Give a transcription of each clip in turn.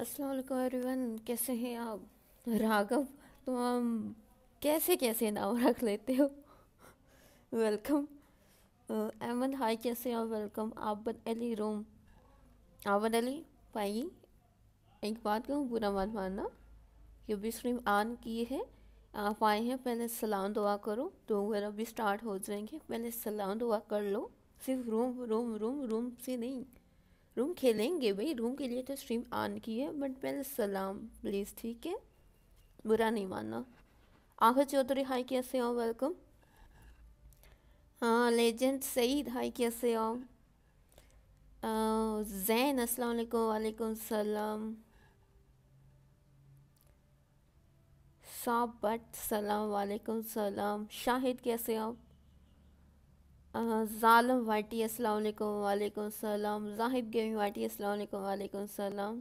अस्सलाम एवरीवन कैसे हैं आप राघव तुम तो हम कैसे कैसे नाम रख लेते हो वेलकम अहमद हाय कैसे हो वेलकम आबद अली रोम आबद अली भाई एक बात कहूँ बुरा मत मानना ये भी स्ट्रीम ऑन किए है आप आए हैं पहले सलाम दुआ करो तो वगैरह भी स्टार्ट हो जाएंगे पहले सलाम दुआ कर लो सिर्फ रूम रूम रूम रूम से नहीं रूम खेलेंगे भाई रूम के लिए तो स्ट्रीम ऑन की है बट पहले सलाम प्लीज़ ठीक है बुरा नहीं मानना आखिर चौधरी हाई कैसे हो वेलकम हाँ लेजेंड सईद हाई कैसे हो जैन अस्सलाम वालेकुम वालेकुम सलाम साबट सलाम वालेकुम सलाम शाहिद कैसे हो ज़ालम वाटी अस्सलाम वालेकुम सलाम जाहिब गेमी वाटी अस्सलाम वालेकुम सलाम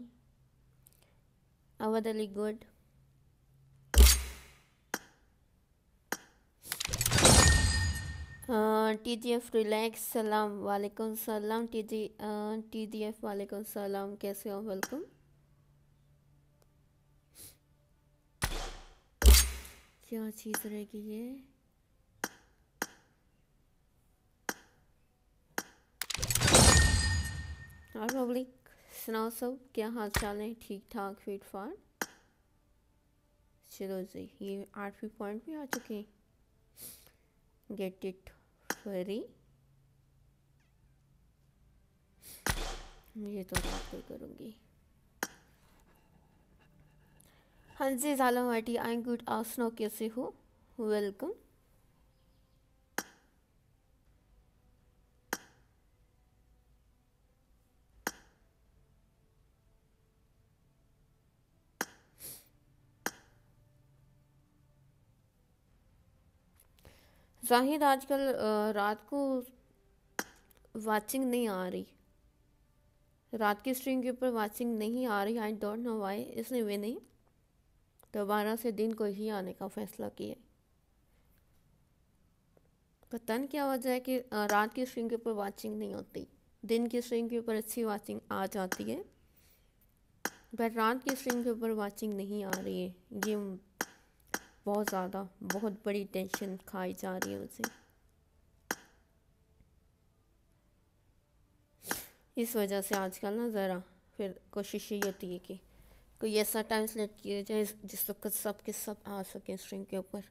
Awad Ali good T G F relax सलाम वालेकुम सलाम T G T G F वालेकुम सलाम कैसे हो वेलकम क्या चीज़ रहेगी ये और पब्लिक सुनाओ सब क्या हाल चाल है ठीक ठाक फिट फाट चलो जी ये आठवीं पॉइंट भी आ चुके हैं गेट इट फ्री ये तो मैं करूँगी हाँ जी सलाम आई एम गुड आसनो कैसे हो वेलकम जाहिद आजकल रात को वाचिंग नहीं आ रही रात की स्ट्रीम के ऊपर वाचिंग नहीं आ रही आई डोंट नो वाई इसलिए वे नहीं दोबारा से दिन को ही आने का फैसला किया पता नहीं क्या वजह है कि रात की स्ट्रीम के ऊपर वाचिंग नहीं होती दिन की स्ट्रीम के ऊपर अच्छी वाचिंग आ जाती है बट रात की स्ट्रीम के ऊपर वाचिंग नहीं आ रही है ये बहुत ज़्यादा बहुत बड़ी टेंशन खाई जा रही है उसे इस वजह से आजकल ना ज़रा फिर कोशिश यही होती है कि कोई ऐसा सेलेक्ट किया जाए जिस वक्त सब के सब आ सके स्ट्रीम के ऊपर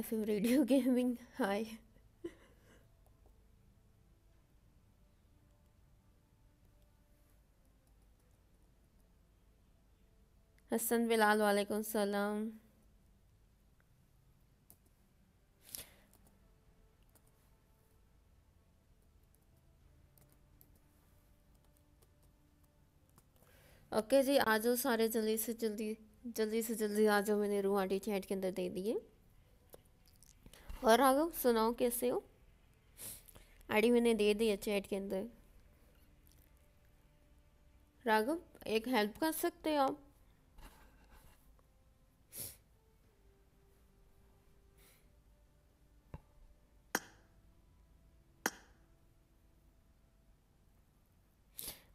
F radio gaming hi Hasan Bilal वालेकुम सलाम ओके जी आ जाओ सारे जल्दी से जल्दी जल्दी से जल्दी आ जाओ मैंने आटी चैट के अंदर दे दिए और आ गो सुनाओ कैसे हो आड़ी मैंने दे दी है चैट के अंदर राघव एक हेल्प कर सकते हो आप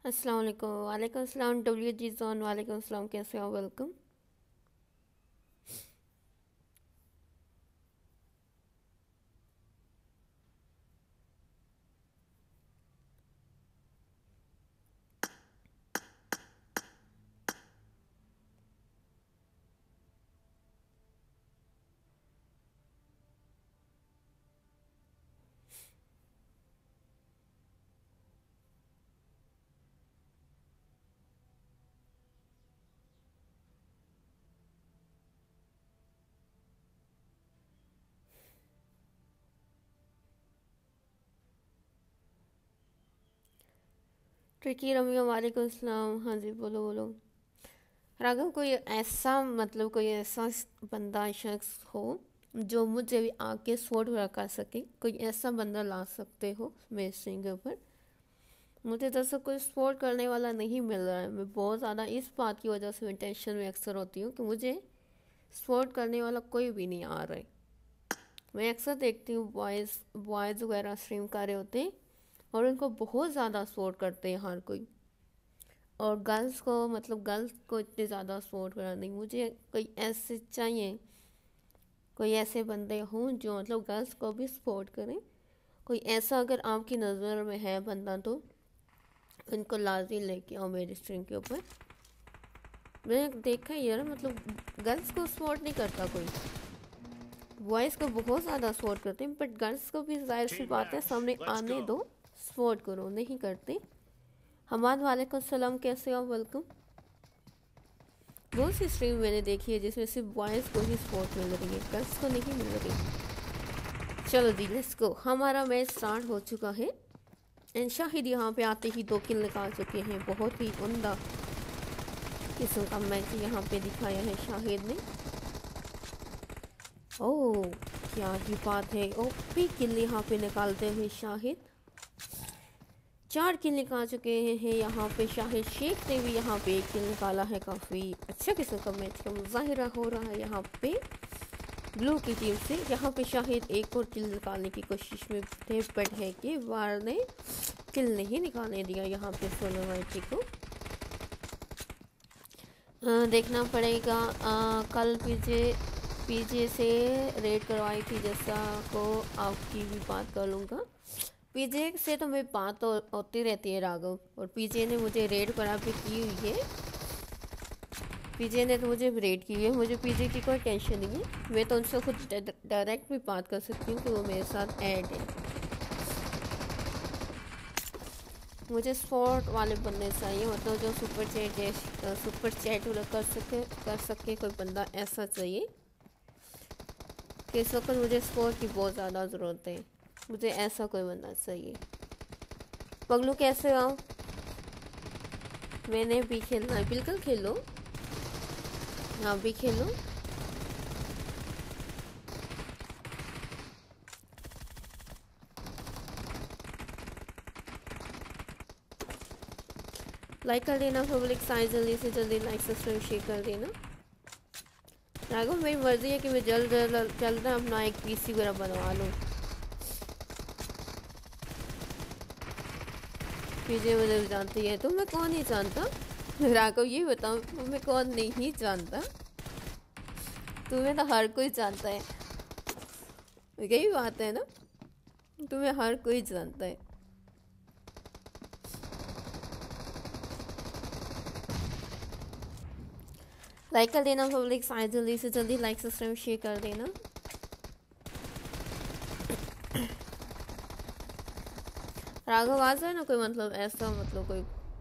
अस्सलाम वालेकुम वालेकुम डब्ल्यू जी जोन वालेकुम असलम कैसे हो वेलकम फिरकी रमी वालेकुम अस्सलाम हाँ जी बोलो बोलो राघव कोई ऐसा मतलब कोई ऐसा बंदा शख्स हो जो मुझे भी आके सोट वगैरह कर सके कोई ऐसा बंदा ला सकते हो मेरे सिंगर पर मुझे दरअसल तो कोई सपोर्ट करने वाला नहीं मिल रहा है मैं बहुत ज़्यादा इस बात की वजह से मैं टेंशन में अक्सर होती हूँ कि मुझे सपोर्ट करने वाला कोई भी नहीं आ रहा है मैं अक्सर देखती हूँ बॉयज़ बॉयज़ वगैरह स्ट्रीम कर रहे होते हैं और उनको बहुत ज़्यादा सपोर्ट करते हैं हर कोई और गर्ल्स को मतलब गर्ल्स को इतने ज़्यादा सपोर्ट करा नहीं मुझे कोई ऐसे चाहिए कोई ऐसे बंदे हों जो मतलब गर्ल्स को भी सपोर्ट करें कोई ऐसा अगर आपकी नज़र में है बंदा तो उनको लाजी लेके आओ मेरे स्ट्रिंग के ऊपर मैंने देखा यार मतलब गर्ल्स को सपोर्ट नहीं करता कोई बॉयज़ को बहुत ज़्यादा सपोर्ट करते हैं बट गर्ल्स को भी जाहिर सी बात है सामने आने दो अफोर्ड करो नहीं करते हमाद वालेकुम सलाम कैसे हो वेलकम बहुत सी स्ट्रीम मैंने देखी है जिसमें सिर्फ बॉयज़ को ही स्पोर्ट मिल रही है गर्ल्स को नहीं मिल रही चलो जी लेट्स गो हमारा मैच स्टार्ट हो चुका है एंड शाहिद यहाँ पे आते ही दो किल निकाल चुके हैं बहुत ही उमदा किस्म का मैच यहाँ पे दिखाया है शाहिद ने ओह क्या ही बात है ओपी किल यहाँ पे निकालते हैं शाहिद चार किल निकाल चुके हैं यहाँ पे शाहिद शेख ने भी यहाँ पे एक किल निकाला है काफ़ी अच्छा किस्म का मैच का मुजाहरा हो रहा है यहाँ पे ब्लू की टीम से यहाँ पे शाहिद एक और किल निकालने की कोशिश में थे बट है कि वार ने किल नहीं निकालने दिया यहाँ पे सोलो वाइटी को आ, देखना पड़ेगा आ, कल पीछे पीछे से रेड करवाई थी जैसा को आपकी भी बात कर लूँगा पीजे से तो मेरी बात तो होती रहती है राघव और पीजे ने मुझे रेड करा भी की हुई है पीजे ने तो मुझे रेड की है मुझे पीजे की कोई टेंशन नहीं है मैं तो उनसे खुद डायरेक्ट भी बात कर सकती हूँ कि वो मेरे साथ ऐड है मुझे स्पोर्ट वाले बनने चाहिए मतलब जो सुपर चैट सुपर चैट कर सके कर सके कोई बंदा ऐसा चाहिए कि इस वक्त मुझे स्पोर्ट की बहुत ज़्यादा ज़रूरत है मुझे ऐसा कोई बंदा चाहिए पगलू कैसे हो मैंने भी खेलना है बिल्कुल खेलो हाँ भी खेलो लाइक कर देना पब्लिक साइज जल्दी से जल्दी लाइक सब्सक्राइब शेयर कर देना राघव मेरी मर्जी है कि मैं जल्द जल्द जल्द अपना एक पीसी वगैरह बनवा लूँ चीज़ें वो जानती है तो मैं कौन नहीं जानता राघव ये बताओ मैं कौन नहीं जानता तुम्हें तो हर कोई जानता है यही बात है ना तुम्हें हर कोई जानता है लाइक कर देना पब्लिक शायद जल्दी से जल्दी लाइक सब्सक्राइब शेयर कर देना आ जाए ना कोई मतलब ऐसा मतलब कोई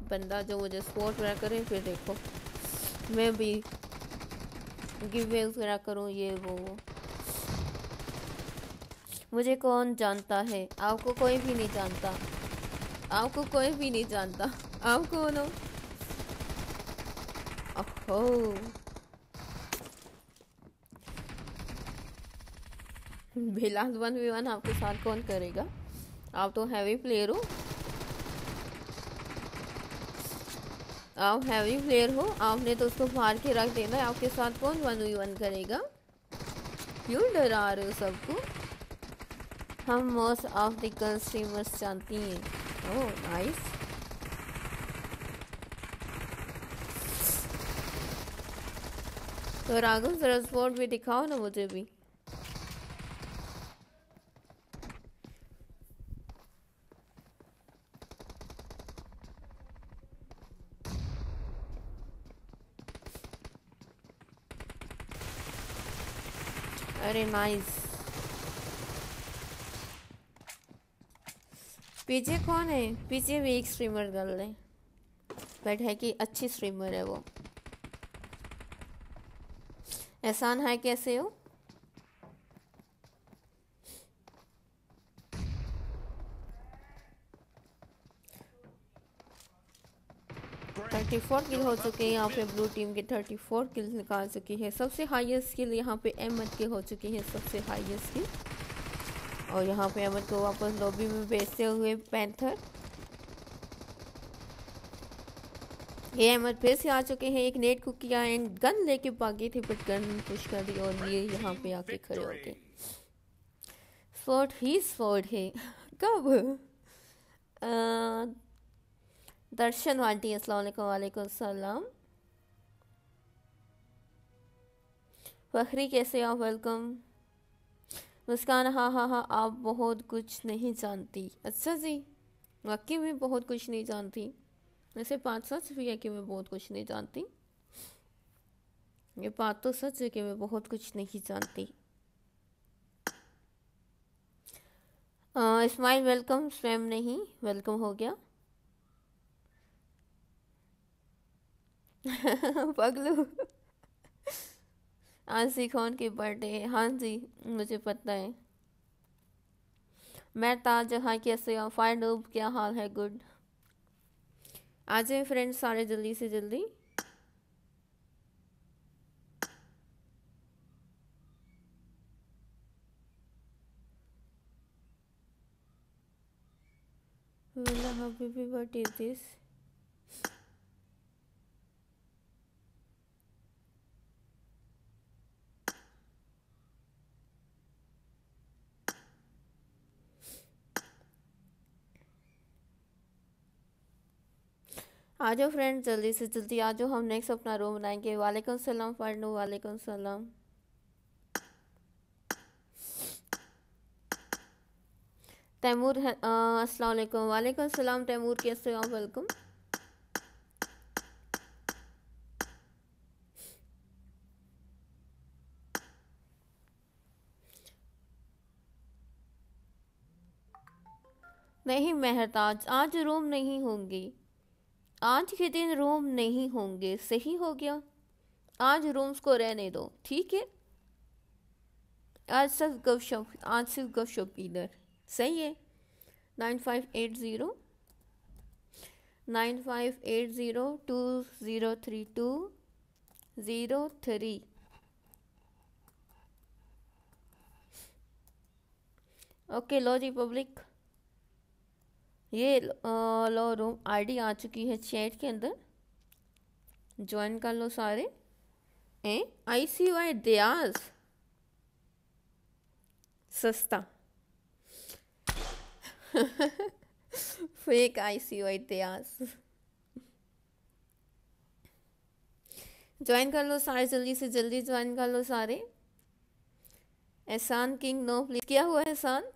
बंदा जो मुझे सपोर्ट वगैरह करे फिर देखो मैं भी गिव वगैरह करूँ ये वो वो मुझे कौन जानता है आपको कोई भी नहीं जानता आपको कोई भी नहीं जानता आप कौन हो बिलास वन वी वन आपके साथ कौन करेगा आप तो हैवी प्लेयर हो आप हैवी प्लेयर हो आपने तो उसको मार के रख देना है आपके साथ कौन वन वी वन करेगा क्यों डरा रहे हो सबको हम मोस्ट ऑफ द कंस्यूमर्स जानती हैं ओह oh, नाइस तो राघव जरा स्पोर्ट भी दिखाओ ना मुझे भी very nice. पीछे कौन है पीछे भी एक स्ट्रीमर गर्ल है बट है कि अच्छी स्ट्रीमर है वो एहसान है कैसे हो 34 किल हो चुके हैं यहाँ पे ब्लू टीम के 34 किल निकाल चुकी है सबसे हाईएस्ट किल यहाँ पे अहमद के हो चुके हैं सबसे हाईएस्ट किल और यहाँ पे अहमद को वापस लॉबी में बेचते हुए पैंथर ये अहमद फिर से आ चुके हैं एक नेट कुक किया एंड गन लेके भागे थे बट गन पुश कर दी और ये यहाँ पे आके खड़े हो गए स्वॉट ही स्वॉट है कब दर्शन आंटी असलकम वालेकुम फखरी कैसे हो वेलकम मुस्कान हाँ हाँ हाँ आप बहुत कुछ नहीं जानती अच्छा जी वाकई में बहुत कुछ नहीं जानती वैसे बात सच भी है कि मैं बहुत कुछ नहीं जानती ये बात तो सच है कि मैं बहुत कुछ नहीं जानती इस्माइल वेलकम स्वयं नहीं वेलकम हो गया पगलू आंसी खान की बर्थडे हाँ जी मुझे पता है मैं ताज हाँ कैसे हो फाइन डूब क्या हाल है गुड आ जाए फ्रेंड्स सारे जल्दी से जल्दी बर्थडे दिस आ जाओ फ्रेंड जल्दी से जल्दी आ जाओ हम नेक्स्ट अपना रूम बनाएंगे वालेकुम सलाम फरनू वालेकुम सलाम तैमूर अस्सलाम वालेकुम वालेकुम सलाम तैमूर कैसे हो वेलकम नहीं मेहरताज आज रूम नहीं होंगी आज के दिन रूम नहीं होंगे सही हो गया आज रूम्स को रहने दो ठीक है आज सिर्फ शप आज सिर्फ गप गपशप इधर सही है nine five eight zero nine five eight zero two zero three two zero three okay लॉजी पब्लिक ये लो रूम आईडी आ चुकी है चैट के अंदर ज्वाइन कर लो सारे ए आई सी वाई दयाज सस्ता फेक आई सी वाई दयाज ज्वाइन कर लो सारे जल्दी से जल्दी ज्वाइन कर लो सारे एहसान किंग नो प्लीज क्या हुआ एहसान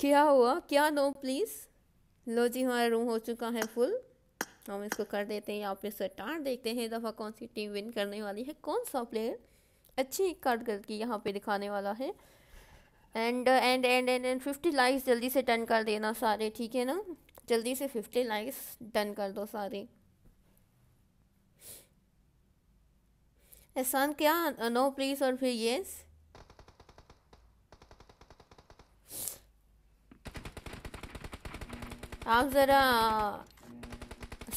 क्या हुआ क्या दो प्लीज़ लो जी हमारा रूम हो चुका है फुल हम इसको कर देते हैं यहाँ पे सटार देखते हैं दफ़ा कौन सी टीम विन करने वाली है कौन सा प्लेयर अच्छी करके यहाँ पे दिखाने वाला है and and and and and fifty likes जल्दी से डन कर देना सारे ठीक है ना जल्दी से फिफ्टी लाइक्स डन कर दो सारे एहसान क्या नो प्लीज़ और फिर येस आप ज़रा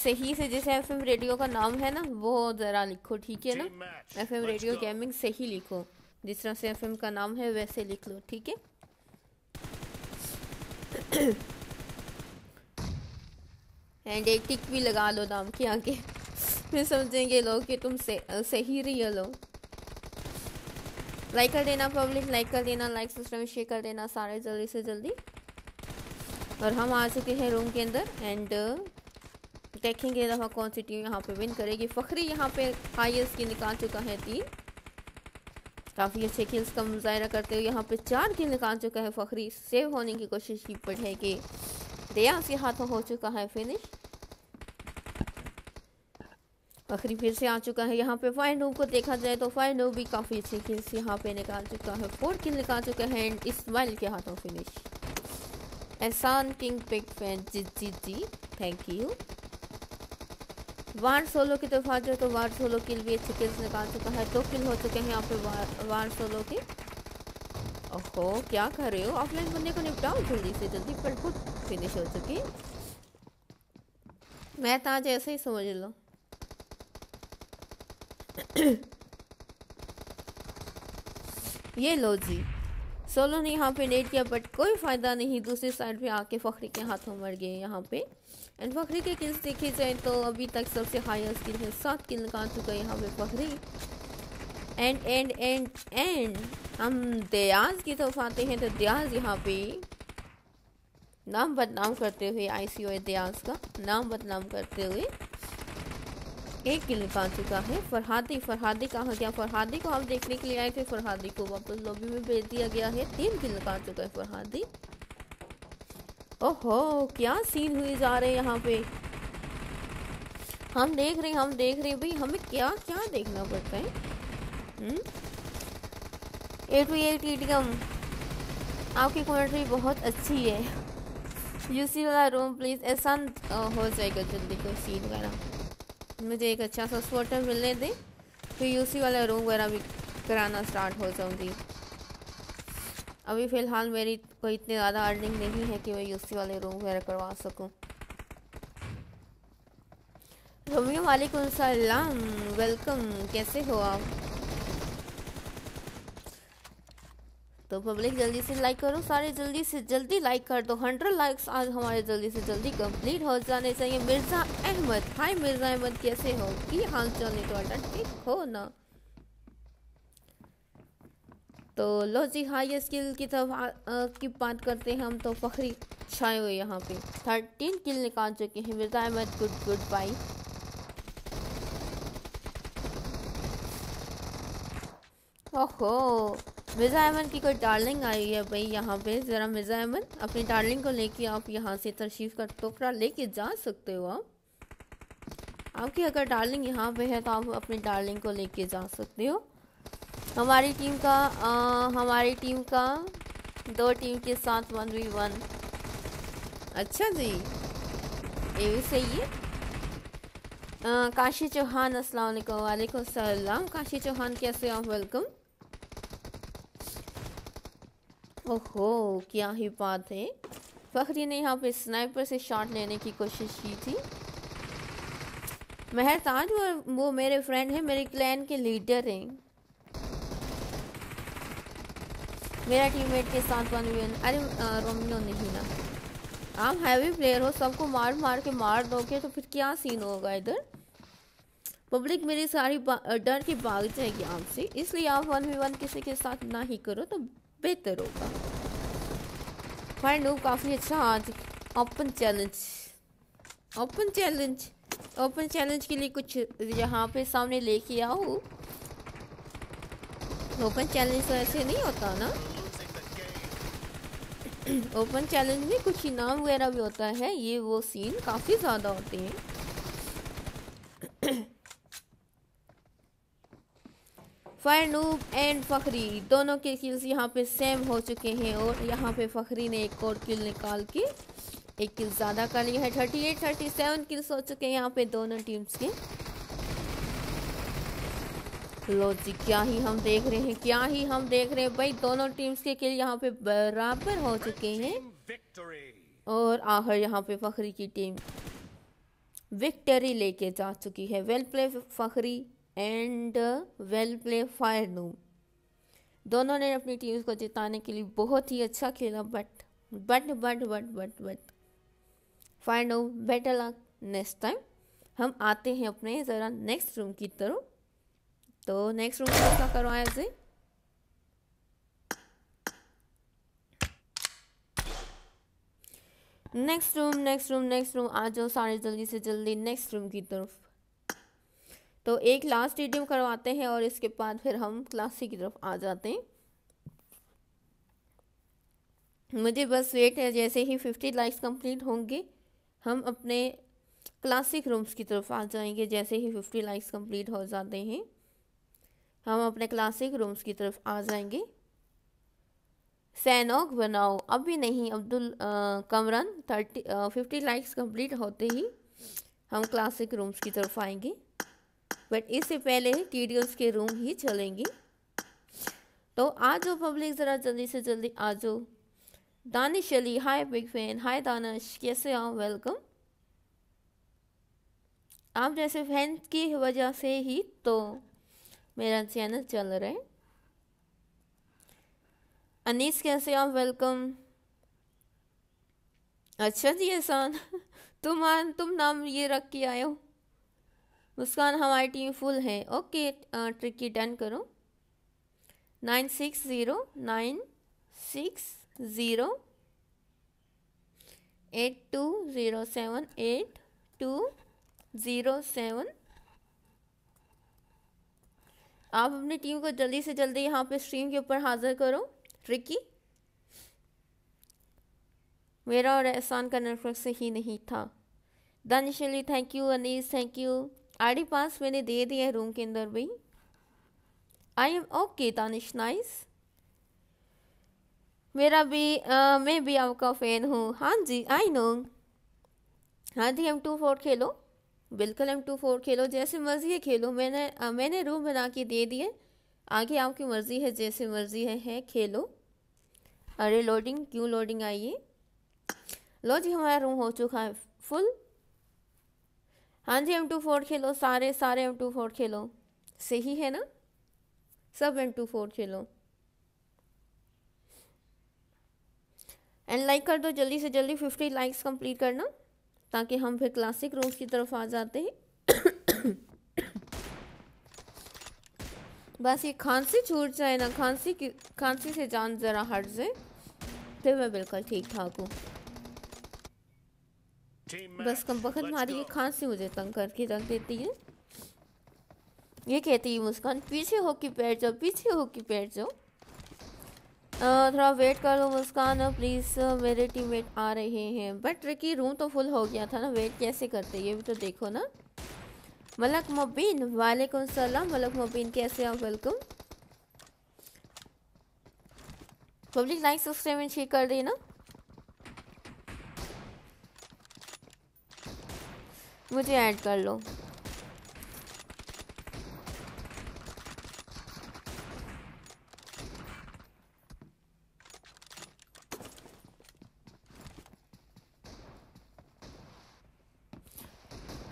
सही से जैसे एफ रेडियो का नाम है ना वो ज़रा लिखो ठीक है ना एफ रेडियो गेमिंग सही लिखो जिस तरह से एफ का नाम है वैसे लिख लो ठीक है एंड एक टिक भी लगा लो नाम के आगे फिर समझेंगे लोग कि तुम से, सही रियल हो लाइक कर देना पब्लिक लाइक कर देना लाइक सिस्टम शेयर कर देना सारे जल्दी से जल्दी और हम आ चुके हैं रूम के अंदर एंड uh, देखेंगे दफा कौन सी टीम यहाँ पे विन करेगी फ़खरी यहाँ पे हाईएस्ट की निकाल चुका है तीन काफ़ी अच्छे किल्स का मुजाहरा करते हुए यहाँ पे चार किल निकाल चुका है फ़खरी सेव होने की कोशिश की पड़ है कि दया से हाथों हो चुका है फिनिश फ़खरी फिर से आ चुका है यहाँ पे फाइन को देखा जाए तो फाइन भी काफ़ी अच्छी किल्स यहाँ पे निकाल चुका है फोर किल निकाल चुका है एंड इस्माइल के हाथों finish and Sun Pink Big Fan GGG thank you वार सोलो की तरफ आ जाए तो वार सोलो किल भी अच्छे किल्स निकाल चुका है दो किल हो चुके हैं यहाँ पे वार, सोलो के ओहो क्या कर रहे हो ऑफलाइन बनने को निपटाओ जल्दी से जल्दी पर खुद फिनिश हो चुकी तो आज ऐसे ही समझ लो ये लो जी सोलो ने यहाँ पे नेट किया बट कोई फ़ायदा नहीं दूसरी साइड पे आके फखरी के हाथों मर गए यहाँ पे एंड फखरी के किल्स देखे जाए तो अभी तक सबसे हाईएस्ट किल है सात किल निकाल चुका है यहाँ पे Fakhri and and and and हम दयाज की तरफ आते हैं तो दयाज यहाँ पे नाम बदनाम करते हुए आई सी दयाज का नाम बदनाम करते हुए एक किल निकाल चुका है फरहादी फरहादी कहा गया फरहादी को हम देखने के लिए आए थे फरहादी को वापस लॉबी में भेज दिया गया है तीन किल निकाल चुका है फरहादी ओहो क्या सीन हुए जा रहे हैं यहाँ पे हम देख रहे हैं हम देख रहे हैं भाई हमें क्या क्या देखना पड़ता है ए टू एट आपकी कमेंट्री बहुत अच्छी है यूसी वाला रूम प्लीज़ ऐसा हो जाएगा जल्दी कोई सीन वगैरह मुझे एक अच्छा सा स्वेटर मिलने दें फिर यूसी वाला रूम वगैरह भी कराना स्टार्ट हो जाऊंगी अभी फ़िलहाल मेरी कोई इतनी ज़्यादा अर्निंग नहीं है कि मैं यूसी वाले रूम वगैरह करवा सकूँ रोमियो वालेकुम सलाम वेलकम कैसे हो आप तो पब्लिक जल्दी से लाइक करो सारे जल्दी से जल्दी लाइक कर दो हंड्रेड लाइक्स आज हमारे जल्दी से जल्दी कंप्लीट हो जाने चाहिए मिर्ज़ा अहमद हाय मिर्ज़ा अहमद कैसे हो कि हाल चाल नहीं ठीक हो ना तो लो जी हाई स्किल की तरफ की बात करते हैं हम तो फखरी छाए हुए यहाँ पे थर्टीन किल निकाल चुके हैं Mirza Ahmad good good bye ओहो मिर्ज़ा अहमद की कोई डार्लिंग आई है भाई यहाँ पे ज़रा मिर्ज़ा अहमद अपनी डार्लिंग को लेके आप यहाँ से तरशीफ का टोकरा लेके जा सकते हो आप आपकी अगर डार्लिंग यहाँ पे है तो आप अपनी डार्लिंग को लेके जा सकते हो हमारी टीम का आ, हमारी टीम का दो टीम के साथ वन वी वन अच्छा जी ये भी सही है काशी चौहान असल वालेकुम सलाम काशी चौहान कैसे हो वेलकम ओहो क्या ही बात है फखरी ने यहाँ पे स्नाइपर से शॉट लेने की कोशिश की थी महताज वो वो मेरे फ्रेंड हैं मेरे क्लैन के लीडर हैं मेरा टीममेट के साथ वन वन अरे रोमिनो नहीं ना आप हैवी प्लेयर हो सबको मार मार के मार दोगे तो फिर क्या सीन होगा इधर पब्लिक मेरी सारी डर के भाग जाएगी आपसे इसलिए आप वन वी वन किसी के साथ ना ही करो तो बेहतर होगा फाइंड आउट काफ़ी अच्छा आज open challenge open challenge open challenge के लिए कुछ यहाँ पे सामने लेके आओ ओपन चैलेंज तो ऐसे नहीं होता ना ओपन चैलेंज में कुछ इनाम वगैरह भी होता है ये वो सीन काफ़ी ज़्यादा होते हैं फायर नूब एंड फ़खरी दोनों के किल्स यहाँ पे सेम हो चुके हैं और यहाँ पे फ़खरी ने एक और किल निकाल के एक किल ज़्यादा कर लिया है thirty eight thirty seven kills हो चुके हैं यहाँ पे दोनों टीम्स के लो जी क्या ही हम देख रहे हैं क्या ही हम देख रहे हैं भाई दोनों टीम्स के किल यहाँ पे बराबर हो चुके हैं और आखिर यहाँ पे फ़खरी की टीम विक्टरी लेके जा चुकी है well play Fakhri and well play fire नू दोनों ने अपनी टीम्स को जिताने के लिए बहुत ही अच्छा खेला but but but but but but fire नो बेटर लक नेक्स्ट टाइम हम आते हैं अपने ज़रा नेक्स्ट रूम की तरफ तो नेक्स्ट रूम क्या करो उसे next room next room next room आ जाओ सारे जल्दी से जल्दी नेक्स्ट रूम की तरफ तो एक लास्ट रिड्यूम करवाते हैं और इसके बाद फिर हम क्लास की तरफ आ जाते हैं मुझे बस वेट है जैसे ही फिफ्टी लाइक्स कंप्लीट होंगे हम अपने क्लासिक रूम्स की तरफ आ जाएंगे जैसे ही फिफ्टी लाइक्स कंप्लीट हो जाते हैं हम अपने क्लासिक रूम्स की तरफ आ जाएंगे सैनोग बनाओ अभी नहीं Abdul Kamran thirty fifty likes complete होते ही हम क्लासिक रूम्स की तरफ आएंगे बट इससे पहले डी के रूम ही चलेंगी तो आ जाओ पब्लिक ज़रा जल्दी से जल्दी आ जाओ Danish Ali hi big fan hi Danish कैसे आओ वेलकम आप जैसे फैन की वजह से ही तो मेरा चैनल चल रहा है अनीस कैसे आओ वेलकम अच्छा जी एहसान तुम तुम नाम ये रख के आए हो मुस्कान हमारी टीम फुल है ओके ट्रिक की डन करो nine six zero nine six zero eight two zero seven eight two zero seven आप अपनी टीम को जल्दी से जल्दी यहाँ पे स्ट्रीम के ऊपर हाजिर करो ट्रिकी मेरा और एहसान का नेटवर्क से ही नहीं था Danish thank you Anees thank you ID pass मैंने दे दिया है रूम के अंदर भाई I am okay Tanish nice मेरा भी आ, मैं भी आपका फ़ैन हूँ हाँ जी आई नो हाँ जी एम टू फोर खेलो बिल्कुल एम टू फोर खेलो जैसे मर्ज़ी है खेलो मैंने आ, मैंने रूम बना के दे दिए आगे आपकी मर्ज़ी है जैसे मर्ज़ी है, है खेलो अरे लोडिंग क्यों लोडिंग आई है लो जी हमारा रूम हो चुका है फुल हाँ जी एम टू फोर खेलो सारे सारे एम टू फोर खेलो सही है ना सब एम टू फोर खेलो एंड लाइक कर दो जल्दी से जल्दी फिफ्टी लाइक्स कंप्लीट करना ताकि हम फिर क्लासिक रूम्स की तरफ आ जाते हैं बस ये खांसी छूट जाए ना खांसी की खांसी से जान ज़रा हट जाए फिर मैं बिल्कुल ठीक ठाक हूँ बस कम वक्त मारी की खांसी मुझे तंग करके रख देती है ये कहती है मुस्कान पीछे हो कि बैठ जाओ पीछे हो कि बैठ जाओ थोड़ा वेट कर लो मुस्कान प्लीज़ मेरे टीममेट आ रहे हैं बट रिकी रूम तो फुल हो गया था ना वेट कैसे करते ये भी तो देखो ना मलक मुबीन वालेकुम सलाम मलक मुबीन कैसे हो welcome public like subscribe and share कर देना मुझे ऐड कर लो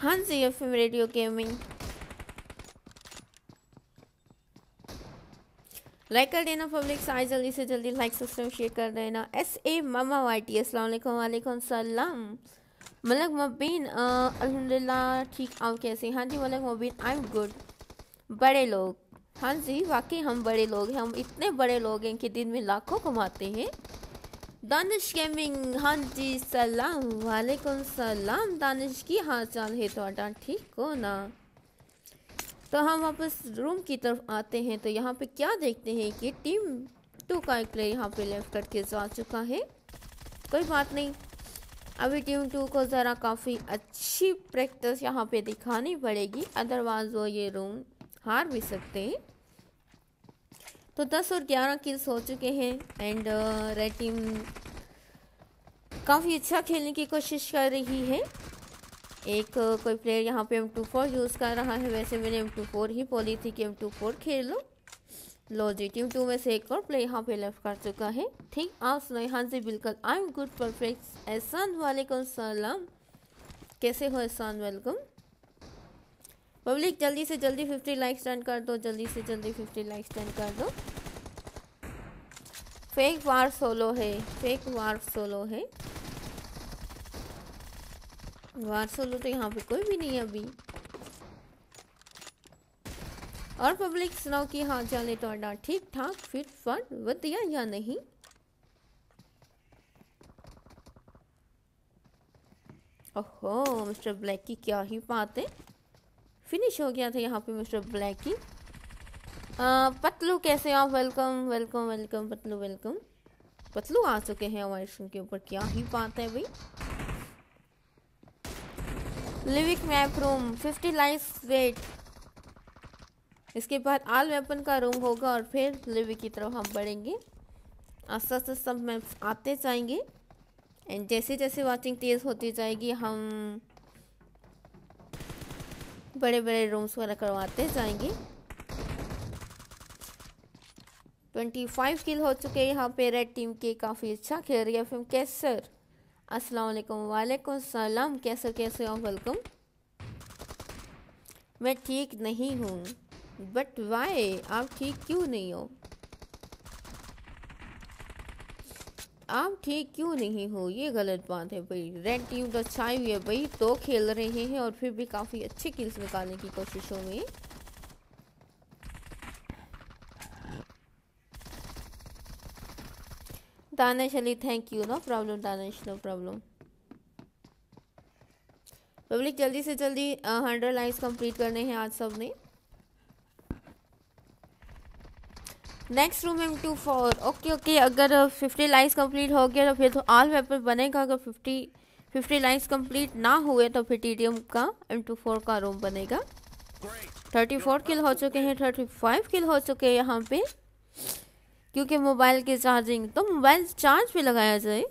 Hans हाँ EFM रेडियो गेमिंग लाइक कर देना पब्लिक साइज जल्दी से जल्दी लाइक सब्सक्राइब शेयर कर देना एस ए मामा वाई टी असलम वालेकुम सलाम मलक मुबीन अलहमदिल्ला ठीक आप कैसे हाँ जी Malak Mubeen I am good बड़े लोग हाँ जी वाकई हम बड़े लोग हैं हम इतने बड़े लोग हैं कि दिन में लाखों कमाते हैं दानिश गेमिंग हाँ जी सलाम वालेकुम सलाम दानिश की हाल चाल है थोड़ा तो ठीक हो ना तो हम वापस रूम की तरफ आते हैं तो यहाँ पे क्या देखते हैं कि टीम टू का एक प्लेयर यहाँ पे लेफ्ट करके जा चुका है कोई बात नहीं अभी टीम टू को ज़रा काफ़ी अच्छी प्रैक्टिस यहाँ पे दिखानी पड़ेगी अदरवाइज़ वो ये रूम हार भी सकते हैं तो 10 और 11 किल्स हो चुके हैं एंड रेड टीम काफ़ी अच्छा खेलने की कोशिश कर रही है एक uh, कोई प्लेयर यहाँ पे एम टू फोर यूज़ कर रहा है वैसे मैंने एम टू फोर ही बोली थी कि एम टू फोर खेल लो लो जी टीम टू में से एक और प्ले यहाँ पे लेफ्ट कर चुका है ठीक आप सुनो यहाँ से बिल्कुल आई एम गुड परफेक्ट एहसान वालेकुम सलाम कैसे हो एहसान वेलकम पब्लिक जल्दी से जल्दी फिफ्टी लाइक्स डन कर दो जल्दी से जल्दी फिफ्टी लाइक्स डन कर दो फेक वार सोलो है फेक वार सोलो है वार सोलो तो यहाँ पे कोई भी नहीं है अभी और पब्लिक सुनाओ कि हाँ चाले थोड़ा ठीक ठाक फिट फट वधिया या नहीं ओहो मिस्टर ब्लैक की क्या ही बात है फिनिश हो गया था यहाँ पे मिस्टर ब्लैक की पतलू कैसे आप welcome welcome welcome Patlu welcome Patlu आ चुके हैं हमारे शो के ऊपर क्या ही बात है भाई Livik map room fifty life wait इसके बाद आल वेपन का रूम होगा और फिर डिलीवरी की तरफ हम बढ़ेंगे आस्ते आस्ते सब मैं आते जाएंगे एंड जैसे जैसे वाचिंग तेज़ होती जाएगी हम बड़े बड़े रूम्स वगैरह करवाते जाएंगे 25 किल हो चुके हैं यहाँ पे रेड टीम के काफ़ी अच्छा खेल रही है फिर कैसर अस्सलाम वालेकुम वालेकुम सलाम कैसर कैसे हो वेलकम मैं ठीक नहीं हूँ बट वाई आप ठीक क्यों नहीं हो आप ठीक क्यों नहीं हो ये गलत बात है भाई रेड टीम तो छाई अच्छा हुई है भाई तो खेल रहे हैं और फिर भी काफ़ी अच्छे किल्स निकालने की कोशिशों में Danish Ali thank you no problem Danish no problem public जल्दी से जल्दी हंड्रेड लाइक्स कंप्लीट करने हैं आज सब ने next room M two four okay okay अगर फिफ्टी लाइन्स कंप्लीट हो गया तो फिर तो ऑल वेपर बनेगा अगर फिफ्टी फिफ्टी लाइन्स कंप्लीट ना हुए तो फिर टी का एम टू फोर का रूम बनेगा थर्टी फोर किल हो चुके हैं थर्टी फाइव किल हो चुके हैं यहाँ पे क्योंकि मोबाइल की चार्जिंग तो मोबाइल चार्ज पे लगाया जाए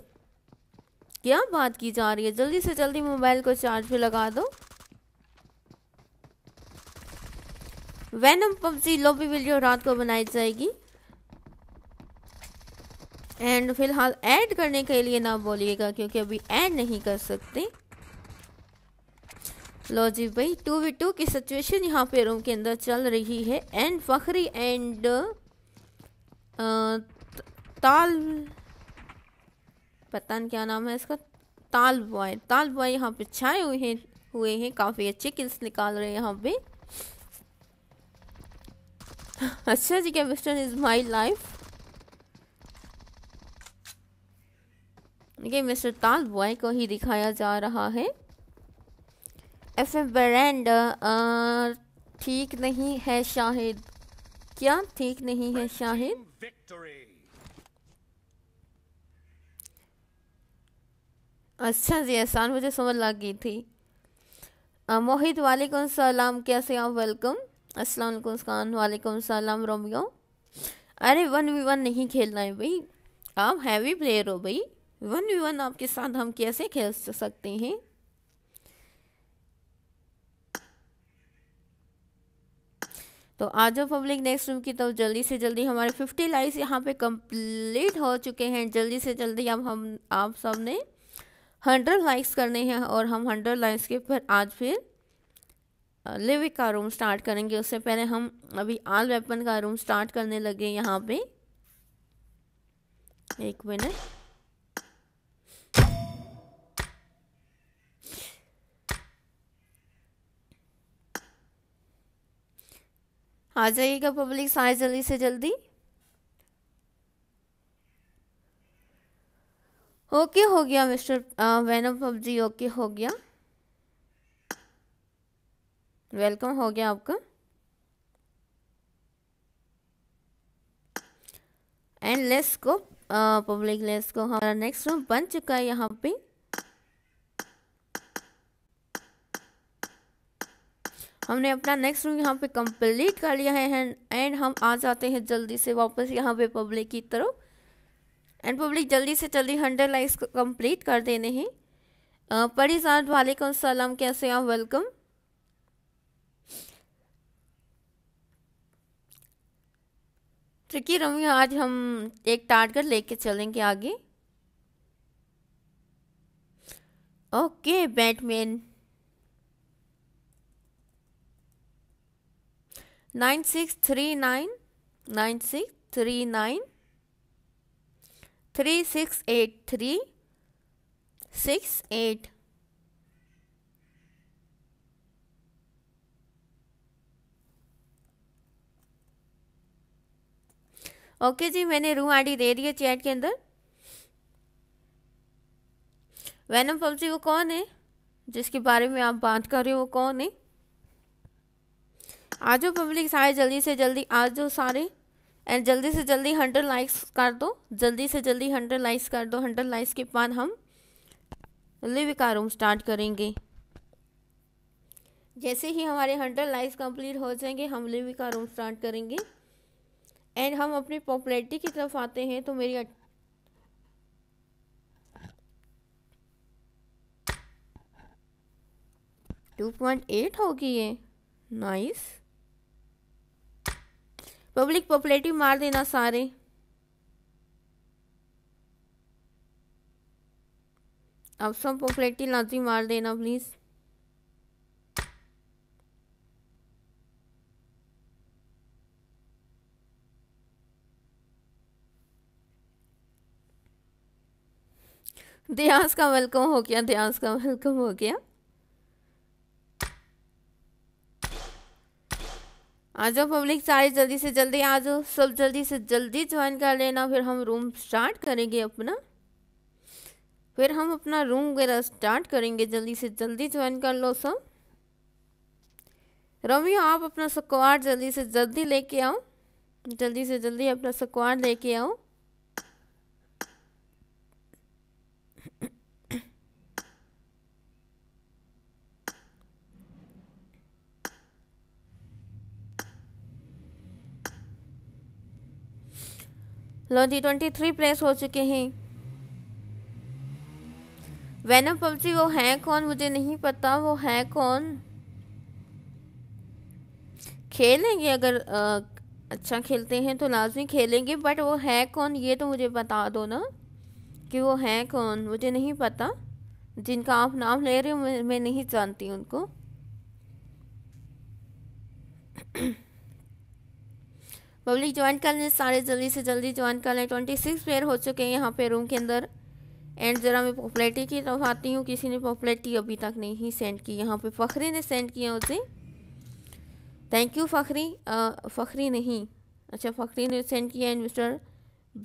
क्या बात की जा रही है जल्दी से जल्दी मोबाइल को चार्ज पे लगा दो वैनम पबजी लॉबी वीडियो रात को बनाई जाएगी एंड फिलहाल ऐड करने के लिए ना बोलिएगा क्योंकि अभी ऐड नहीं कर सकते लो जी भाई टू वी टू की सिचुएशन यहाँ पे रूम के अंदर चल रही है एंड फखरी एंड ताल पता नहीं क्या नाम है इसका ताल बॉय ताल बॉय यहाँ पे छाए हुए हैं हुए हैं काफ़ी अच्छे किल्स निकाल रहे हैं यहाँ पे अच्छा जी क्या इज़ माई लाइफ देखिए मिस्टर बॉय को ही दिखाया जा रहा है एफ एम ब्रांड ठीक नहीं है शाहिद क्या ठीक नहीं है शाहिद अच्छा जी एहसान मुझे समझ लग गई थी मोहित वालेकुम सलाम कैसे आप वेलकम अस्सलाम वालेकुम खान वालेकुम सलाम रोमियो अरे वन वी वन नहीं खेलना है भाई आप हैवी प्लेयर हो भाई वन वी वन आपके साथ हम कैसे खेल सकते हैं तो आज जाओ पब्लिक नेक्स्ट रूम की तो जल्दी से जल्दी हमारे 50 लाइक्स यहाँ पे कंप्लीट हो चुके हैं जल्दी से जल्दी अब हम आप सब ने हंड्रेड लाइक्स करने हैं और हम हंड्रेड लाइक्स के पर आज फिर लिविक का रूम स्टार्ट करेंगे उससे पहले हम अभी आल वेपन का रूम स्टार्ट करने लगे यहाँ पे एक मिनट आ जाइएगा पब्लिक साइंस जल्दी से जल्दी ओके हो गया मिस्टर वैनम पबजी ओके हो गया वेलकम हो गया आपका एंड लेस को पब्लिक लेस को हमारा नेक्स्ट रूम बन चुका है यहाँ पे हमने अपना नेक्स्ट रूम यहाँ पे कंप्लीट कर लिया है एंड हम आ जाते हैं जल्दी से वापस यहाँ पे पब्लिक की तरफ एंड पब्लिक जल्दी से जल्दी हंड्रेड लाइक्स को कंप्लीट कर देने हैं साहब वालेकुम सलाम कैसे आप वेलकम ट्रिकी रमी आज हम एक टारगेट लेके चलेंगे आगे okay Batman nine six three nine nine six three nine three six eight three six eight okay okay जी मैंने रूम आईडी दे दिया चैट के अंदर वैनम पबजी वो कौन है जिसके बारे में आप बात कर रहे हो वो कौन है आ जाओ पब्लिक सारे जल्दी से जल्दी आ जाओ सारे एंड जल्दी से जल्दी हंड्रेड लाइक्स कर दो जल्दी से जल्दी हंड्रेड लाइक्स कर दो हंड्रेड लाइक्स के बाद हम लिव का रूम स्टार्ट करेंगे जैसे ही हमारे हंड्रेड लाइक्स कंप्लीट हो जाएंगे हम लिव का रूम स्टार्ट करेंगे एंड हम अपनी पॉपुलैरिटी की तरफ आते हैं तो मेरी टू पॉइंट एट होगी ये नाइस पब्लिक पॉपुलेटिव मार देना सारे आप सब पॉपुलेटिव लाजी मार देना प्लीज़ दयास का वेलकम हो गया दयास का वेलकम हो गया आ जाओ पब्लिक सारे जल्दी से जल्दी आ जाओ सब जल्दी से जल्दी ज्वाइन कर लेना फिर हम रूम स्टार्ट करेंगे अपना फिर हम अपना रूम वगैरह स्टार्ट करेंगे जल्दी से जल्दी ज्वाइन कर लो सब रवि आप अपना स्क्वाड जल्दी से जल्दी लेके आओ जल्दी से जल्दी अपना स्क्वाड लेके आओ जी ट्वेंटी थ्री प्लेस हो चुके हैं वैनम पबजी वो है कौन मुझे नहीं पता वो है कौन खेलेंगे अगर आ, अच्छा खेलते हैं तो लाजमी खेलेंगे बट वो है कौन ये तो मुझे बता दो ना कि वो है कौन मुझे नहीं पता जिनका आप नाम ले रहे हो मैं नहीं जानती उनको पब्लिक ज्वाइन कर लें सारे जल्दी से जल्दी ज्वाइन कर लें ट्वेंटी सिक्स प्लेयर हो चुके हैं यहाँ पे रूम के अंदर एंड ज़रा मैं पॉपुलरिटी की तरफ आती हूँ किसी ने पॉपुलरिटी अभी तक नहीं सेंड की यहाँ पे फ़खरी ने सेंड किया उसे थैंक यू फ़खरी फ़खरी नहीं अच्छा फ़खरी ने सेंड किया एंड मिस्टर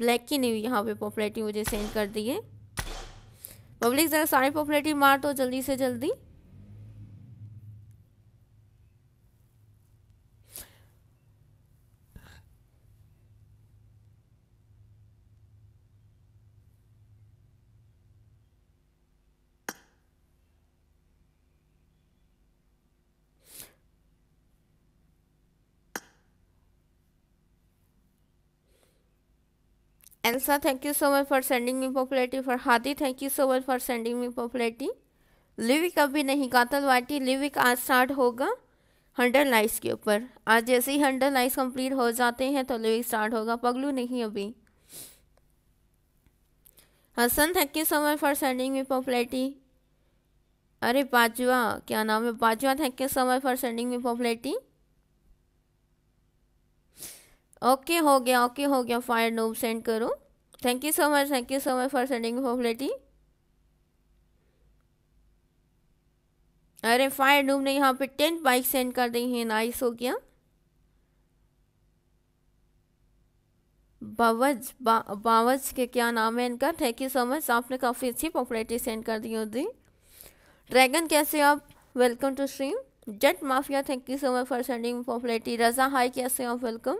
ब्लैक की ने यहाँ पर पॉपुलरिटी मुझे सेंड कर दी है पब्लिक ज़रा सारी पॉपुलरिटी मार दो जल्दी से जल्दी thank you so much for sending me popularity for Hadi thank you so much for sending me popularity Livik अभी नहीं कातल वाटी लिविक आज स्टार्ट होगा हंड्रेड लाइक्स के ऊपर आज जैसे ही हंड्रेड लाइक्स कंप्लीट हो जाते हैं तो लिविक स्टार्ट होगा पगलू नहीं अभी Hasan thank you so much for sending me popularity अरे बाजवा क्या नाम है Bajwa thank you so much for sending me popularity okay हो गया ओके हो गया फायर नोब सेंड करो thank you so much thank you so much for sending popularity अरे फायर नूम ने यहाँ पे टेन बाइक सेंड कर दी है नाइस हो गया बावज बा, बावज के क्या नाम है इनका थैंक यू सो मच आपने काफ़ी अच्छी पॉपुलरिटी सेंड कर दी होती ड्रैगन कैसे आप welcome to stream jet mafia thank you so much for sending popularity Raza hi कैसे आप वेलकम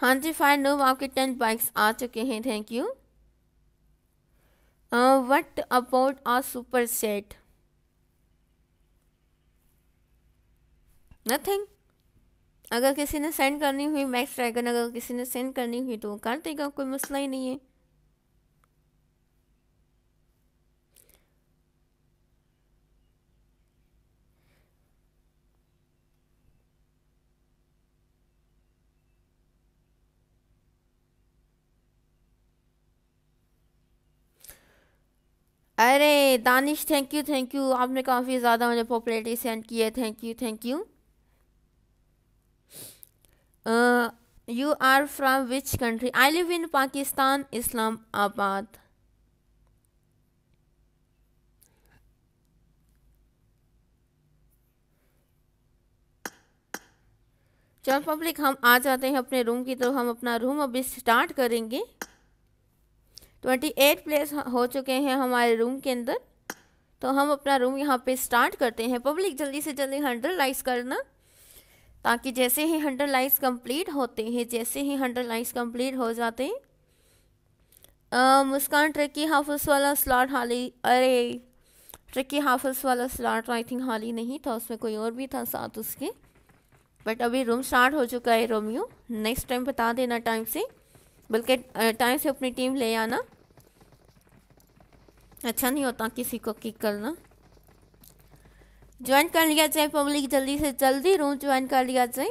हाँ जी फाइन नो आपके टेन बाइक्स आ चुके हैं thank you what about a super set nothing अगर किसी ने सेंड करनी हुई मैक्स ड्रैगन अगर किसी ने सेंड करनी हुई तो वो कर देगा कोई मसला ही नहीं है अरे Danish thank you thank you आपने काफ़ी ज़्यादा मुझे पॉपुलरिटी सेंड की है thank you thank you you are from which country I live in Pakistan Islamabad चलो पब्लिक हम आ जाते हैं अपने रूम की तो हम अपना रूम अभी स्टार्ट करेंगे ट्वेंटी एट प्लेस हो चुके हैं हमारे रूम के अंदर तो हम अपना रूम यहाँ पे स्टार्ट करते हैं पब्लिक जल्दी से जल्दी हंड्रेड लाइक्स करना ताकि जैसे ही हंड्रेड लाइक्स कंप्लीट होते हैं जैसे ही हंड्रेड लाइक्स कंप्लीट हो जाते हैं मुस्कान ट्रिकी हाफस वाला स्लॉट हाली अरे ट्रिकी हाफस वाला स्लॉट तो आई थिंक हाली नहीं था उसमें कोई और भी था साथ उसके बट अभी रूम स्टार्ट हो चुका है रोमियो नेक्स्ट टाइम बता देना टाइम से बल्कि टाइम से अपनी टीम ले आना अच्छा नहीं होता किसी को किक करना ज्वाइन कर लिया जाए पब्लिक जल्दी से जल्दी रूम ज्वाइन कर लिया जाए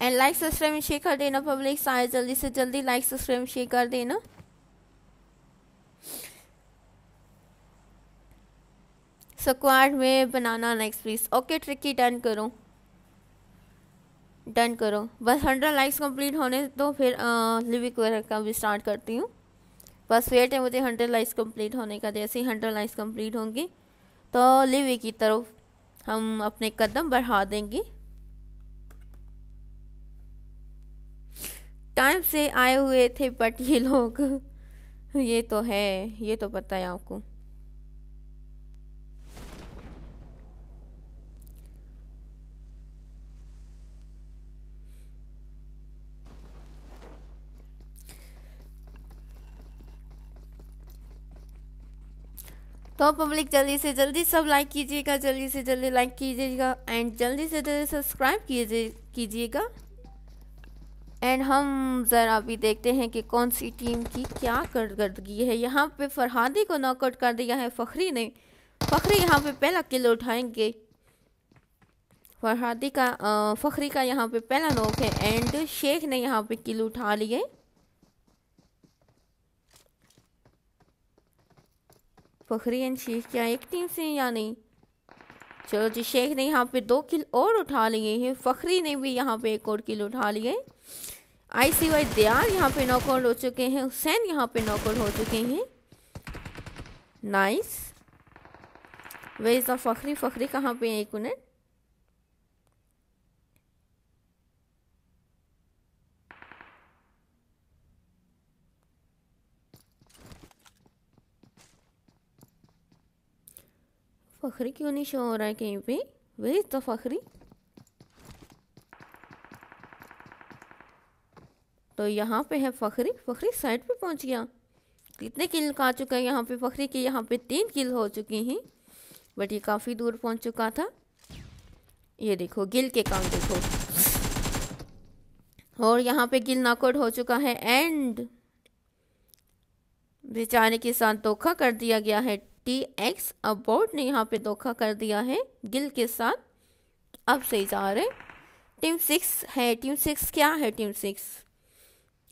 एंड लाइक सब्सक्राइब शेयर कर देना पब्लिक सारे जल्दी से जल्दी लाइक सब्सक्राइब शेयर कर देना स्क्वाड में बनाना next please okay tricky done करो डन करो बस हंड्रेड लाइक्स कंप्लीट होने तो फिर लिविक वर्क का भी स्टार्ट करती हूँ बस वेट है मुझे हंड्रेड लाइक्स कंप्लीट होने का जैसे ही हंड्रेड लाइक्स कंप्लीट होंगी तो लिविक की तरफ हम अपने कदम बढ़ा देंगे टाइम से आए हुए थे बट ये लोग ये तो है ये तो पता है आपको तो पब्लिक जल्दी से जल्दी सब लाइक कीजिएगा जल्दी से जल्दी लाइक कीजिएगा एंड जल्दी से जल्दी सब्सक्राइब कीजिए कीजिएगा एंड हम ज़रा अभी देखते हैं कि कौन सी टीम की क्या कारकर्दगी है यहाँ पे फरहादी को नॉकआउट कर दिया है फखरी ने फखरी यहाँ पे पहला किल उठाएंगे फरहादी का आ, फखरी का यहाँ पे पहला नोक है एंड शेख ने यहाँ पे किल उठा लिए फखरी एंड शेख क्या एक टीम से या नहीं चलो जी शेख ने यहाँ पे दो किल और उठा लिए हैं फखरी ने भी यहाँ पे एक और किल उठा लिए आई सी वाई दयाल यहाँ पे नॉकआउट हो चुके हैं हुसैन यहाँ पे नॉकआउट हो चुके हैं नाइस वेज द फखरी फखरी कहाँ पे एक मिनट फखरी क्यों नहीं शो हो रहा है कहीं पे वे इज तो द फखरी तो यहाँ पे है फखरी फखरी साइड पे पहुंच गया कितने किल का आ चुका है यहाँ पे फखरी के यहाँ पे तीन किल हो चुके हैं बट ये काफ़ी दूर पहुंच चुका था ये देखो गिल के काम देखो और यहाँ पे गिल नाकआउट हो चुका है एंड बेचारे के साथ धोखा कर दिया गया है टी एक्स अब बोर्ड ने यहाँ पे धोखा कर दिया है गिल के साथ अब सही जा रहे टीम सिक्स है टीम सिक्स क्या है टीम सिक्स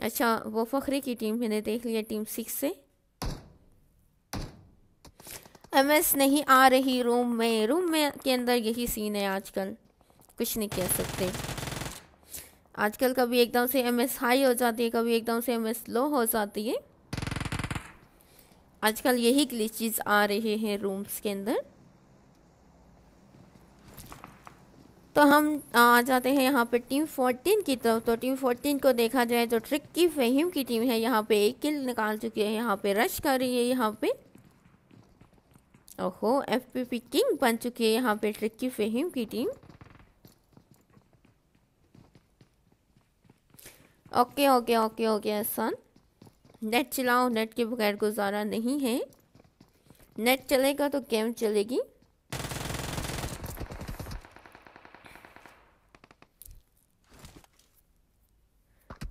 अच्छा वो फखरे की टीम मैंने देख लिया टीम सिक्स से एमएस नहीं आ रही रूम में रूम में के अंदर यही सीन है आजकल कुछ नहीं कह सकते आजकल कभी एकदम से एमएस हाई हो जाती है कभी एकदम से एमएस लो हो जाती है आजकल यही ग्लिचेस आ रहे हैं रूम्स के अंदर तो हम आ जाते हैं यहाँ पे टीम 14 की तरफ तो टीम 14 को देखा जाए तो ट्रिक की फहीम की टीम है यहाँ पे एक किल निकाल चुकी है यहाँ पे रश कर रही है यहाँ पे ओहो एफपीपी किंग बन चुकी है यहाँ पे ट्रिक की फहीम की team okay okay okay okay Ahsan net चलाओ नेट के बगैर गुजारा नहीं है नेट चलेगा तो गेम चलेगी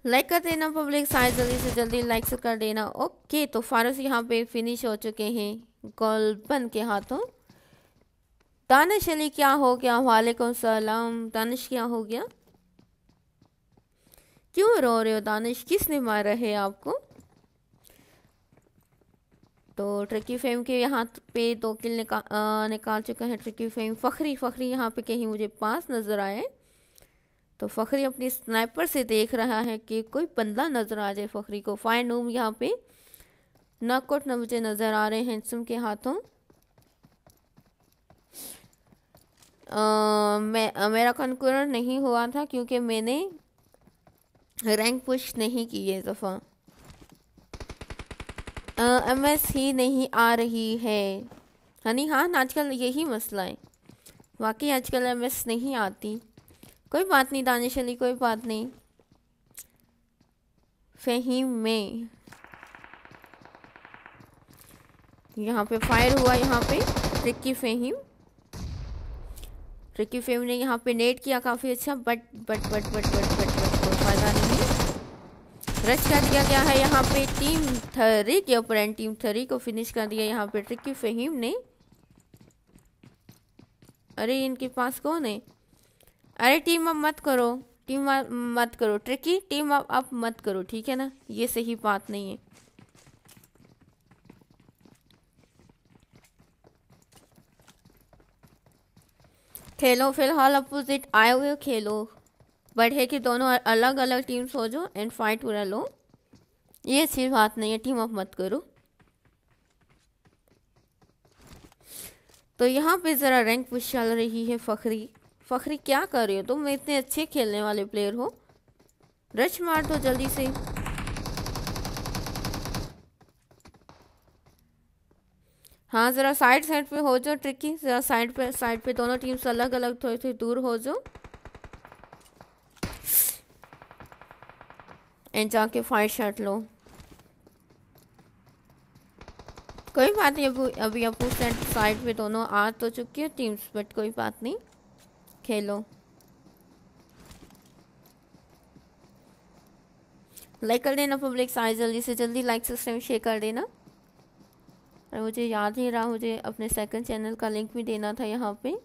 लाइक कर देना पब्लिक साइज जल्दी से जल्दी लाइक से कर देना ओके तो फारस यहाँ पे फिनिश हो चुके हैं गोलबन के हाथों दानिश अली क्या हो गया वालेकुम सलाम दानिश क्या हो गया क्यों रो रहे हो दानिश किसने मारा है आपको तो ट्रिकी फेम के यहाँ पे दो किल निका आ, निकाल चुके हैं ट्रिकी फेम फ़खरी फ़खरी यहाँ पे कहीं मुझे पास नज़र आए तो फ़खरी अपनी स्नाइपर से देख रहा है कि कोई बंदा नज़र आ जाए फ़खरी को फाइन नूम यहाँ पे नकआउट न मुझे नज़र आ रहे हैं सुम के हाथों मैं मेरा कंकुरर नहीं हुआ था क्योंकि मैंने रैंक पुश नहीं की है दफ़ा एम एस ही नहीं आ रही है हनी हाँ आजकल यही मसला है वाकई आजकल एम एस नहीं आती कोई बात नहीं दानिश अली कोई बात नहीं फहीम में यहाँ पे फायर हुआ यहाँ पे रिक्की फहीम रिक्की फेम ने यहाँ पे नेट किया काफ़ी अच्छा but but but but but dress कर दिया गया है यहाँ पे टीम थरी के ओपोनेंट टीम थरी को फिनिश कर दिया यहाँ पे ट्रिकी फहीम ने अरे इनके पास कौन है अरे टीम अब मत करो टीम अप मत करो ट्रिकी टीम अब अब मत करो ठीक है ना ये सही बात नहीं है खेलो फिलहाल अपोजिट आए हुए खेलो बट है कि दोनों अलग अलग टीम्स हो जाओ एंड फाइट पूरा लो ये अच्छी बात नहीं है टीम अप मत करो तो यहाँ पे ज़रा रैंक पुश चल रही है फखरी फखरी क्या कर रही हो तुम तो इतने अच्छे खेलने वाले प्लेयर हो रश मार दो जल्दी से हाँ ज़रा साइड साइड पे हो जाओ ट्रिकी ज़रा साइड पे साइड पे दोनों टीम्स अलग अलग थोड़ी थोड़ी दूर हो जाओ एंड जाके फाइट शर्ट लो कोई बात नहीं अभी अभी अपोज एंड साइड पे दोनों आ तो चुकी है टीम्स बट कोई बात नहीं खेलो लाइक कर देना पब्लिक साइज जल्दी से जल्दी लाइक सिस्टम शेयर कर देना और मुझे याद नहीं रहा मुझे अपने सेकंड चैनल का लिंक भी देना था यहाँ पे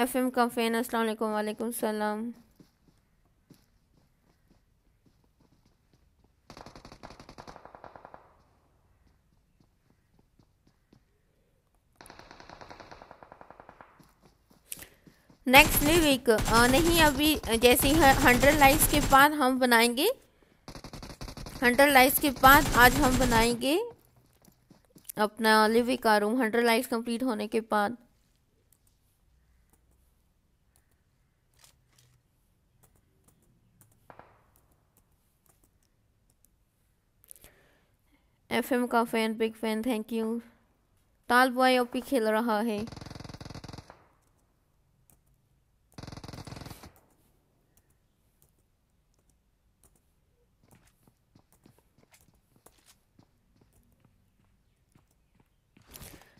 एफ एम कम्फेन अस्सलाम वालेकुम सलाम नेक्स्ट न्यू वीक नहीं अभी जैसे ही हंड्रेड लाइक्स के बाद हम बनाएंगे हंड्रेड लाइक्स के बाद आज हम बनाएंगे अपना लिविक का रूम हंड्रेड लाइक्स कंप्लीट होने के बाद एफएम का fan big fan thank you tall boy OP खेल रहा है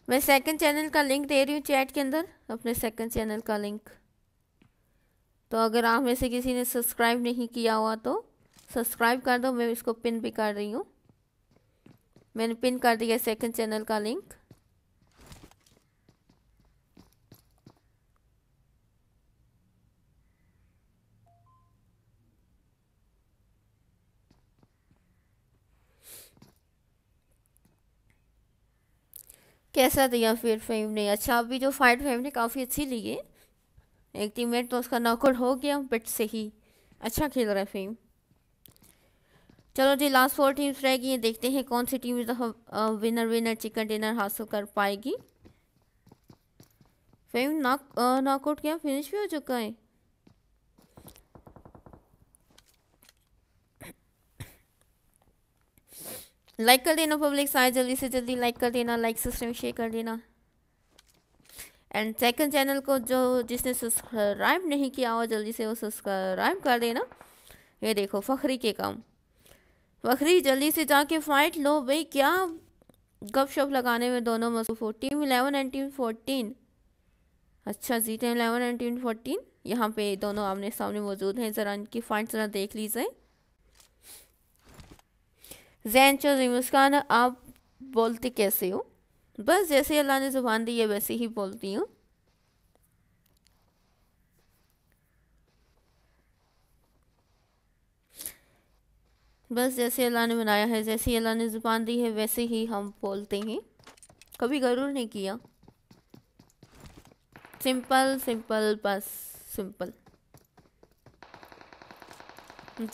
मैं सेकंड चैनल का लिंक दे रही हूँ चैट के अंदर अपने सेकंड चैनल का लिंक तो अगर आप में से किसी ने सब्सक्राइब नहीं किया हुआ तो सब्सक्राइब कर दो मैं इसको पिन भी कर रही हूँ मैंने पिन कर दिया सेकंड चैनल का लिंक कैसा दिया फिर फेम ने अच्छा अभी जो फाइट फेम ने काफ़ी अच्छी ली है एक टीम तो उसका नॉकआउट हो गया बट सही अच्छा खेल रहा है फेम चलो जी लास्ट फोर टीम्स रहेगी ये देखते हैं कौन सी team winner winner chicken dinner हासिल कर पाएगी फेम नॉक नॉकआउट क्या फिनिश भी हो चुका है लाइक कर देना पब्लिक सारे जल्दी से जल्दी लाइक कर देना लाइक सिस्टम शेयर कर देना एंड सेकंड चैनल को जो जिसने सब्सक्राइब नहीं किया हो जल्दी से वो सब्सक्राइब कर देना ये देखो फखरी के काम बकरी जल्दी से जाके फाइट लो भाई क्या गप शप लगाने में दोनों मसूफ हो team eleven eighteen fourteen fourteen अच्छा जीते इलेवन एंटीन फोटीन फोर्टीन यहाँ पे दोनों आमने सामने मौजूद हैं ज़रा इनकी फाइट ज़रा देख लीजिए जैन चौधरी मुस्कान आप बोलते कैसे हो बस जैसे अल्लाह ने ज़ुबान दी है वैसे ही बोलती हूँ बस जैसे अल्लाह ने बनाया है जैसे ही अल्लाह ने ज़ुबान दी है वैसे ही हम बोलते हैं कभी गरूर नहीं किया सिंपल सिंपल बस सिंपल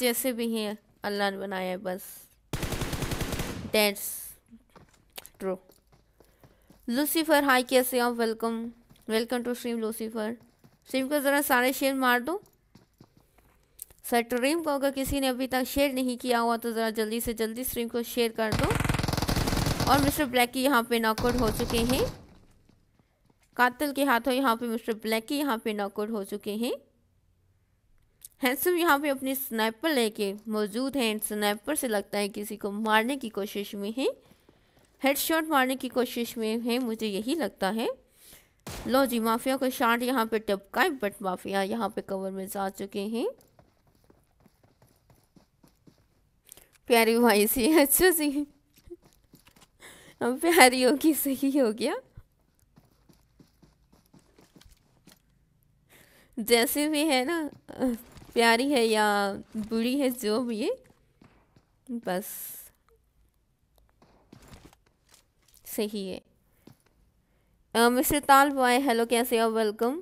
जैसे भी हैं अल्लाह ने बनाया है बस डेट्स ट्रू लूसीफर हाई कैसे हो welcome welcome to stream Lucifer stream को ज़रा सारे शेयर मार दो स्ट्रीम को अगर किसी ने अभी तक शेयर नहीं किया हुआ तो ज़रा जल्दी से जल्दी स्ट्रीम को शेयर कर दो और मिस्टर ब्लैक की यहाँ पर नॉकआउट हो चुके हैं कातिल के हाथों यहाँ पे मिस्टर ब्लैक की यहाँ पे नॉकआउट हो चुके हैं हैंसम यहाँ पे अपनी स्नाइपर लेके मौजूद हैं एंड स्नाइपर से लगता है किसी को मारने की कोशिश में है हेडशॉट मारने की कोशिश में है मुझे यही लगता है लो जी माफिया को शार्ट यहाँ पे टपकाए बट माफिया यहाँ पे कवर में जा चुके हैं प्यारी भाई सी अच्छा सी अब प्यारी होगी सही हो गया जैसे भी है ना प्यारी है या बुरी है जो भी है बस सही है मिस्टर ताल बॉय हेलो कैसे हो वेलकम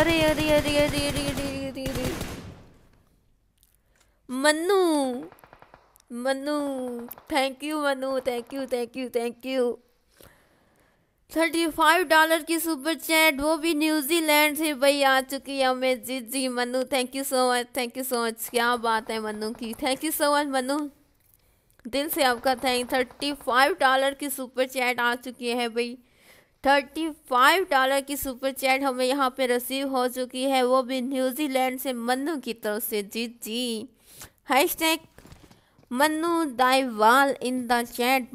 अरे अरे अरे अरे अरे अरे Manu Manu thank you Manu thank you thank you thank you thirty five dollar की सुपर चैट वो भी न्यूजीलैंड से भाई आ चुकी है हमें जी जी Manu thank you so much thank you so much क्या बात है मनु की thank you so much Manu दिल से आपका थैंक थर्टी फाइव डॉलर की सुपर चैट आ चुकी है भाई थर्टी फाइव डॉलर की सुपर चैट हमें यहाँ पे रिसीव हो चुकी है वो भी न्यूजीलैंड से मनु की तरफ से जी जी Hashtag Manu Daiwal in the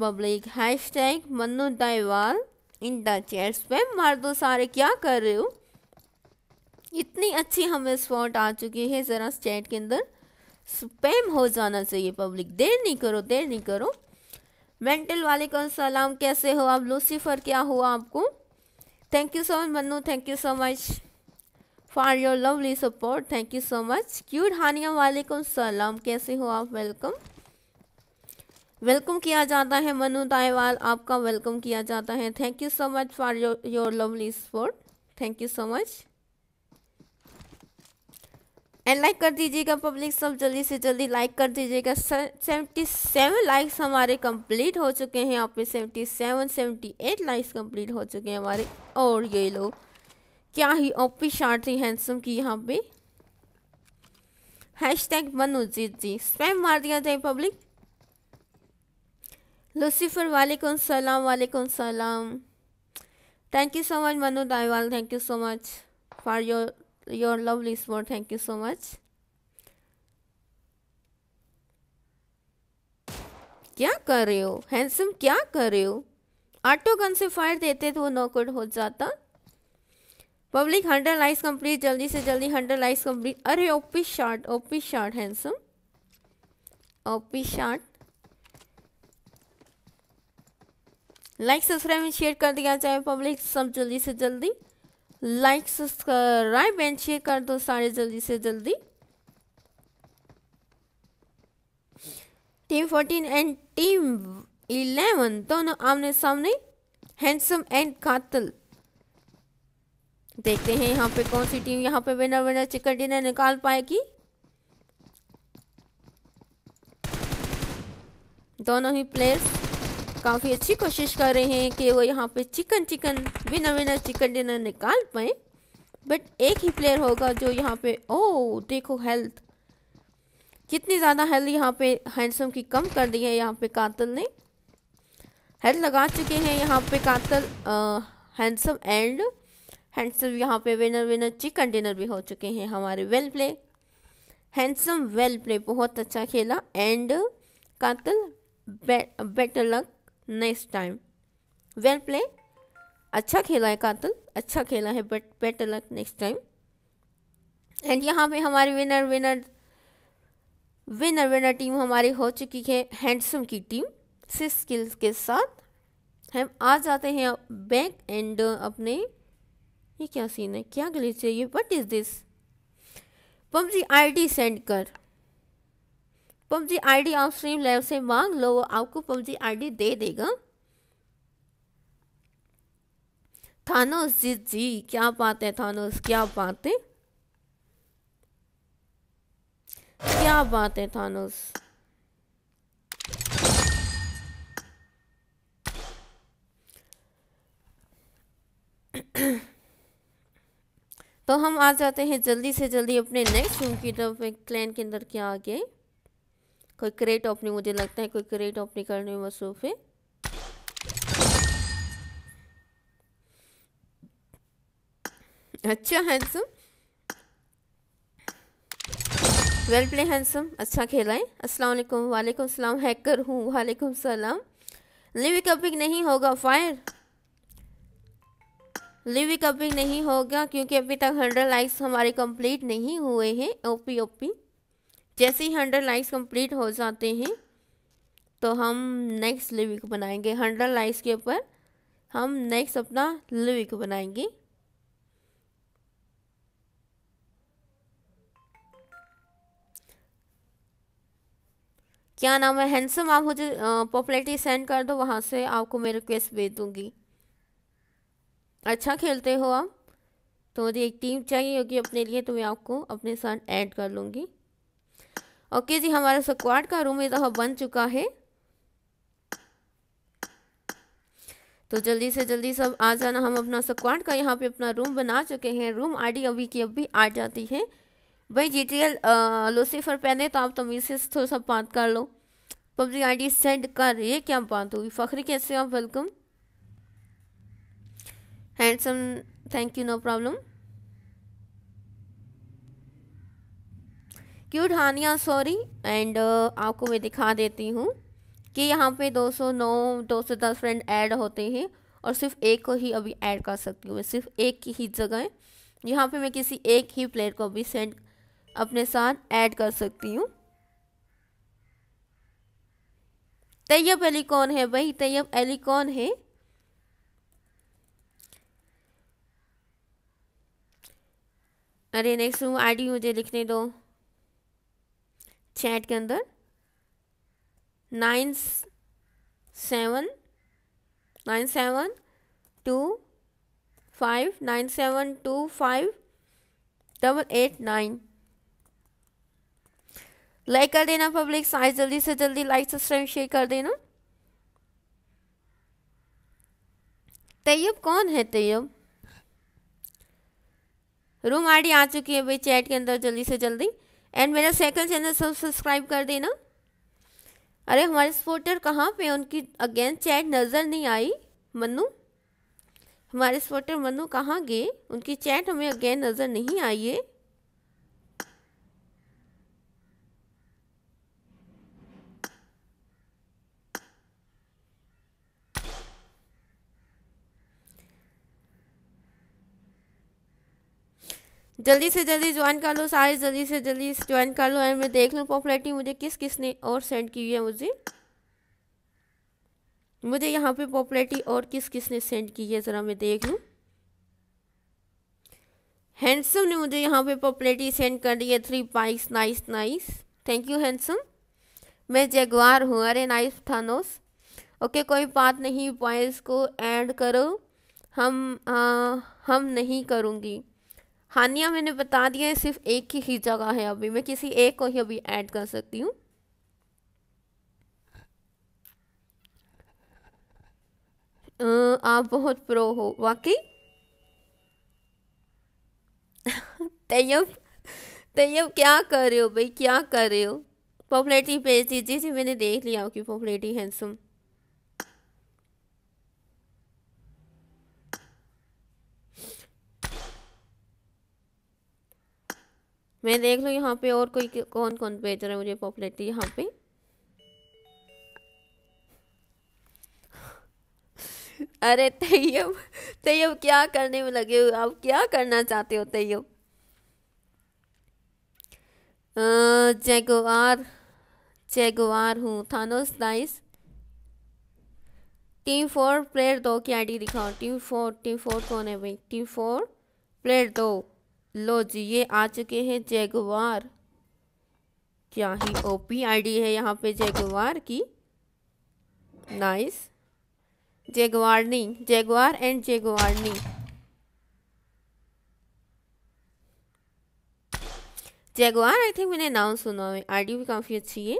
public hashtag Manu Daiwal in the chats पे मार दो सारे क्या कर रहे हो इतनी अच्छी हमें स्पॉट आ चुकी है ज़रा चैट के अंदर स्पैम हो जाना चाहिए पब्लिक देर नहीं करो देर नहीं करो मेंटल को सलाम कैसे हो आप लूसीफर क्या हुआ आपको thank you so much Manu thank you so much for your lovely support thank you so much cute Hania वालेकुम सलाम कैसे हो आप वेलकम वेलकम किया जाता है मनु दायवाल आपका वेलकम किया जाता है thank you so much for your your lovely support thank you so much and like कर दीजिएगा पब्लिक सब जल्दी से जल्दी लाइक कर दीजिएगा सेवेंटी सेवन लाइक्स हमारे कंप्लीट हो चुके हैं आप seventy seven seventy eight likes complete हो चुके हैं हमारे और ये लोग क्या ही ओपी शार्ट थी हैंडसम की यहाँ पे hashtag Manojit ji spam मार दिया जाए पब्लिक लूसीफर वालेकुम सलाम वालेकुम सलाम thank you so much Manu Daiwal thank you so much for your your lovely sport thank you so much क्या कर रहे हो हैंडसम क्या कर रहे हो आटो गन से फायर देते तो वो नॉकआउट हो जाता पब्लिक हंड्रेड लाइक्स कंप्लीट जल्दी से जल्दी हंड्रेड लाइक्स कंप्लीट अरे OP short OP short handsome OP short like subscribe and share कर दिया जाए पब्लिक सब जल्दी से जल्दी लाइक सब्सक्राइब एंड शेयर कर दो सारे जल्दी से जल्दी team fourteen and team eleven दोनों आमने सामने हैंडसम एंड कातल देखते हैं यहाँ पे कौन सी टीम यहाँ पे विनर विनर चिकन डिनर निकाल पाएगी दोनों ही प्लेयर्स काफ़ी अच्छी कोशिश कर रहे हैं कि वो यहाँ पे chicken chicken winner winner chicken dinner निकाल पाए बट एक ही प्लेयर होगा जो यहाँ पे ओ oh, देखो हेल्थ कितनी ज़्यादा हेल्थ यहाँ पे हैंडसम की कम कर दी है यहाँ पे कातल ने हेल्थ लगा चुके हैं यहाँ पे कातल हैंडसम एंड हैंडसम यहाँ पे विनर विनर चिकन डिनर भी हो चुके हैं हमारे well play handsome well play बहुत अच्छा खेला एंड कातल better luck next time well play अच्छा खेला है कातल अच्छा खेला है but better luck next time and यहाँ पे हमारे winner winner winner winner team हमारी हो चुकी है हैंडसम की टीम सिक्स स्किल्स के साथ हम आ जाते हैं बैक एंड अपने ये क्या सीन है क्या ग्लिच है ये what is this PUBG ID send कर पबजी आईडी आप स्ट्रीम लाइव से मांग लो वो आपको पबजी आईडी दे देगा थानोस जी जी क्या बात है थानोस क्या बात है क्या बात है थानोस Ahem. तो हम आ जाते हैं जल्दी से जल्दी अपने नेक्स्ट रूम की तरफ एक क्लैन के अंदर क्या आ गया कोई क्रेट ओपनिंग मुझे लगता है कोई क्रेट ओपनिंग करने में मसरूफ़ है अच्छा हैंडसम वेल प्ले हैंडसम अच्छा खेला है असलम वालेकुम सलाम हैकर हूँ वालेकुम सलाम लिविक अपिक नहीं होगा फायर लिविक अभी नहीं होगा क्योंकि अभी तक हंड्रेड लाइक्स हमारे कंप्लीट नहीं हुए हैं ओपी ओपी जैसे ही हंड्रेड लाइक्स कंप्लीट हो जाते हैं तो हम नेक्स्ट लिविक बनाएंगे हंड्रेड लाइक्स के ऊपर हम नेक्स्ट अपना लिविक बनाएंगे क्या नाम है हैंडसम आप मुझे पॉपुलरिटी सेंड कर दो वहाँ से आपको मैं रिक्वेस्ट भेज दूँगी अच्छा खेलते हो आप तो मुझे एक टीम चाहिए होगी अपने लिए तो मैं आपको अपने साथ ऐड कर लूँगी ओके जी हमारा स्क्वाड का रूम इतना बन चुका है तो जल्दी से जल्दी सब आ जाना हम अपना स्क्वाड का यहाँ पे अपना रूम बना चुके हैं रूम आईडी अभी की अभी आ जाती है भाई जी टी एल लूसीफर पहने तो आप तमीज़ से थोड़ा सा बात कर लो पब्लिक आईडी सेंड कर ये क्या बात हुई फ़खरी कैसे आप welcome handsome thank you no problem cute Hania sorry and आपको मैं दिखा देती हूँ कि यहाँ पे 209 210 फ्रेंड ऐड होते हैं और सिर्फ एक को ही अभी ऐड कर सकती हूँ मैं सिर्फ एक की ही जगह यहाँ पे मैं किसी एक ही प्लेयर को अभी सेंड अपने साथ ऐड कर सकती हूँ तैयब अली कौन है भाई तैयब अली कौन है अरे नेक्स्ट रूम आईडी मुझे लिखने दो चैट के अंदर nine seven nine seven two five nine seven two five double eight nine like कर देना पब्लिक साइज जल्दी से जल्दी लाइक सब्सक्राइब शेयर कर देना तैयब कौन है तैयब रूम आईडी आ चुकी है भाई चैट के अंदर जल्दी से जल्दी एंड मेरा सेकंड चैनल सब सब्सक्राइब कर देना अरे हमारे सपोर्टर कहाँ पे उनकी अगेन चैट नज़र नहीं आई मनु हमारे सपोर्टर मनु कहाँ गए उनकी चैट हमें अगेन नज़र नहीं आई है जल्दी से जल्दी ज्वाइन कर लो सारे जल्दी से जल्दी ज्वाइन कर लो एंड मैं देख लूँ पॉपुलरिटी मुझे किस किस ने और सेंड की हुई है मुझे मुझे यहाँ पे पॉपुलरिटी और किस किस ने सेंड की है ज़रा मैं देख लूँ हैंडसम ने मुझे यहाँ पे पॉपुलरिटी सेंड कर दी है थ्री पाइक्स nice nice thank you handsome मैं जगवार हूँ अरे नाइस थानोस ओके कोई बात नहीं पॉइंट्स को ऐड करो हम आ, हम नहीं करूँगी हानिया हाँ, मैंने बता दिया है सिर्फ एक ही जगह है अभी मैं किसी एक को ही अभी ऐड कर सकती हूँ आप बहुत प्रो हो वाकई तैयब तैयब क्या कर रहे हो भाई क्या कर रहे हो पॉपुलरिटी भेज दीजिए जी मैंने देख लिया आपकी पॉपुलरिटी हैंडसम मैं देख लूँ यहाँ पे और कोई कौन कौन बेच रहा है मुझे पॉपुलरिटी यहाँ पे अरे तैयब तैयब क्या करने में लगे हो आप क्या करना चाहते हो तैयब जैगोआर जैगोआर हूँ थानोस दाइस टीम फोर प्लेयर दो की आईडी दिखाओ टीम फोर टीम फोर कौन है भाई टीम फोर प्लेयर दो लो जी ये आ चुके हैं जैगवार क्या ही ओपी आईडी है यहाँ पे जैगवार की नाइस जैगवारनी जैगवार एंड जैगवारनी जैगवार आई थिंक मैंने नाम सुना है आईडी भी काफ़ी अच्छी है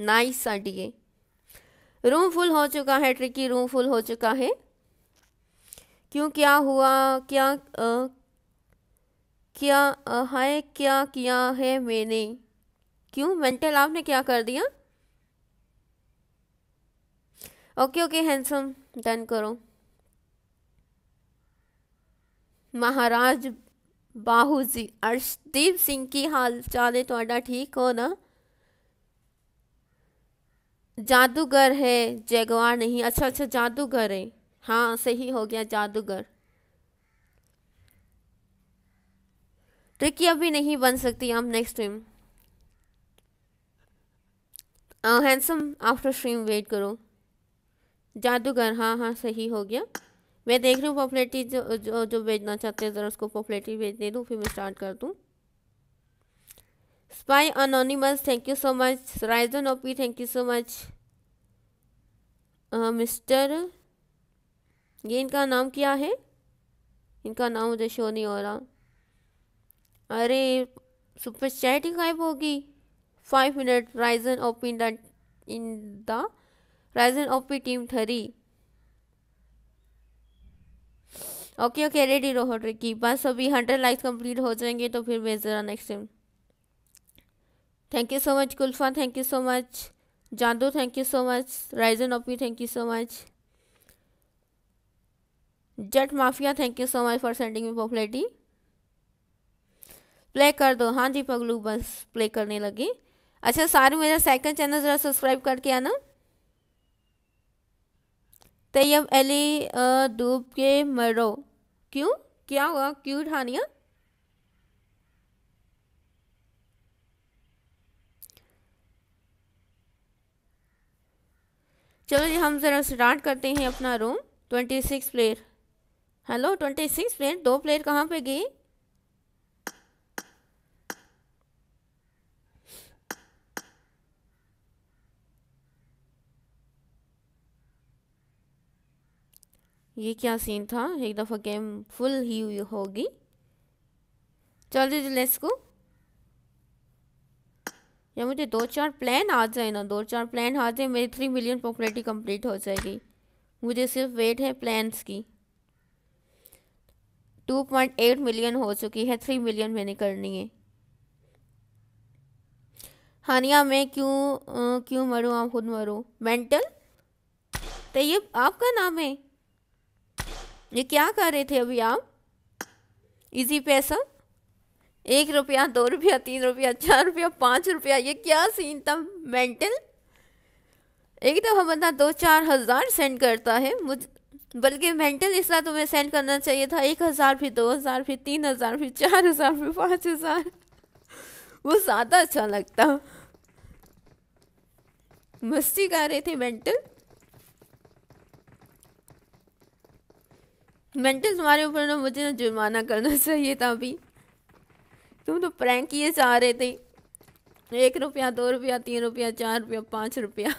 नाइस आईडी है रूम फुल हो चुका है ट्रिकी रूम फुल हो चुका है क्यों क्या हुआ क्या आ, क्या हाय क्या किया है मैंने क्यों मेंटल आपने क्या कर दिया ओके ओके हैंडसम डन करो महाराज बाहू जी अर्शदीप सिंह की हाल चाल है तो थोड़ा ठीक हो ना जादूगर है जैगवार नहीं अच्छा अच्छा जादूगर है हाँ सही हो गया जादूगर ट्रिकी अभी नहीं बन सकती हम next stream handsome after stream wait करो जादूगर हाँ हाँ सही हो गया मैं देख रही हूँ पॉपुलेटी जो जो जो भेजना चाहते हैं ज़रा उसको पॉपुलेटी भेज दे दूँ फिर मैं स्टार्ट कर दूँ spy anonymous thank you so much Ryzen OP thank you so much mister ये इनका नाम क्या है इनका नाम मुझे शो नहीं हो रहा अरे सुपर चैट ही गायब होगी five minute risen OP the in the risen OP team three okay okay ready रहो रिकी बस अभी हंड्रेड लाइक्स कंप्लीट हो जाएंगे तो फिर मैं ज़रा next time thank you so much कुल्फा थैंक यू सो मच जादू thank you so much Ryzen OP thank you so much Jatt mafia thank you so much for sending me popularity play कर दो हाँ जी पगलू बस प्ले करने लगी अच्छा सारे मेरा सेकंड चैनल ज़रा सब्सक्राइब करके आना तैयब अली डूब के मरो क्यों क्या हुआ क्यों ठानिया चलो जी हम ज़रा स्टार्ट करते हैं अपना room twenty six player hello twenty six player दो प्लेयर कहाँ पे गई ये क्या सीन था एक दफ़ा गेम फुल ही हुई होगी चल दीजिए लेट्स को या मुझे दो चार प्लान आ जाए ना दो चार प्लान आ जाए मेरी थ्री मिलियन पॉपुलरिटी कंप्लीट हो जाएगी मुझे सिर्फ वेट है प्लान्स की टू पॉइंट एट मिलियन हो चुकी है थ्री मिलियन मैंने करनी है हानिया मैं क्यों क्यों मरूँ आप खुद मरूँ मेंटल तो ये आपका नाम है ये क्या कर रहे थे अभी आप इजी पैसा एक रुपया दो रुपया तीन रुपया चार रुपया पाँच रुपया ये क्या सीन था मेंटल एक दफ़ा बंदा दो चार हज़ार सेंड करता है मुझ बल्कि मेंटल तरह तुम्हें सेंड करना चाहिए था एक हज़ार फिर दो हज़ार फिर तीन हज़ार फिर चार हज़ार फिर पाँच हज़ार वो ज़्यादा अच्छा लगता मस्ती कर रहे थे मेंटल मेंटल तुम्हारे ऊपर ना मुझे ना जुर्माना करना चाहिए था अभी तुम तो प्रैंक किए चाह रहे थे एक रुपया दो रुपया तीन रुपया चार रुपया पाँच रुपया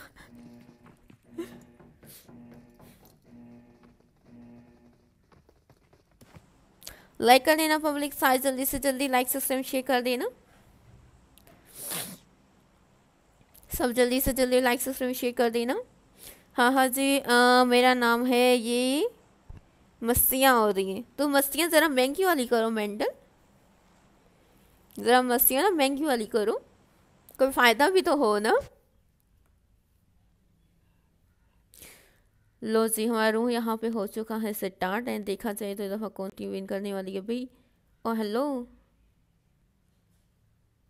लाइक कर देना पब्लिक सारे जल्दी से जल्दी लाइक सब्सक्राइब शेयर कर देना सब जल्दी से जल्दी लाइक सब्सक्राइब शेयर कर देना हाँ हाँ जी आ, मेरा नाम है ये मस्तियाँ हो रही हैं तो मस्तियाँ ज़रा महंगी वाली करो मेंटल ज़रा मस्तियाँ ना महंगी वाली करो कोई फ़ायदा भी तो हो ना लो जी हमारा रूह यहाँ पे हो चुका है स्टार्ट एंड देखा जाए तो दफ़ा कौन टीम विन करने वाली है भाई ओ हेलो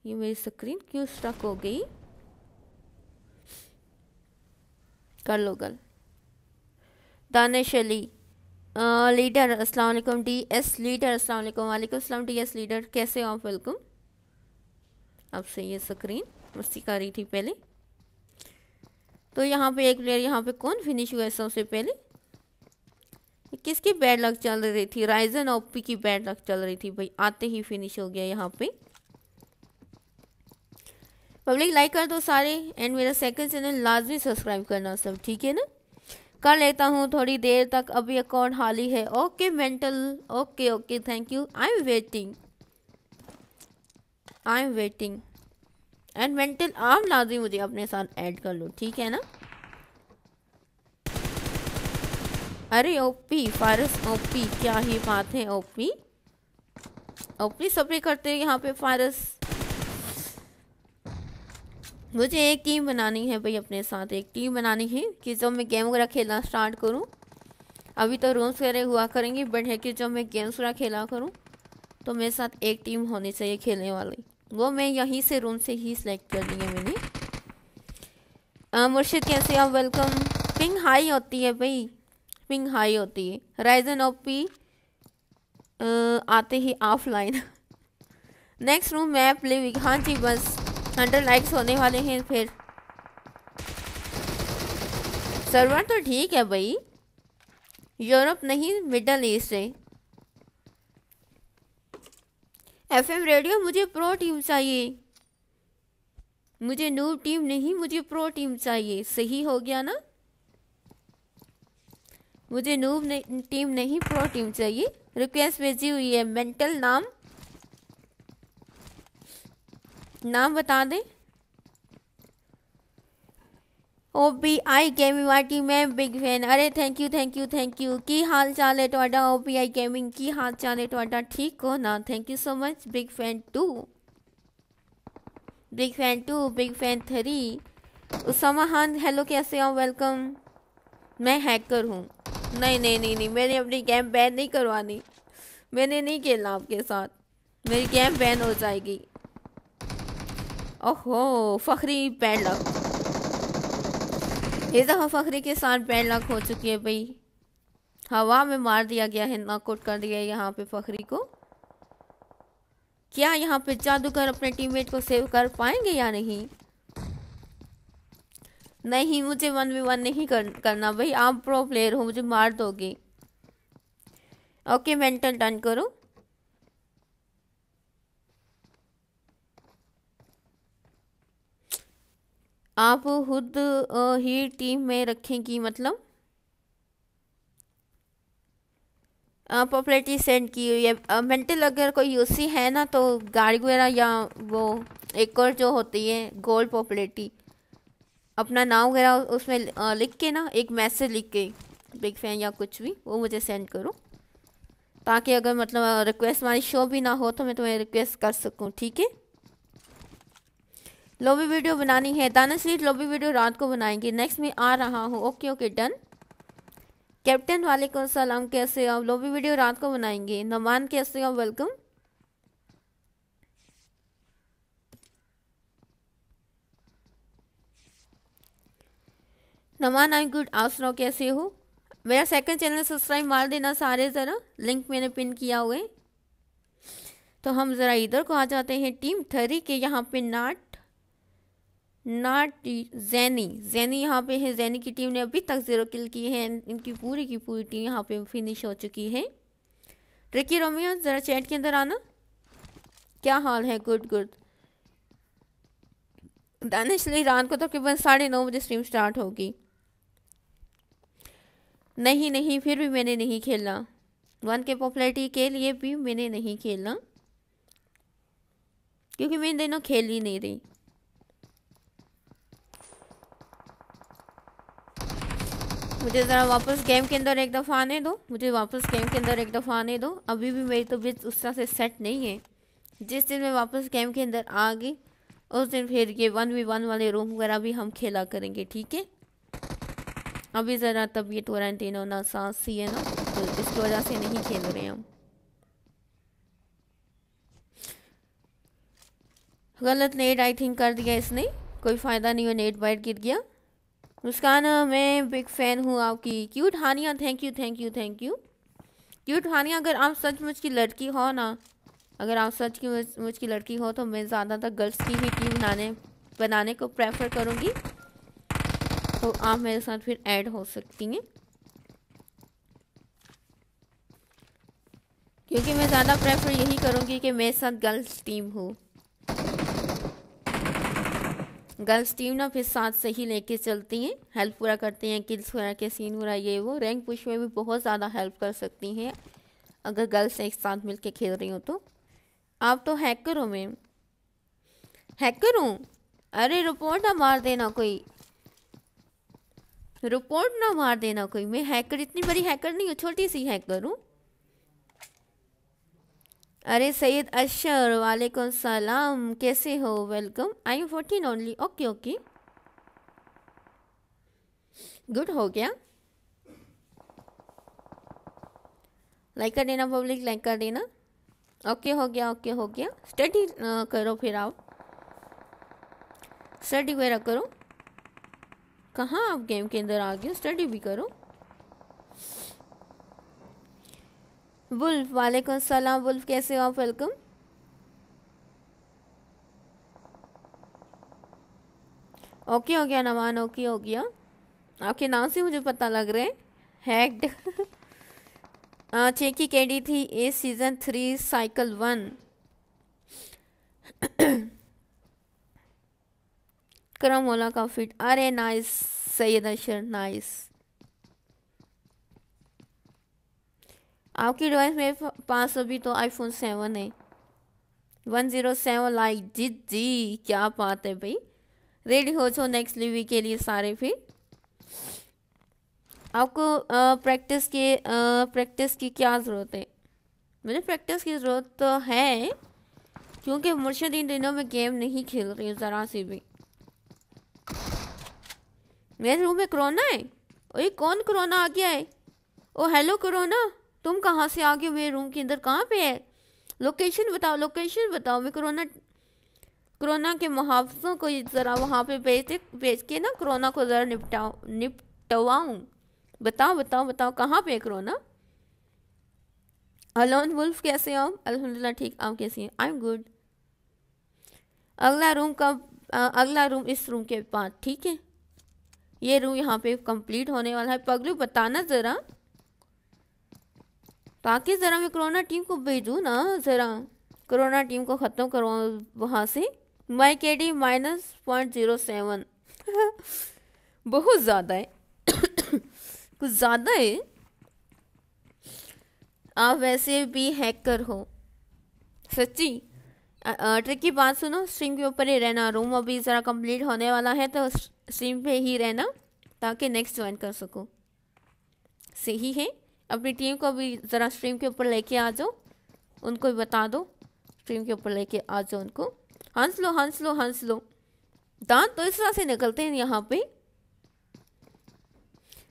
ये मेरी स्क्रीन क्यों स्टक हो गई कर लो गल दानिश अली लीडर अस्सलाम वालेकुम डी एस लीडर अस्सलाम वालेकुम वालेकुम अस्सलाम डी एस लीडर कैसे हो आप वेलकम आपसे ये स्क्रीन मस्ती कर रही थी पहले तो यहाँ पे एक प्लेयर यहाँ पे कौन फिनिश हुआ इससे उससे पहले किसकी बैड लक चल रही थी राइजन ओपी की बैड लक चल रही थी भाई आते ही फिनिश हो गया यहाँ पे पब्लिक लाइक कर दो सारे एंड मेरा सेकंड चैनल लाजमी सब्सक्राइब करना सब ठीक है ना कर लेता हूँ थोड़ी देर तक अभी अकाउंट हाली है okay mental okay okay thank you I am waiting I am waiting and mental आप लाजी मुझे अपने साथ ऐड कर लो ठीक है ना अरे ओपी फारस ओपी क्या ही बात है ओपी ओपी सप्रे करते हैं यहाँ पे फारस मुझे एक टीम बनानी है भाई अपने साथ एक टीम बनानी है कि जब मैं गेम वगैरह खेलना स्टार्ट करूँ अभी तो रूम्स वगैरह हुआ करेंगे बट है कि जब मैं गेम्स वगैरह खेला करूँ तो मेरे साथ एक टीम होनी चाहिए खेलने वाली वो मैं यहीं से रूम से ही सिलेक्ट कर ली है मैंने मुर्शिद कैसे आप वेलकम पिंग हाई होती है भाई पिंग हाई होती है राइजन ओपी आते ही offline next room map Livik हाँ जी बस हंड्रेड लाइक्स होने वाले हैं फिर सर्वर तो ठीक है भाई यूरोप नहीं मिडल ईस्ट है एफएम रेडियो मुझे प्रो टीम चाहिए मुझे न्यू टीम नहीं मुझे प्रो टीम चाहिए सही हो गया ना मुझे नूब टीम नहीं प्रो टीम चाहिए रिक्वेस्ट भेजी हुई है मेंटल नाम नाम बता दें ओ पी आई गेमिंग आटी मैं बिग फैन अरे thank you thank you thank you की हाल चाल है टोडा ओ पी आई गेमिंग की हाल चाल है टोडा ठीक हो ना thank you so much big fan too big fan too big fan three उसमा हान हेलो कैसे हो वेलकम मैं हैकर हूँ नहीं नहीं नहीं नहीं मैंने अपनी गेम बैन नहीं करवानी मैंने नहीं खेलना आपके साथ मेरी गेम बैन हो जाएगी ओहो फखरी पैड लक ये तो फखरी के साथ पैड लॉक हो चुकी है भाई हवा में मार दिया गया है नॉकआउट कर दिया है यहाँ पे फखरी को क्या यहाँ पे जादूगर अपने टीममेट को सेव कर पाएंगे या नहीं नहीं मुझे वन वी वन नहीं कर, करना भाई आप प्रो प्लेयर हो मुझे मार दोगे ओके मेंटल डन करो आप खुद ही टीम में रखें कि मतलब पॉपुलरिटी सेंड की हुई है मेंटल अगर कोई यूसी है ना तो गाड़ी वगैरह या वो एक और जो होती है गोल्ड पॉपुलरिटी अपना नाम वगैरह उसमें लिख के ना एक मैसेज लिख के बिग फैन या कुछ भी वो मुझे सेंड करो ताकि अगर मतलब रिक्वेस्ट हमारी शो भी ना हो तो मैं तुम्हें रिक्वेस्ट कर सकूँ ठीक है लॉबी वीडियो बनानी है दाना स्वीट लॉबी वीडियो रात को बनाएंगे नेक्स्ट में आ रहा हूँ ओके ओके डन कैप्टन वालेकुम सलाम कैसे हो लॉबी वीडियो रात को बनाएंगे नमान कैसे हो वेलकम नमान आई गुड आप सुनाओ कैसे हो मेरा सेकंड चैनल सब्सक्राइब मार देना सारे ज़रा लिंक मैंने पिन किया हुए तो हम ज़रा इधर को आ जाते हैं टीम थरी के यहाँ पे नाट नॉट जैनी जैनी यहाँ पे है जैनी की टीम ने अभी तक जीरो किल की है इनकी पूरी की पूरी टीम यहाँ पे फिनिश हो चुकी है रिकी रोमियो ज़रा चैट के अंदर आना क्या हाल है गुड गुड दानिश ली रात को तकरीबन तो साढ़े नौ बजे स्ट्रीम स्टार्ट होगी नहीं नहीं फिर भी मैंने नहीं खेला वन के पॉपुलरिटी के लिए भी मैंने नहीं खेला क्योंकि मैं इन दिनों खेल ही नहीं रही मुझे ज़रा वापस गेम के अंदर एक दफ़ा आने दो मुझे वापस गेम के अंदर एक दफ़ा आने दो अभी भी मेरी तबीयत उस तरह से सेट नहीं है जिस दिन मैं वापस गेम के अंदर आ गई उस दिन फिर ये वन वी वन वाले रूम वगैरह भी हम खेला करेंगे ठीक है अभी ज़रा तबीयत वारंटीन होना सांस सी है ना तो इसकी वजह से नहीं खेल रहे हम गलत नेट आई थिंक कर दिया इसने कोई फ़ायदा नहीं हुआ नेट बाइट गिर गया मुस्कान मैं बिग फैन हूँ आपकी cute Hania thank you thank you thank you cute Hania अगर आप सचमुच की लड़की हो ना अगर आप सच की मुझ की लड़की हो तो मैं ज़्यादातर गर्ल्स की ही टीम बनाने बनाने को प्रेफर करूँगी तो आप मेरे साथ फिर ऐड हो सकती हैं क्योंकि मैं ज़्यादा प्रेफर यही करूँगी कि मेरे साथ गर्ल्स टीम हो गर्ल्स टीम ना फिर साथ से ही लेके चलती हैं हेल्प पूरा करती हैं किल्स वगैरह के सीन वगैरह ये वो रैंक पुश में भी बहुत ज़्यादा हेल्प कर सकती हैं अगर गर्ल्स एक साथ मिल के खेल रही हो तो आप तो हैकर हो मैम हैकर हूँ अरे रिपोर्ट ना मार देना कोई रिपोर्ट ना मार देना कोई मैं हैकर इतनी बड़ी हैकर नहीं हूँ छोटी सी हैकर हूँ अरे सैयद अशर वालेकुम सलाम कैसे हो welcome I am fourteen only okay okay good हो गया लाइक कर देना पब्लिक लाइक कर देना ओके हो गया ओके हो गया स्टडी करो फिर आप स्टडी वगैरह करो कहाँ आप गेम के अंदर आ गए स्टडी भी करो वुल्फ वालेकुम सलाम वुल्फ कैसे हो आप वेलकम ओके हो गया नवान ओके हो गया आपके नाम से मुझे पता लग रहा है हैक्ड चेकी कैडी थी a season three cycle one करम का फिट अरे नाइस सैद अशर नाइस आपकी डिवाइस मेरे पास अभी तो आईफोन सेवन है वन ज़ीरो सेवन लाइक जी जी क्या बात है भाई रेडी हो जाओ नेक्स्ट लिवी के लिए सारे फिर आपको प्रैक्टिस के प्रैक्टिस की क्या ज़रूरत है मुझे प्रैक्टिस की ज़रूरत तो है क्योंकि मुर्शद इन दिनों में गेम नहीं खेल रही ज़रा सी भी मेरे रूम में कोरोना है अरे कौन कोरोना आ गया है ओ हेलो कोरोना तुम कहाँ से आ गए मेरे रूम के अंदर कहाँ पे है लोकेशन बताओ लोकेशन बताओ मैं कोरोना कोरोना के मुहावजों को ज़रा वहाँ पे भेज भेज के ना कोरोना को ज़रा निपटाओ निपटवाऊँ बताओ बताओ बताओ कहाँ पे है कोरोना अलोन वुल्फ कैसे हो अल्हम्दुलिल्लाह ठीक आप कैसे हैं आई एम गुड अगला रूम का अगला रूम इस रूम के पास ठीक है ये रूम यहाँ पे कंप्लीट होने वाला है पगलू बताना ज़रा ताकि ज़रा मैं कोरोना टीम को भेजूँ ना ज़रा कोरोना टीम को ख़त्म करवाऊँ वहाँ से my K D minus point zero seven बहुत ज़्यादा है कुछ ज़्यादा है आप वैसे भी हैकर हो सच्ची ट्रिक की बात सुनो स्ट्रीम के ऊपर ही रहना रूम अभी ज़रा कंप्लीट होने वाला है तो स्ट्रीम पे ही रहना ताकि नेक्स्ट ज्वाइन कर सको सही है अपनी टीम को भी ज़रा स्ट्रीम के ऊपर लेके आ जाओ उनको भी बता दो स्ट्रीम के ऊपर लेके आ जाओ उनको हंस लो हंस लो हंस लो दांत तो इस तरह से निकलते हैं यहाँ पे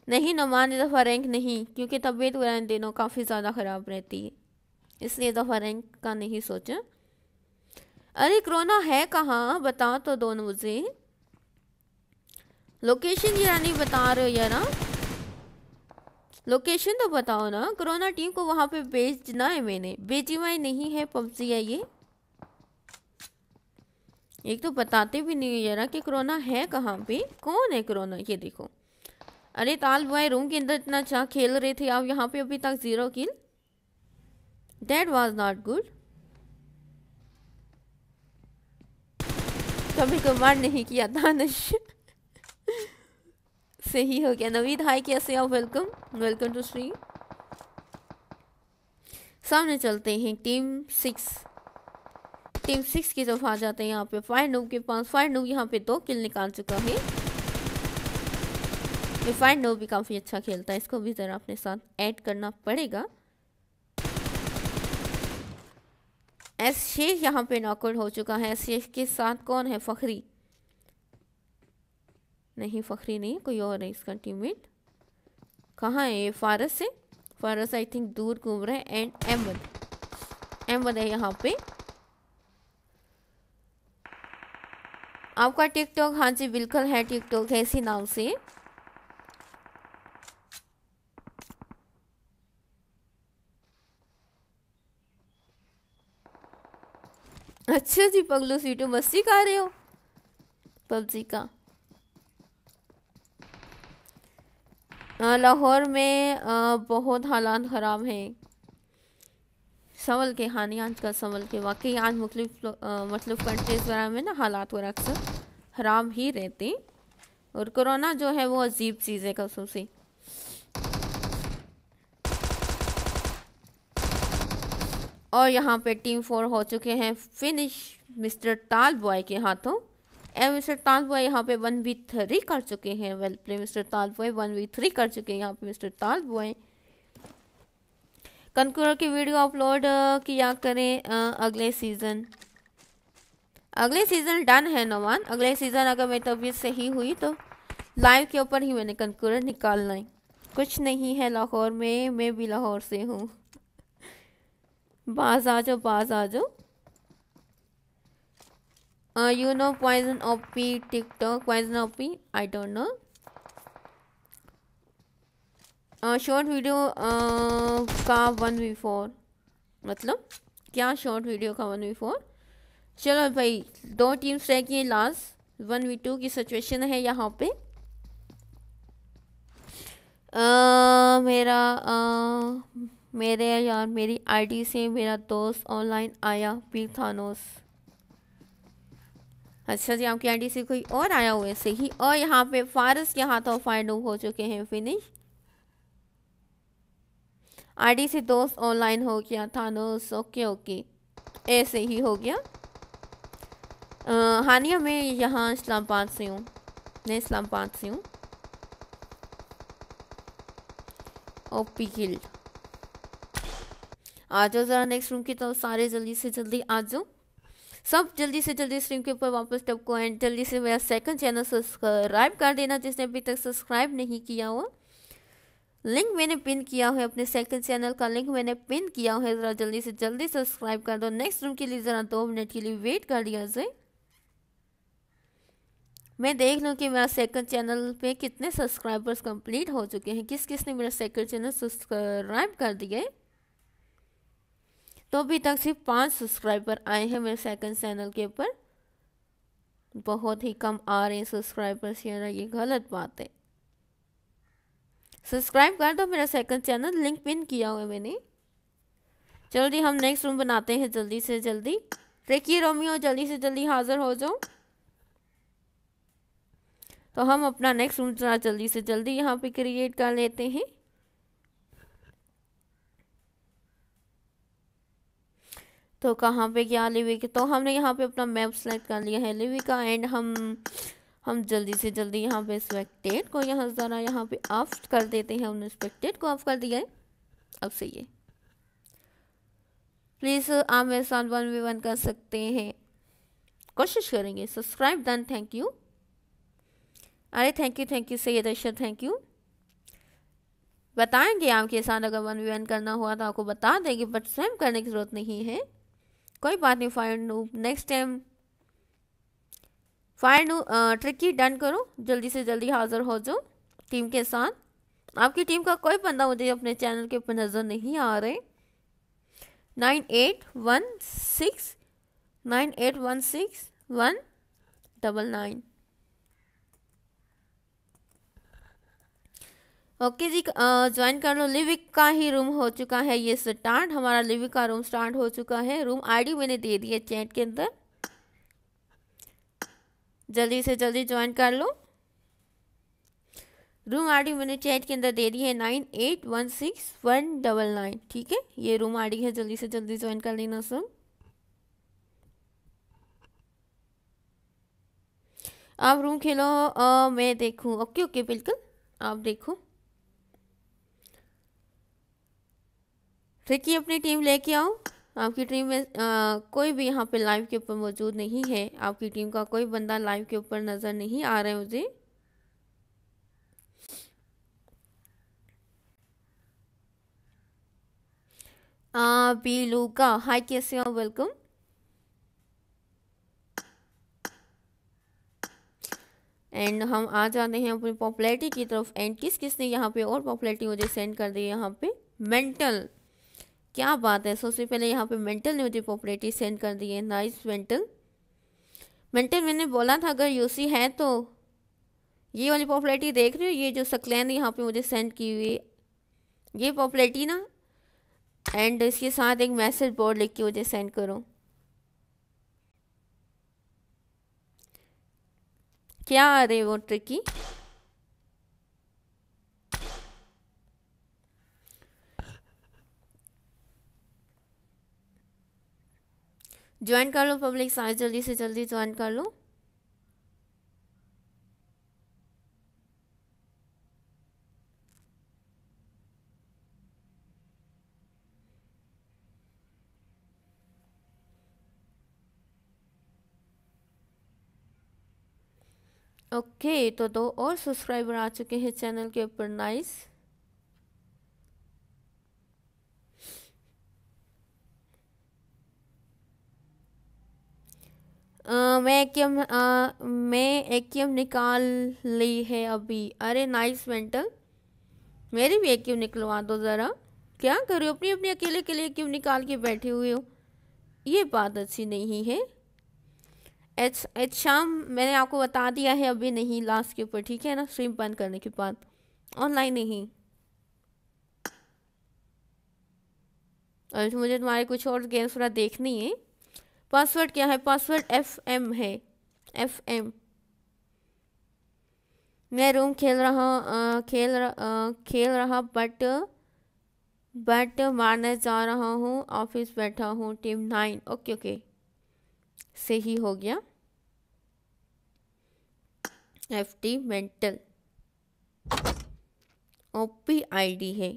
नहीं नुमान दफ़ा रैंक नहीं क्योंकि तबीयत वगैरह इन दिनों काफ़ी ज़्यादा ख़राब रहती है इसलिए दफ़ा रैंक का नहीं सोचा अरे कोरोना है कहाँ बता तो दोनों मुझे लोकेशन जरा नहीं बता रहे हो यारा हाँ? लोकेशन तो बताओ ना कोरोना टीम को वहां पे भेजना है मैंने भेजी वाई नहीं है पबजी है ये एक तो बताते भी नहीं जरा कि कोरोना है कहाँ पे कौन है कोरोना ये देखो अरे ताल बॉय रूम के अंदर इतना अच्छा खेल रहे थे आप यहाँ पे अभी तक zero kill that was not good कभी कमार नहीं किया था नशा से ही हो गया नवीद हाय कैसे हो वेलकम वेलकम टू श्री सामने चलते हैं टीम सिक्स टीम सिक्स की तरफ आ जाते हैं यहाँ पे फायर नूब के पास फायर नूब यहाँ पे दो किल निकाल चुका है ये फायर नूब भी काफ़ी अच्छा खेलता है इसको भी ज़रा अपने साथ ऐड करना पड़ेगा एस शेख यहाँ पे नॉकआउट हो चुका है एस शेख के साथ कौन है फखरी नहीं फखरी नहीं कोई और है इसका टीमेट कहाँ है ये फारस से फारस आई थिंक दूर घूम रहे हैं एंड अहमद अहमद है यहाँ पे आपका टिकटॉक हाँ जी बिल्कुल है टिकटॉक है इसी नाम से अच्छा जी पगलू सीटू मस्ती कर रहे हो पबजी का लाहौर में बहुत हालात ख़राब हैं सवल के हानि आज का संभल के वाकई आज मुख्तफ मतलब कंट्रीज़ वगैरह में ना हालात वगैरह अक्सर ख़राब ही रहते और कोरोना जो है वो अजीब चीज़ है खसूस और यहाँ पे टीम फोर हो चुके हैं फिनिश मिस्टर ताल बॉय के हाथों एम मिस्टर तालबॉय यहाँ पे वन वी थ्री कर चुके हैं well play mister Tallboy one v three कर चुके हैं यहाँ पे मिस्टर तालबॉय कंकुर की वीडियो अपलोड uh, किया करें uh, अगले सीज़न अगले सीज़न डन है नवान अगले सीज़न अगर मेरी तबीयत सही हुई तो लाइव के ऊपर ही मैंने कंक्यूर निकालना है कुछ नहीं है लाहौर में मैं भी लाहौर से हूँ बाज आ जाओ बाज आ जाओ Uh, you know poison op TikTok poison op I don't know. Uh, short video का वन वी फोर मतलब क्या शॉर्ट वीडियो का वन वी फोर चलो भाई दो टीम्स रह गई लास्ट वन वी टू की सिचुएशन है यहाँ पे आ, uh, मेरा आ, uh, मेरे यार मेरी आईडी से मेरा दोस्त ऑनलाइन आया पी थानोस अच्छा जी आपकी आईडी से कोई और आया हुआ ऐसे ही और यहाँ पे फारस के हाथों फायडो हो चुके हैं फिनिश आईडी से दोस्त ऑनलाइन हो गया था नोस ओके ओके ऐसे ही हो गया हानिया मैं यहाँ इस्लामाबाद से हूँ मैं इस्लामाबाद से हूँ ओपी गिल्ड आ जाओ ज़रा नेक्स्ट रूम की तो सारे जल्दी से जल्दी आ जाओ सब जल्दी से जल्दी स्ट्रीम के ऊपर वापस टप को एंड जल्दी से मेरा सेकंड चैनल सब्सक्राइब कर देना जिसने अभी तक सब्सक्राइब नहीं किया हो लिंक मैंने पिन किया है अपने सेकंड चैनल का लिंक मैंने पिन किया है ज़रा जल्दी से जल्दी सब्सक्राइब कर दो नेक्स्ट रूम के लिए ज़रा दो मिनट के लिए वेट कर लिया जाए मैं देख लूँ कि मेरा सेकंड चैनल पे कितने सब्सक्राइबर्स कंप्लीट हो चुके हैं किस किस ने मेरा सेकंड चैनल सब्सक्राइब कर दिया है तो अभी तक सिर्फ पाँच सब्सक्राइबर आए हैं मेरे सेकंड चैनल के ऊपर बहुत ही कम आ रहे हैं सब्सक्राइबर्स यार ये गलत बात है सब्सक्राइब कर दो मेरा सेकंड चैनल लिंक पिन किया हुआ है मैंने चलो जी हम नेक्स्ट रूम बनाते हैं जल्दी से जल्दी रेकी रोमियो जल्दी से जल्दी हाजिर हो जाओ तो हम अपना नेक्स्ट रूम जल्दी से जल्दी यहाँ पे क्रिएट कर लेते हैं तो कहाँ पे क्या के तो हमने यहाँ पे अपना मैप सेलेक्ट कर लिया है का एंड हम हम जल्दी से जल्दी यहाँ पे स्पेक्टेड को यहाँ ज़रा यहाँ पे ऑफ कर देते हैं हमने स्पेक्टेड को ऑफ कर दिया है अब से ये प्लीज़ आप मेरे साथ वन वी वन कर सकते हैं कोशिश करेंगे सब्सक्राइब डन थैंक यू अरे thank you thank you Syed Ashar thank you बताएंगे आपके साथ अगर वन वी वन करना हुआ तो आपको बता देंगे बट स्वयं करने की ज़रूरत नहीं है कोई बात नहीं fire noob next time fire noob tricky done करो जल्दी से जल्दी हाजिर हो जाओ टीम के साथ आपकी टीम का कोई बंदा मुझे अपने चैनल के ऊपर नज़र नहीं आ रहे nine eight one six nine eight one six one double nine okay जी ज्वाइन कर लो लिविक का ही रूम हो चुका है ये स्टार्ट हमारा लिविक का रूम स्टार्ट हो चुका है रूम आईडी मैंने दे दी है चैट के अंदर जल्दी से जल्दी ज्वाइन कर लो रूम आईडी मैंने चैट के अंदर दे दी है nine eight one six one double nine ठीक है ये रूम आईडी है जल्दी से जल्दी ज्वाइन कर लेना सर आप रूम खेलो आ, मैं देखूँ ओके ओके बिल्कुल आप देखो ट्रिकी अपनी टीम लेके आओ आपकी टीम में आ, कोई भी यहाँ पे लाइव के ऊपर मौजूद नहीं है आपकी टीम का कोई बंदा लाइव के ऊपर नज़र नहीं आ रहा है मुझे आ, बीलूका हाय कैसे हो वेलकम एंड हम आ जाते हैं अपनी पॉपुलैरिटी की तरफ एंड किस किस ने यहाँ पे और पॉपुलैरिटी मुझे सेंड कर दी है यहाँ पे मेंटल क्या बात है सबसे पहले यहाँ पे मेंटल ने मुझे पॉपुलरिटी सेंड कर दी है नाइस मेंटल मेंटल मैंने बोला था अगर यूसी है तो ये वाली पॉपुलरिटी देख रहे हो ये जो सकलैन यहाँ पे मुझे सेंड की हुई ये पॉपुलरिटी ना एंड इसके साथ एक मैसेज बोर्ड लिख के मुझे सेंड करो क्या आ रही वो ट्रिकी ज्वाइन कर लो पब्लिक साइंस जल्दी से जल्दी ज्वाइन कर लो ओके okay, तो दो और सब्सक्राइबर आ चुके हैं चैनल के ऊपर नाइस मैं एक मैं एक्यम निकाल ली है अभी अरे नाइस मेंटल मेरी भी एक्यम निकलवा दो ज़रा क्या करो अपनी अपनी अकेले के लिए क्यों निकाल के बैठे हुए हो ये बात अच्छी नहीं है एच एच शाम मैंने आपको बता दिया है अभी नहीं लास्ट के ऊपर ठीक है ना स्ट्रीम बंद करने के बाद ऑनलाइन नहीं अच्छा मुझे तुम्हारे कुछ और गेम्स थोड़ा देखनी है पासवर्ड क्या है पासवर्ड एफ एम है एफ एम मैं रूम खेल रहा आ, खेल आ, खेल रहा बट बट मारने जा रहा हूँ ऑफिस बैठा हूँ टीम नाइन ओके ओके सही हो गया F T mental OP ID है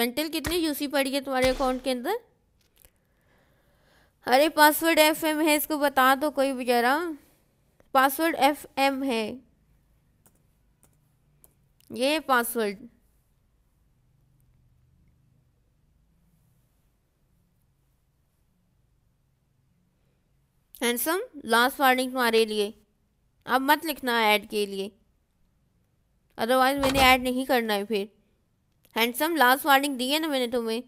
मेंटल कितनी यूसी पड़ी है तुम्हारे अकाउंट के अंदर अरे पासवर्ड एफ एम है इसको बता दो कोई बेचारा पासवर्ड एफ एम है ये पासवर्ड हैंडसम लास्ट वार्निंग तुम्हारे लिए अब मत लिखना ऐड के लिए अदरवाइज मैंने ऐड नहीं करना है फिर हैंडसम लास्ट वार्निंग दी है ना मैंने तुम्हें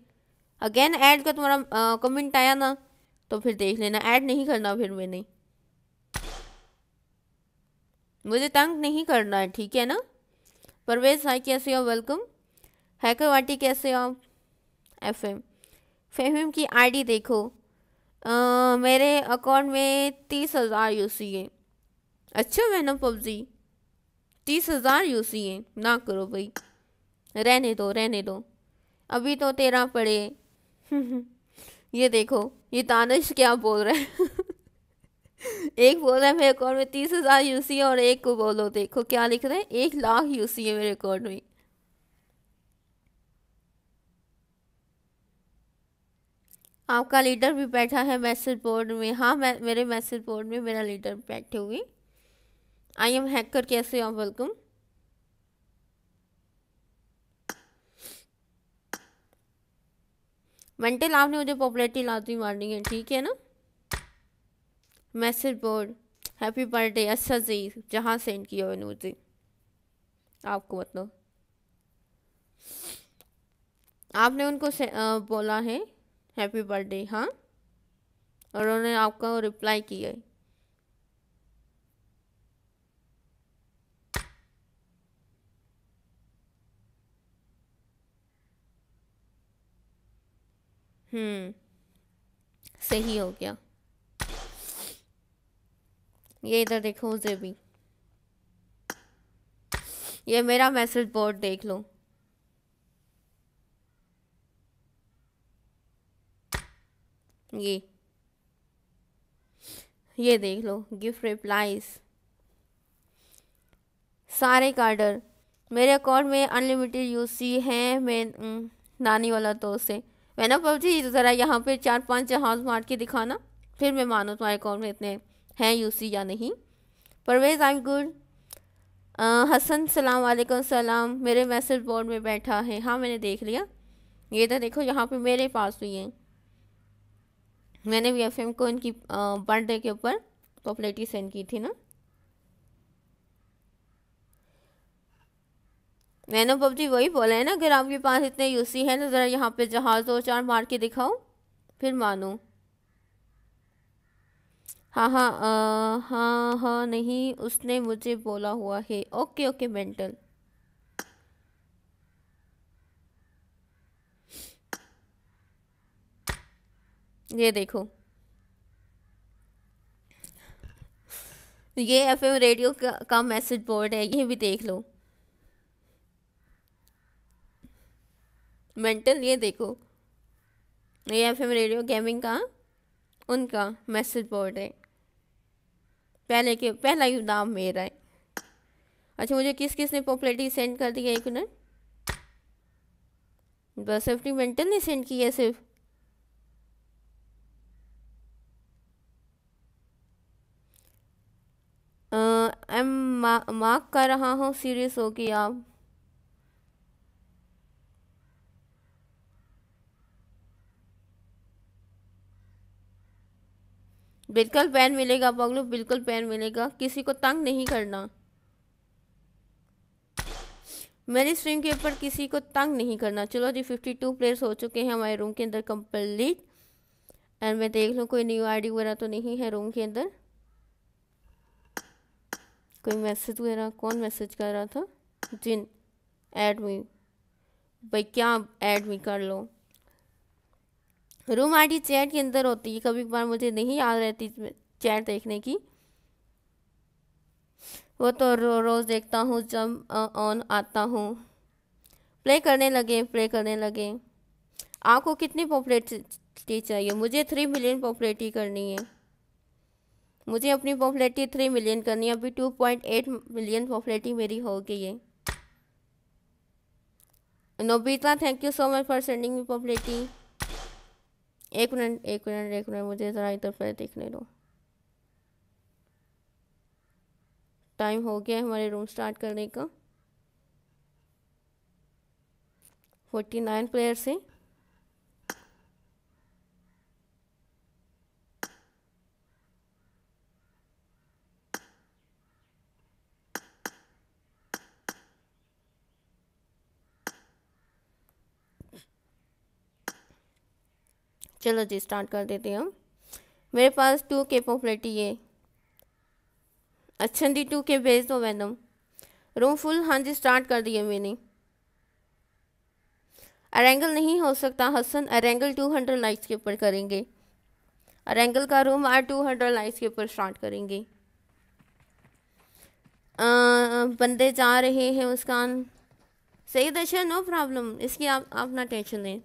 अगेन ऐड का तुम्हारा कमेंट आया ना तो फिर देख लेना ऐड नहीं करना फिर मैंने मुझे तंग नहीं करना है ठीक है ना परवेज भाई कैसे हो वेलकम हैकर वाटी कैसे हो आप एफ एम फेम की आईडी देखो आ, मेरे अकाउंट में तीस हज़ार यू सी अच्छा है अच्छा मैडम पबजी तीस हज़ार यू सी है ना करो भाई रहने दो रहने दो अभी तो तेरा पड़े ये देखो ये तानिश क्या बोल रहा है एक बोल रहा है मेरे अकाउंट में तीस हज़ार यू सी और एक को बोलो देखो क्या लिख रहे हैं एक लाख यू सी है मेरे अकाउंट में आपका लीडर भी बैठा है मैसेज बोर्ड में हाँ मैं मेरे मैसेज बोर्ड में मेरा लीडर बैठे हुए आई एम हैकर कैसे हो वेलकम मेंटल आपने मुझे पॉपुलरिटी लाजमी मारनी है ठीक है ना मैसेज बोर्ड हैप्पी बर्थडे अच्छा जी जहाँ सेंड किया मैंने मुझे आपको मतलब आपने उनको से, आ, बोला है हैप्पी बर्थडे हाँ और उन्होंने आपका रिप्लाई किया है हम्म सही हो गया ये इधर देखो उसे भी ये मेरा मैसेज बोर्ड देख लो ये ये देख लो गिफ्ट रिप्लाइज सारे कार्डर मेरे अकाउंट में अनलिमिटेड यूसी हैं मैं नानी वाला तो से मैंने पबजी तो ज़रा यहाँ पे चार पांच जहाज मार के दिखाना फिर मैं मानूँ तुम्हारे कौन में इतने हैं यूसी या नहीं Parvez I am good Hasan सलाम वालेकुम सलाम मेरे मैसेज बोर्ड में बैठा है हाँ मैंने देख लिया ये तो देखो यहाँ पे मेरे पास भी है मैंने वी को इनकी बर्थडे के ऊपर पॉपुलरिटी सेंड की थी ना मैंने पबजी वही बोला है ना अगर आपके पास इतने यूसी है ना तो ज़रा यहाँ पे जहाज़ दो चार मार के दिखाओ फिर मानू हाँ हाँ आ, हाँ हाँ नहीं उसने मुझे बोला हुआ है ओके ओके मेंटल ये देखो ये एफएम रेडियो का, का मैसेज बोर्ड है ये भी देख लो मेंटल ये देखो ये एफ एम रेडियो गेमिंग का उनका मैसेज बोर्ड है पहले के पहला ही नाम मेरा है अच्छा मुझे किस किस ने पॉपुलरिटी सेंड कर दी है एक मिनट बस सेफ्टी मेंटल ने सेंड की है सिर्फ एम मार्क कर रहा हूँ सीरियस हो कि आप बिल्कुल पेन मिलेगा आप बिल्कुल पेन मिलेगा किसी को तंग नहीं करना मेरी स्ट्रीम के ऊपर किसी को तंग नहीं करना चलो जी फिफ्टी टू प्लेयर्स हो चुके हैं हमारे रूम के अंदर कंप्लीट एंड मैं देख लूँ कोई न्यू आईडी वगैरह तो नहीं है रूम के अंदर कोई मैसेज वगैरह कौन मैसेज कर रहा था जिन एड भाई क्या एडमी कर लो रूम आईडी चैट के अंदर होती है कभी कभार मुझे नहीं याद रहती चैट देखने की वो तो रो, रोज़ देखता हूँ जब ऑन आता हूँ प्ले करने लगे प्ले करने लगे आपको कितनी पॉपुलरिटी चाहिए मुझे थ्री मिलियन पॉपुलरिटी करनी है मुझे अपनी पॉपुलरिटी थ्री मिलियन करनी है अभी two point eight million popularity मेरी हो गई है Nobita thank you so much for sending me popularity एक मिनट एक मिनट एक मिनट मुझे ज़रा इधर पर देखने दो टाइम हो गया है हमारे रूम स्टार्ट करने का फोर्टी नाइन प्लेयर्स हैं चलो जी स्टार्ट कर देते हैं हम मेरे पास टू के है अच्छा जी टू के भेज दो मैडम रूम फुल हाँ जी स्टार्ट कर दिए मैंने अरेंगल नहीं हो सकता हसन अरेंगल टू हंड्रेड लाइट्स के ऊपर करेंगे अरेंगल का room R two hundred lights के ऊपर स्टार्ट करेंगे आ, बंदे जा रहे हैं उसका सही दशा नो प्रॉब्लम इसकी आप अपना टेंशन लें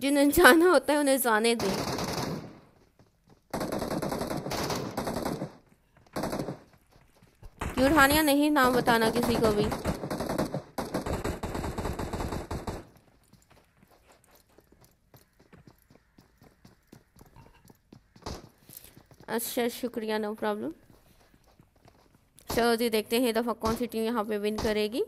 जिन्हें जाना होता है उन्हें जाने दें यूठानिया नहीं नाम बताना किसी को भी अच्छा शुक्रिया नो प्रॉब्लम चलो जी देखते हैं दफ़ा कौन सी टीम यहाँ पे विन करेगी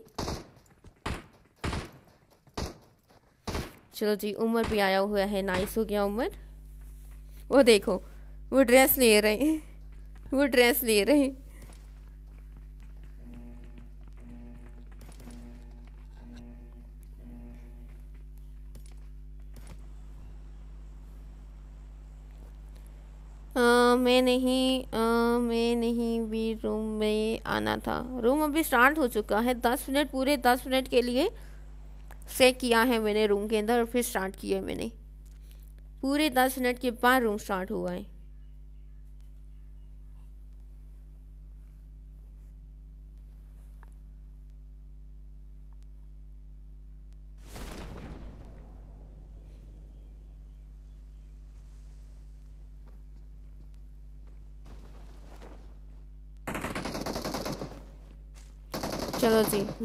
चलो जी उमर भी आया हुआ है नाइस हो गया उमर वो देखो वो ड्रेस ले रहे हैं वो ड्रेस ले रहे हैं आ, मैं नहीं आ, मैं नहीं भी रूम में आना था रूम अभी स्टार्ट हो चुका है दस मिनट पूरे दस मिनट के लिए से किया है मैंने रूम के अंदर और फिर स्टार्ट किया मैंने पूरे दस मिनट के बाद रूम स्टार्ट हुआ है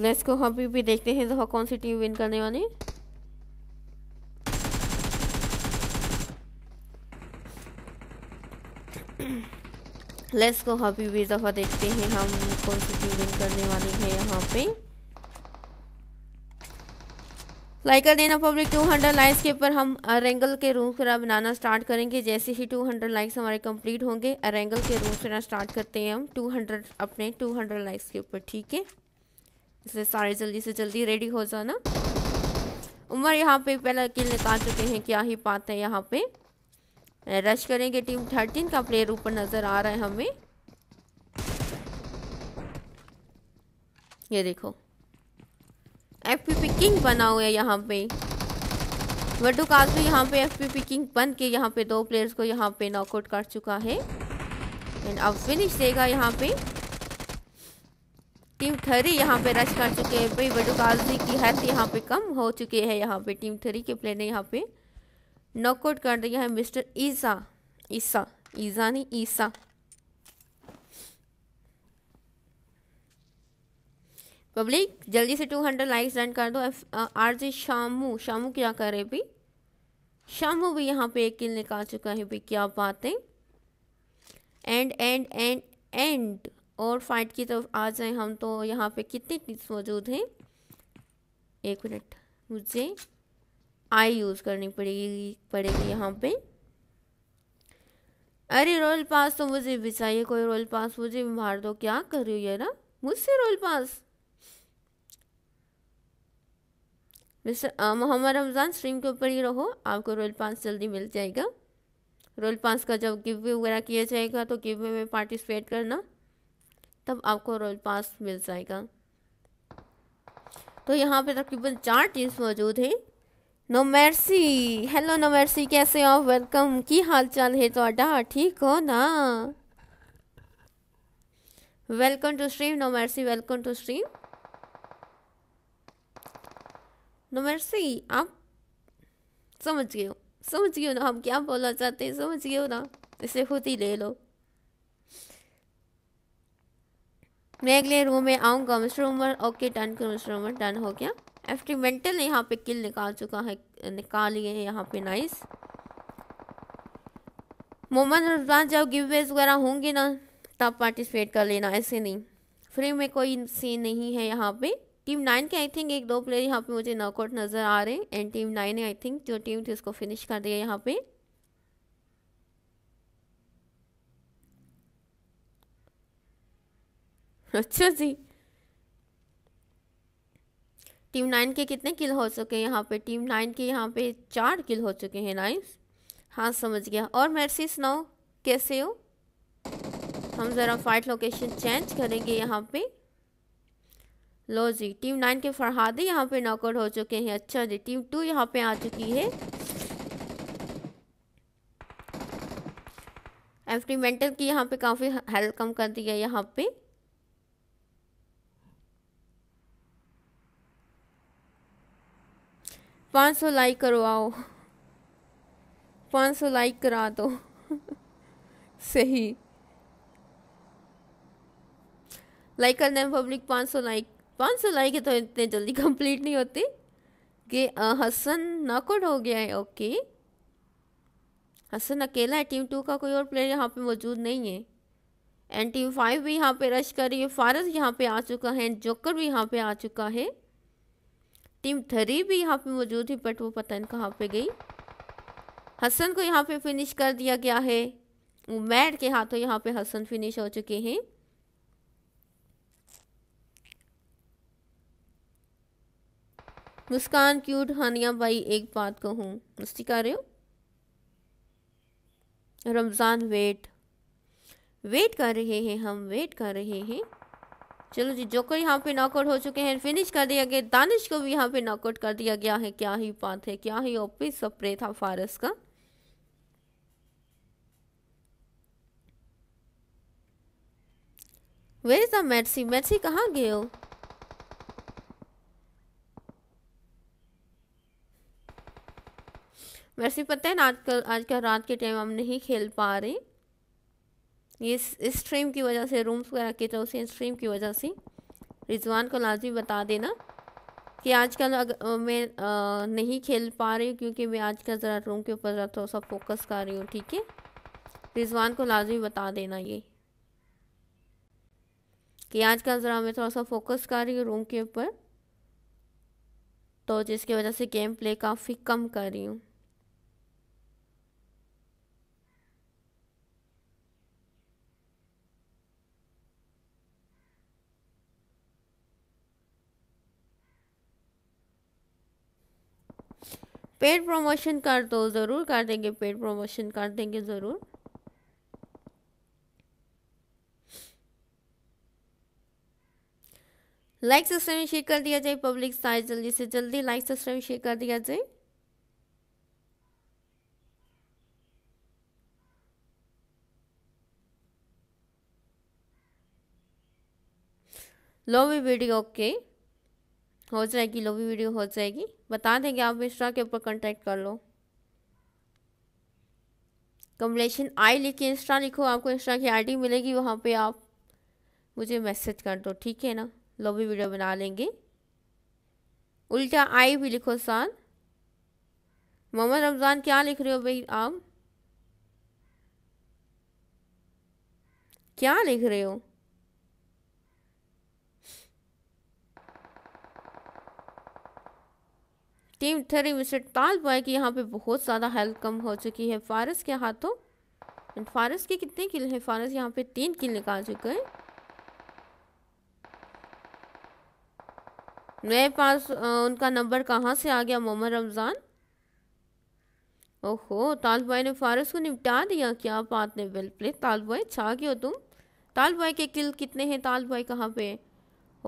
लेट्स को हम भी देखते हैं दफा कौन सी टीम विन करने वाली लेट्स गो हॉपी भी दफ़ा देखते हैं हम कौन सी टीम विन करने वाली है यहाँ पे लाइक कर देना पब्लिक 200 लाइक्स के ऊपर हम अरेंगल के रूम खरा बनाना स्टार्ट करेंगे जैसे ही 200 लाइक्स हमारे कंप्लीट होंगे अरेंगल के रूम खरा स्टार्ट करते हैं हम 200 अपने 200 लाइक्स के ऊपर ठीक है इसलिए सारे जल्दी से जल्दी रेडी हो जाना उमर यहाँ पे पहला किल निकाल चुके हैं क्या ही पाते हैं यहाँ पे रश करेंगे टीम थर्टीन का प्लेयर ऊपर नज़र आ रहा है हमें ये देखो एफ पी किंग बना हुआ है यहाँ पे काल तो यहाँ पे एफ पी किंग बन के यहाँ पे दो प्लेयर्स को यहाँ पे नॉकआउट कर चुका है एंड अब फिनिश देगा यहाँ पे टीम थ्री यहाँ पे रश कर चुके हैं भाई बटू काजी की हेल्थ यहाँ पे कम हो चुकी है यहाँ पे टीम थ्री के प्लेयर ने यहाँ पे नॉकआउट कर दिया है मिस्टर ईसा ईसा ईजा नहीं ईसा पब्लिक जल्दी से 200 लाइक्स रन कर दो आर जी शामू शामू क्या करे भी शामू भी यहाँ पे एक किल निकाल चुका है भी क्या बात है एंड एंड एंड एंड और फाइट की तरफ आ जाए हम तो यहाँ पे कितने टिप्स मौजूद हैं एक मिनट मुझे आई यूज़ करनी पड़ेगी पड़ेगी यहाँ पे अरे रोल पास तो मुझे बिछाइए कोई रोल पास मुझे भी मार दो क्या कर रही हो ना मुझसे role pass mister Mohammad Ramzan stream के ऊपर ही रहो आपको रोल पास जल्दी मिल जाएगा रोल पास का जब गिव वगैरह किया जाएगा तो गिव में पार्टिसिपेट करना तब आपको रॉयल पास मिल जाएगा तो यहाँ पे तकरीबन चार टीम्स मौजूद हैं नोमर्सी हेलो नोमर्सी कैसे हो वेलकम की हाल चाल है तो ठीक हो ना welcome to stream no mercy welcome to stream no mercy आप समझ गए हो समझ गए हो ना हम क्या बोलना चाहते हैं समझ गए हो ना इसे खुद ही ले लो मैं अगले रूम में आऊँगा मिस्टर उमर ओके टन कर मिस्टर उमर हो गया एफ्टी मेंटल ने यहाँ पे किल निकाल चुका है निकालिए यहाँ पे नाइस मोहम्मद रमजान जब गिवेज वगैरह होंगे ना तब पार्टिसिपेट कर लेना ऐसे नहीं फ्री में कोई सीन नहीं है यहाँ पे टीम नाइन के आई थिंक एक दो प्लेयर यहाँ पे मुझे नॉकआउट नज़र आ रहे हैं and team nine I think जो टीम थी उसको फिनिश कर दिया यहाँ पे अच्छा जी टीम नाइन के कितने किल हो चुके हैं यहाँ पे टीम नाइन के यहाँ पे चार किल हो चुके हैं नाइस हाँ समझ गया और मेरसी सुनाओ कैसे हो हम ज़रा फाइट लोकेशन चेंज करेंगे यहाँ पे लो जी टीम नाइन के फरहादे यहाँ पे नॉकआउट हो चुके हैं अच्छा जी टीम टू यहाँ पे आ चुकी है एफ मेंटल की यहाँ पे काफ़ी हेल्प कम कर दी है यहाँ पे पाँच सौ लाइक करवाओ पाँच सौ लाइक करा दो सही लाइक करने में पब्लिक पाँच सौ लाइक पाँच सौ लाइक है तो इतने जल्दी कंप्लीट नहीं होते कि हसन नाकआउट हो गया है ओके हसन अकेला है टीम टू का कोई और प्लेयर यहाँ पे मौजूद नहीं है एंड टीम फाइव भी यहाँ पे रश कर रही है फारस यहाँ पे आ चुका है जोकर भी यहाँ पे आ चुका है टीम थ्री भी यहाँ पे मौजूद है बट वो पता नहीं कहाँ पे गई हसन को यहाँ पे फिनिश कर दिया गया है उमैर के हाथों यहाँ पे हसन फिनिश हो चुके हैं मुस्कान क्यूट हानिया भाई एक बात कहूँ मुस्ती कर रहे हो रमज़ान वेट वेट कर रहे हैं हम वेट कर रहे हैं चलो जी जोकर यहाँ पे नॉकआउट हो चुके हैं फिनिश कर दिया गया दानिश को भी यहाँ पे नॉकआउट कर दिया गया है क्या ही बात है क्या ही ऑफिस स्प्रे था फारस का वेर इज द मैट्सी मैट्सी कहाँ गए हो मैट्सी पता है ना आजकल आज रात के टाइम हम नहीं खेल पा रहे ये इस स्ट्रीम की वजह से रूम्स वगैरह के तो उसे स्ट्रीम की वजह से रिजवान को लाजमी बता देना कि आजकल अगर मैं आ, नहीं खेल पा रही हूँ क्योंकि मैं आजकल ज़रा रूम के ऊपर ज़रा थोड़ा सा फोकस कर रही हूँ ठीक है रिजवान को लाजमी बता देना ये कि आजकल ज़रा मैं थोड़ा सा फोकस कर रही हूँ रूम के ऊपर तो जिसकी वजह से गेम प्ले काफ़ी कम कर रही हूँ पेड प्रमोशन कर दो तो ज़रूर कर देंगे पेड प्रमोशन कर देंगे ज़रूर लाइक सब्सक्राइब शेयर कर दिया जाए पब्लिक साइज जल्दी से जल्दी लाइक सब्सक्राइब शेयर कर दिया जाए लो वी वीडियो ओके okay. हो जाएगी लो वीडियो हो जाएगी बता देंगे आप मिश्रा के ऊपर कॉन्टेक्ट कर लो कम्बलेशन आई लिख के इंस्टा लिखो आपको इंस्टा की आईडी मिलेगी वहाँ पे आप मुझे मैसेज कर दो ठीक है ना लो भी वीडियो बना लेंगे उल्टा आई भी लिखो साल मोहम्मद रमज़ान क्या लिख रहे हो भाई आप क्या लिख रहे हो टीम थ्री मिस्टर ताल बॉय की यहाँ पे बहुत ज़्यादा हेल्थ कम हो चुकी है फारस के हाथों एंड फारस के कितने किल हैं फारस यहाँ पे तीन किल निकाल चुके हैं मेरे पास आ, उनका नंबर कहाँ से आ गया मोहम्मद रमज़ान ओहो तालबाई ने फारस को निपटा दिया क्या बात ने वेल प्ले तालबाई छा गए हो तुम तालबाई के किल कितने हैं तालबाई कहाँ पे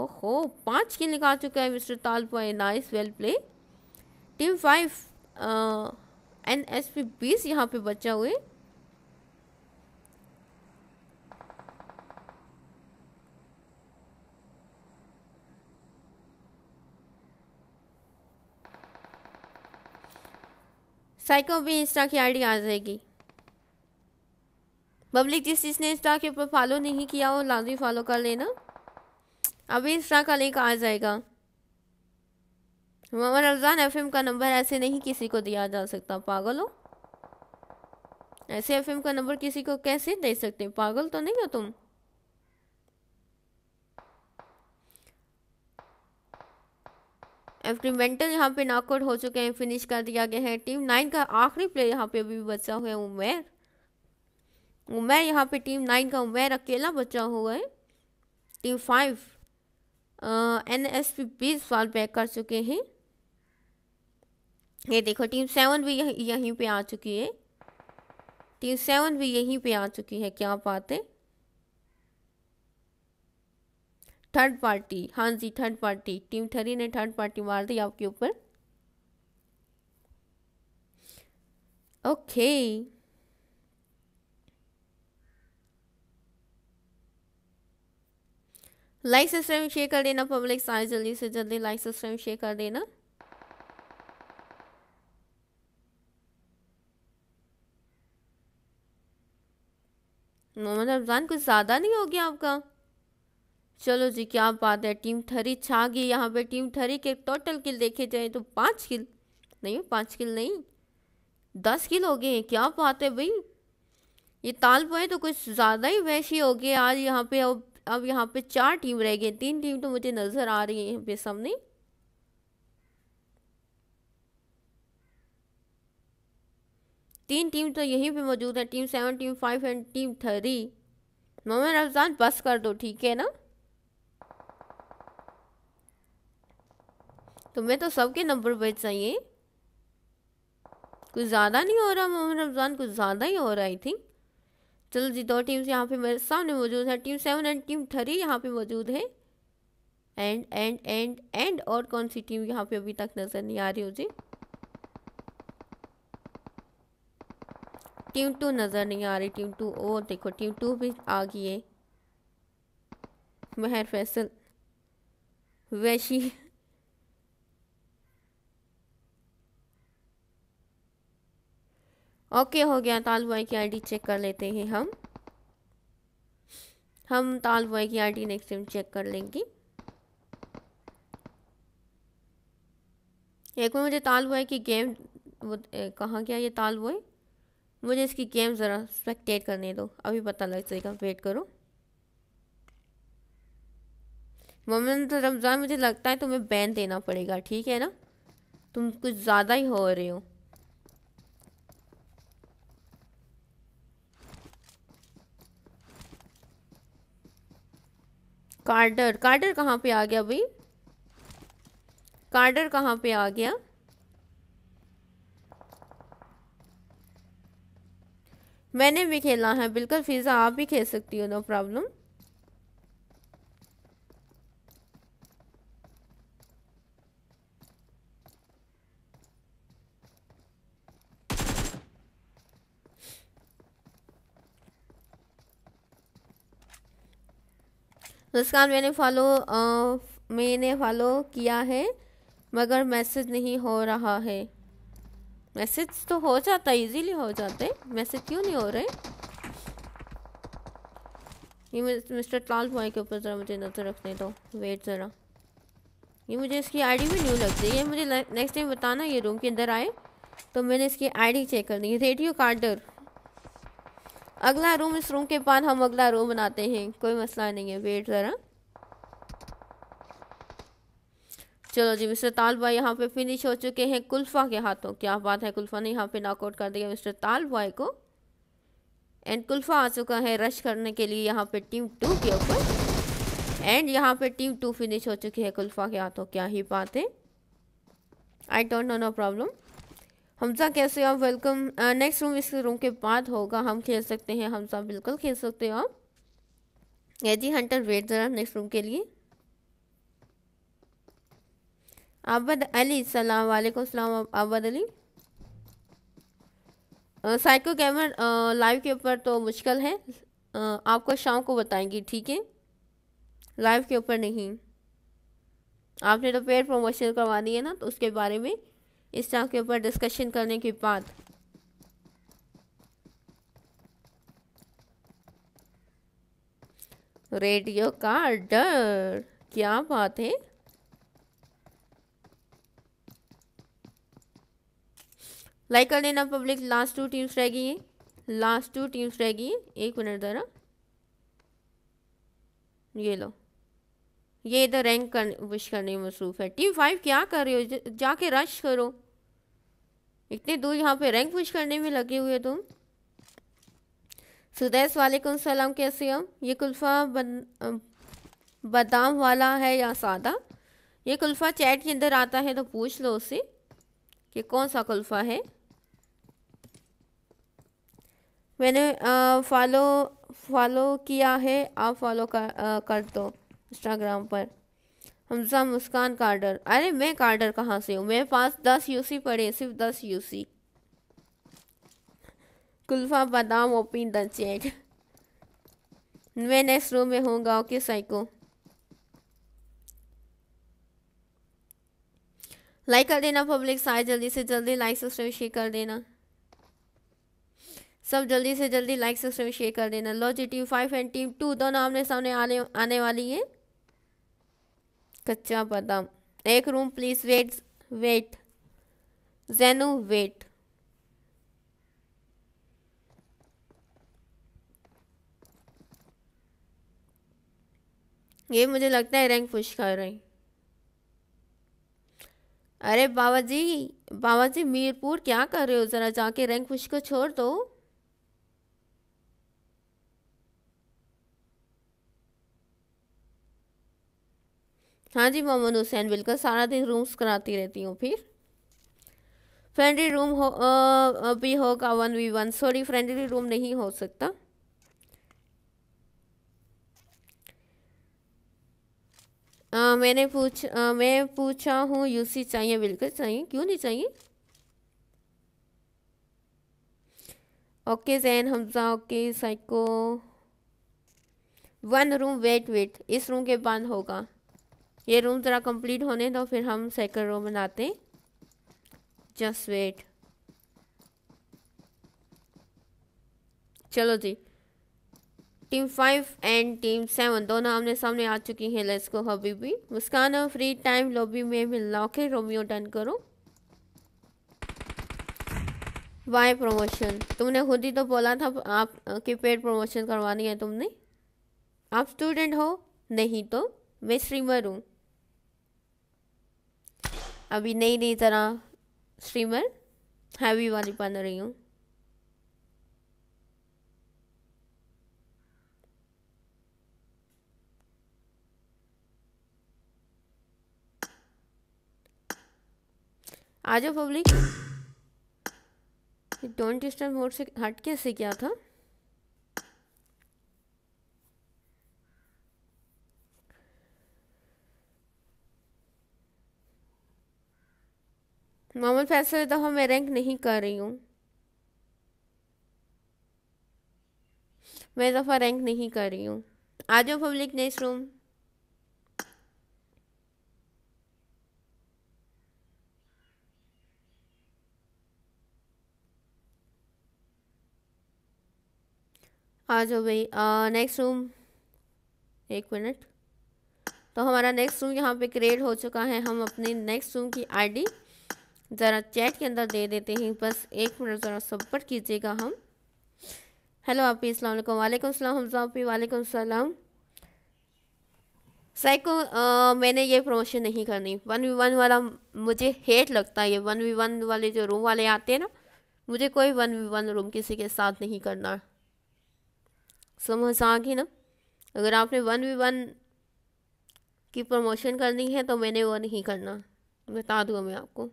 ओहो पाँच किल निकाल चुका है mister Tallboy nice well play team five N S P बीस यहाँ पे बचा हुए साइको भी इंस्टा की आईडी आ जाएगी पब्लिक जिस जिसने इंस्टा के ऊपर फॉलो नहीं किया वो लाजमी फॉलो कर लेना अभी इंस्टा का लिंक आ जाएगा मोहम्मद रमज़ान एफ का नंबर ऐसे नहीं किसी को दिया जा सकता पागल हो ऐसे एफ का नंबर किसी को कैसे दे सकते पागल तो नहीं हो तुम एक्सपेरिमेंटल यहाँ पे नॉकआउट हो चुके हैं फिनिश कर दिया गया है टीम नाइन का आखिरी प्लेयर यहाँ पे अभी बचा हुआ है उमेर उमेर यहाँ पे टीम नाइन का उमेर अकेला बचा हुआ है team five N S P बीस साल पैक कर चुके हैं ये देखो टीम सेवन भी यहीं पे आ चुकी है टीम सेवन भी यहीं पे आ चुकी है क्या बात है थर्ड पार्टी हाँ जी थर्ड पार्टी टीम थ्री ने थर्ड पार्टी मार दी आपके ऊपर ओके लाइक सब्सक्राइब शेयर कर देना पब्लिक सारे जल्दी से जल्दी लाइक सब्सक्राइब शेयर कर देना मोहम्मद रमज़ान कुछ ज़्यादा नहीं हो गया आपका चलो जी क्या बात है टीम ठरी छा गई यहाँ पे टीम ठरी के टोटल किल देखे जाए तो पाँच किल नहीं पाँच किल नहीं दस किल हो गए हैं क्या बात है भाई ये ताल पाए तो कुछ ज़्यादा ही वैशी हो गए आज यहाँ पे अब अब यहाँ पे चार टीम रह गई तीन टीम तो मुझे नज़र आ रही है यहाँ पे सामने तीन टीम तो यहीं पे मौजूद है team seven team five and team three Mohammad Ramzan बस कर दो ठीक है ना तुम्हें तो, तो सबके नंबर पे चाहिए कुछ ज़्यादा नहीं हो रहा मोहम्मद रमज़ान कुछ ज़्यादा ही हो रहा आई थिंक चलो जी दो टीम्स यहाँ पे मेरे सामने मौजूद है team seven and team three यहाँ पे मौजूद है एंड एंड एंड एंड और कौन सी टीम यहाँ पे अभी तक नज़र नहीं आ रही हो जी टीम टू नज़र नहीं आ रही टीम टू ओ देखो टीम टू भी आ गई है महर फैसल वैशी ओके हो गया ताल बॉय की आईडी चेक कर लेते हैं हम हम ताल बॉय की आईडी नेक्स्ट टाइम चेक कर लेंगे एक बार मुझे ताल बॉय की गेम वो कहाँ गया ये ताल बॉय मुझे इसकी गेम ज़रा स्पेक्टेट करने दो अभी पता लग जाएगा वेट करो तो रमज़ान मुझे लगता है तुम्हें बैन देना पड़ेगा ठीक है ना तुम कुछ ज़्यादा ही हो रहे हो कार्डर कार्डर कहाँ पे आ गया भाई कार्डर कहाँ पे आ गया मैंने भी खेला है बिल्कुल फिज़ा आप भी खेल सकती हो नो प्रॉब्लम मुस्कान मैंने फॉलो मैंने फॉलो किया है मगर मैसेज नहीं हो रहा है मैसेज तो हो जाता है इजीली हो जाते मैसेज क्यों नहीं हो रहे ये मिस्टर लाल बॉय के ऊपर ज़रा मुझे नज़र रखने दो वेट ज़रा ये मुझे इसकी आईडी भी न्यू लगती है ये मुझे नेक्स्ट टाइम बताना ये रूम के अंदर आए तो मैंने इसकी आईडी चेक करनी है रेडियो कार्डर अगला रूम इस रूम के पास हम अगला रूम बनाते हैं कोई मसला नहीं है वेट ज़रा चलो जी मिस्टर तालबा यहाँ पे फिनिश हो चुके हैं कुल्फ़ा के हाथों क्या बात है कुल्फ़ा ने यहाँ पे नॉकआउट कर दिया मिस्टर तालबाई को एंड कुल्फ़ा आ चुका है रश करने के लिए यहाँ पे टीम टू के ऊपर एंड यहाँ पे टीम टू फिनिश हो चुकी है कुल्फ़ा के हाथों क्या ही बात है I don't know no problem Hamza कैसे हो वेलकम नेक्स्ट रूम इस रूम के बाद होगा हम खेल सकते हैं हमजा बिल्कुल खेल सकते हो आप जी हंटर वेट ज़रा नेक्स्ट रूम के लिए अवद अली सलाम वालेकुम सलाम Awad Ali psycho gamer live के ऊपर तो मुश्किल है आपको शाम को बताएंगी ठीक है लाइव के ऊपर नहीं आपने तो पेड प्रमोशन करवा दी है ना तो उसके बारे में इस टाइम के ऊपर डिस्कशन करने के बाद रेडियो का डर क्या बात है लाइक कर देना पब्लिक लास्ट टू टीम्स रहेगी ये लास्ट टू टीम्स रहेगी एक मिनट ज़रा ये लो ये इधर रैंक कर विश करने में मसरूफ़ है टीम फाइव क्या कर रहे हो जाके रश करो इतने दूर यहाँ पे रैंक पुश करने में लगे हुए तुम सुदैस वालेकुम सलाम कैसे हो ये कुल्फ़ा बादाम वाला है या सादा ये कुल्फ़ा चैट के अंदर आता है तो पूछ लो उससे कि कौन सा कुल्फ़ा है मैंने फॉलो फॉलो किया है आप फॉलो कर आ, कर दो इंस्टाग्राम पर हमजा मुस्कान कार्डर अरे मैं कार्डर कहाँ से हूँ मेरे पास दस यूसी पड़े सिर्फ दस यूसी कुल्फा बादाम ओपिन द चैट मैं नेक्स्ट रूम में गाँव के साइको लाइक कर देना पब्लिक साइज जल्दी से जल्दी लाइक सब्सक्राइब शेयर कर देना सब जल्दी से जल्दी लाइक सब्सक्राइब शेयर कर देना लो जी team five and team two दोनों आमने सामने आने आने वाली है कच्चा बादाम एक रूम प्लीज वेट वेट जेनू वेट ये मुझे लगता है रैंक पुश कर रही अरे बाबा जी बाबा जी मीरपुर क्या कर रहे हो ज़रा जाके रैंक पुश को छोड़ दो हाँ जी मोहम्मद हुसैन बिल्कुल सारा दिन रूम्स कराती रहती हूँ फिर फ्रेंडली रूम हो आ, भी होगा one v one sorry friendly room नहीं हो सकता आ, मैंने पूछ आ, मैं पूछा हूँ यूसी चाहिए बिल्कुल चाहिए क्यों नहीं चाहिए okay Zain Hamza okay psycho one room wait wait इस रूम के बंद होगा ये रूम ज़रा कंप्लीट होने दो फिर हम सेकंड रूम बनाते हैं जस्ट वेट चलो जी team five and team seven दोनों आमने सामने आ चुकी हैं लेट्स को हबी भी मुस्कान और फ्री टाइम लॉबी में मिलना ओके रोमियो डन करो वाई प्रमोशन तुमने खुद ही तो बोला था आप की पेड प्रमोशन करवानी है तुमने आप स्टूडेंट हो नहीं तो मैं स्ट्रीमर हूँ अभी नई नई तरह स्ट्रीमर हैवी वाली बन रही हूँ आ जाओ पब्लिक डोंट डिस्टर्ब मोड से हट कैसे क्या था मोहम्मद फैसल दफ़ा तो मैं रैंक नहीं कर रही हूँ मैं दफ़ा तो रैंक नहीं कर रही हूँ आ जाओ पब्लिक नेक्स्ट रूम आ जाओ भाई नेक्स्ट रूम एक मिनट तो हमारा नेक्स्ट रूम यहाँ पे क्रिएट हो चुका है हम अपनी नेक्स्ट रूम की आईडी ज़रा चैट के अंदर दे देते हैं बस एक मिनट ज़रा सबर कीजिएगा हम हेलो आप अस्सलाम वालेकुम सलाम हमजा आप वालेकुम सलाम साइको मैंने ये प्रमोशन नहीं करनी वन वी वन वाला मुझे हेट लगता है ये वन वी वन वाले जो रूम वाले आते हैं ना मुझे कोई वन वी वन रूम किसी के साथ नहीं करना समझ आ गई ना अगर आपने वन वी वन की प्रमोशन करनी है तो मैंने वो नहीं करना बता दूँ मैं आपको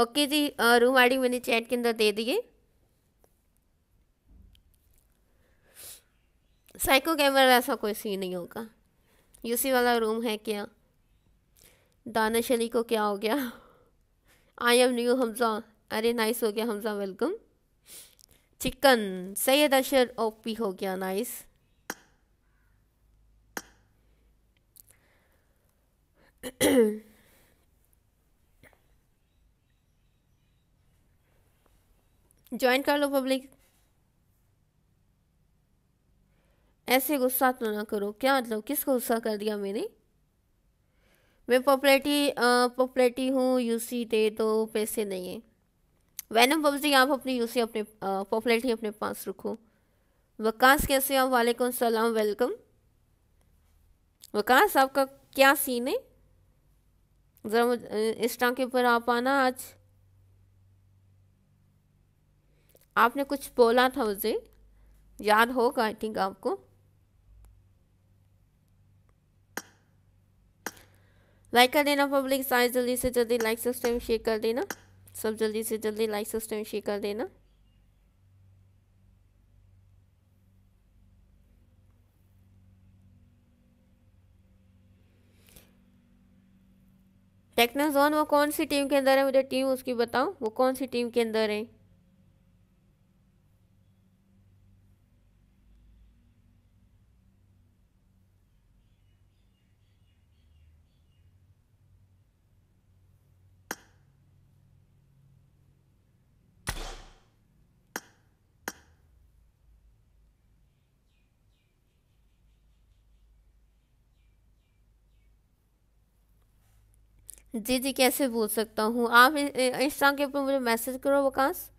ओके जी रूम आईडी मैंने चैट के अंदर दे दिए साइको कैमरा ऐसा कोई सीन नहीं होगा यूसी वाला रूम है क्या दानश अली को क्या हो गया आई एम न्यू हमजा अरे नाइस हो गया Hamza welcome chicken Syed Ashar OP हो गया नाइस ज्वाइन कर लो पब्लिक ऐसे गुस्सा तो ना करो क्या मतलब किसको गुस्सा कर दिया मैंने मैं पॉपुलरिटी पॉपुलरिटी हूँ यूसी दे दो पैसे नहीं है वैनम पब्जी आप अपनी यूसी अपने पॉपुलरिटी अपने पास रखो वकास कैसे हो वालेकुम सलाम वेलकम वकास आपका क्या सीन है ज़रा इंस्टा के ऊपर आप आना आज आपने कुछ बोला था उसे याद होगा आई थिंक आपको लाइक कर देना पब्लिक सारे जल्दी से जल्दी लाइक सब्सक्राइब शेयर कर देना सब जल्दी से जल्दी लाइक सब्सक्राइब शेयर कर देना टेक्नोजोन वो कौन सी टीम के अंदर है मुझे टीम उसकी बताओ वो कौन सी टीम के अंदर है जी जी कैसे भूल सकता हूँ आप इंस्टा के ऊपर मुझे मैसेज करो वकास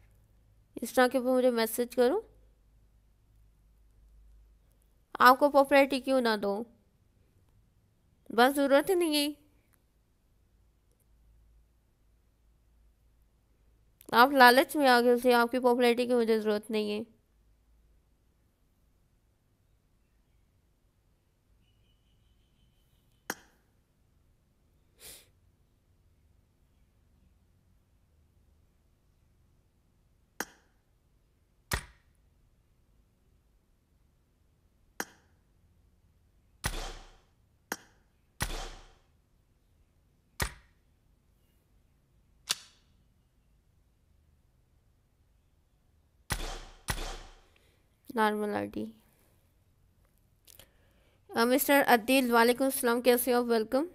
इंस्टा के ऊपर मुझे मैसेज करो आपको पॉपुलरिटी क्यों ना दो बस ज़रूरत ही नहीं है आप लालच में आ गए उसे आपकी पॉपुलरिटी की मुझे ज़रूरत नहीं है नॉर्मल आईडी मिस्टर अदील वालेकुम सलाम कैसे हो वेलकम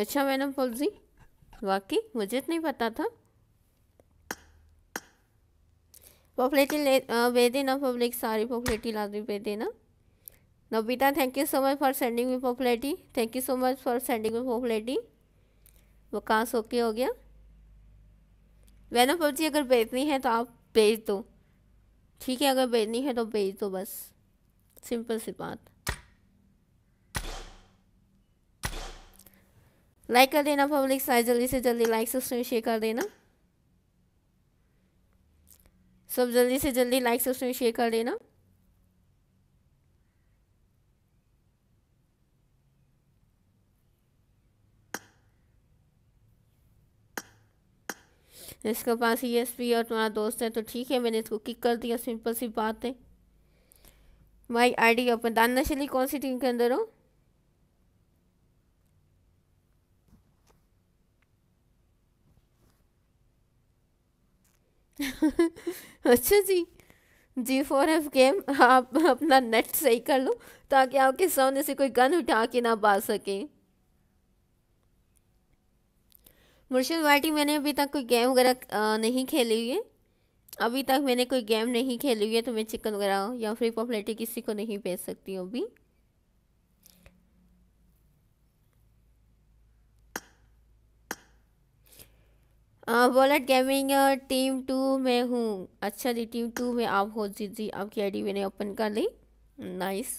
अच्छा मैडम फुलजी वाकई मुझे तो नहीं पता था पॉपुलेटी ले देना पब्लिक सारी पॉपुलेटी ला दे देना Nobita thank you so much for sending me popularity thank you so much for sending me popularity वो कहाँ सोके हो गया वैनो पबजी अगर बेचनी है तो आप बेच दो ठीक है अगर बेचनी है तो बेच दो बस सिंपल सी बात लाइक कर देना पब्लिक साइज जल्दी से जल्दी लाइक सब्सक्राइब शेयर कर देना सब जल्दी से जल्दी लाइक सब्सक्राइब शेयर कर देना इसके पास ई एस पी और तुम्हारा दोस्त है तो ठीक है मैंने इसको किक कर दिया सिंपल सी बात है माई आई डी ओपन दाना कौन सी टीम के अंदर हो अच्छा जी जी फोर एफ गेम आप अपना नेट सही कर लो ताकि आपके सामने से कोई गन उठा के ना पा सके मुर्शिद वाटी मैंने अभी तक कोई गेम वगैरह नहीं खेली हुई है अभी तक मैंने कोई गेम नहीं खेली हुई है तो मैं चिकन वगैरह या फ्री पॉपुलरिटी किसी को नहीं भेज सकती हूँ अभी वॉलेट गेमिंग टीम टू में हूँ अच्छा जी टीम टू में आप हो जी जी आपकी आईडी मैंने ओपन कर ली नाइस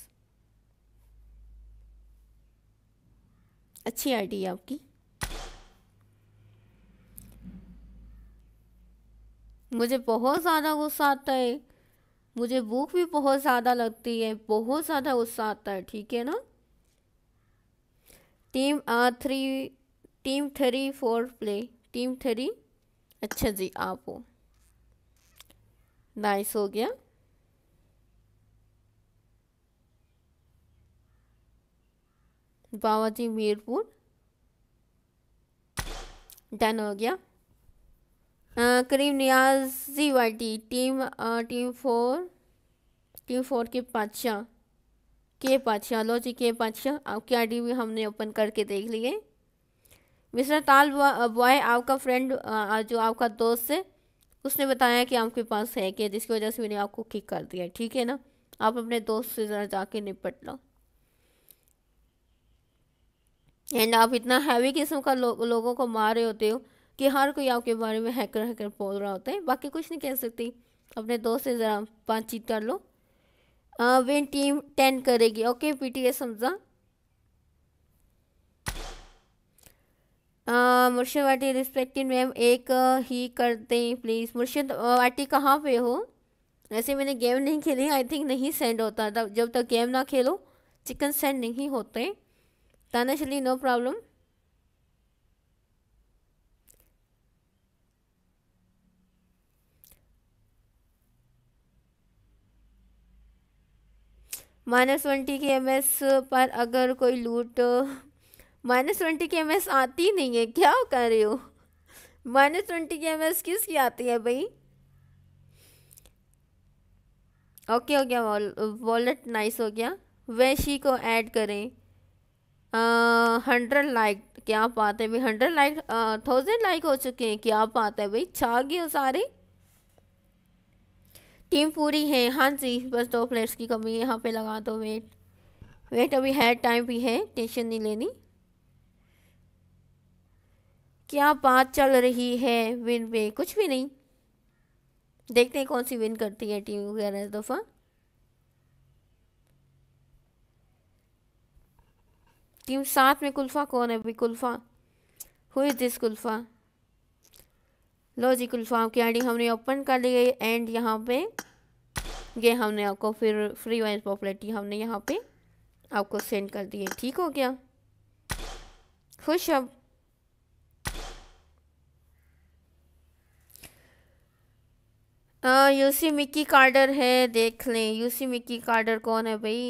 अच्छी आईडी है आपकी मुझे बहुत ज़्यादा गुस्सा आता है मुझे भूख भी बहुत ज़्यादा लगती है बहुत ज़्यादा गुस्सा आता है ठीक है ना team three team three four play team three अच्छा जी आप हो नाइस हो गया बाबा जी मीरपुर डन हो गया करीम नियाजी वाटी टीम आ, टीम फोर टीम फोर के पाशाह के बादशाह लो जी के पाशाह आपकी आईडी भी हमने ओपन करके देख लिए मिस्टर ताल बॉय uh, आपका फ्रेंड uh, आ, जो आपका दोस्त है उसने बताया कि आपके पास है क्या जिसकी वजह से मैंने आपको किक कर दिया ठीक है ना आप अपने दोस्त से ज़रा जाके निपट लो एंड आप इतना हैवी किस्म का लो, लोगों को मार रहे होते हो कि हर कोई आपके बारे में हैकर हैकर बोल रहा होता है बाकी कुछ नहीं कह सकती अपने दोस्त से ज़रा बातचीत कर लो वे टीम टेन करेगी ओके पी टी ए समझा मुर्शद वाटी रिस्पेक्टिव मैम एक ही कर दें प्लीज़ मुर्शद वाटी कहाँ पे हो ऐसे मैंने गेम नहीं खेली आई थिंक नहीं सेंड होता जब तक गेम ना खेलो चिकन सेंड नहीं होते तानाशली नो प्रॉब्लम माइनस ट्वेंटी के एम पर अगर कोई लूट माइनस ट्वेंटी के एम आती नहीं है क्या कर रहे हो माइनस ट्वेंटी के एम किसकी आती है भाई ओके हो गया वॉलेट नाइस हो गया वैशी को ऐड करें हंड्रेड लाइक क्या पाते हैं भाई हंड्रेड लाइक थाउजेंड लाइक हो चुके हैं क्या पाते हैं भाई छा गए सारे टीम पूरी है हाँ जी बस दो प्लेयर्स की कमी यहाँ पे लगा दो वेट वेट अभी है टाइम भी है टेंशन नहीं लेनी क्या बात चल रही है विन पे कुछ भी नहीं देखते हैं कौन सी विन करती है टीम वगैरह इस दफ़ा टीम साथ में कुल्फा कौन है अभी कुल्फा हुई दिस कुल्फा लॉजिकल फॉर्म की आईडी हमने ओपन कर ली गई एंड यहाँ पे ये हमने आपको फिर फ्री वाइज पॉपुलरिटी हमने यहाँ पे आपको सेंड कर दी है ठीक हो गया खुश अब यूसी मिक्की कार्डर है देख लें यूसी मिक्की कार्डर कौन है भाई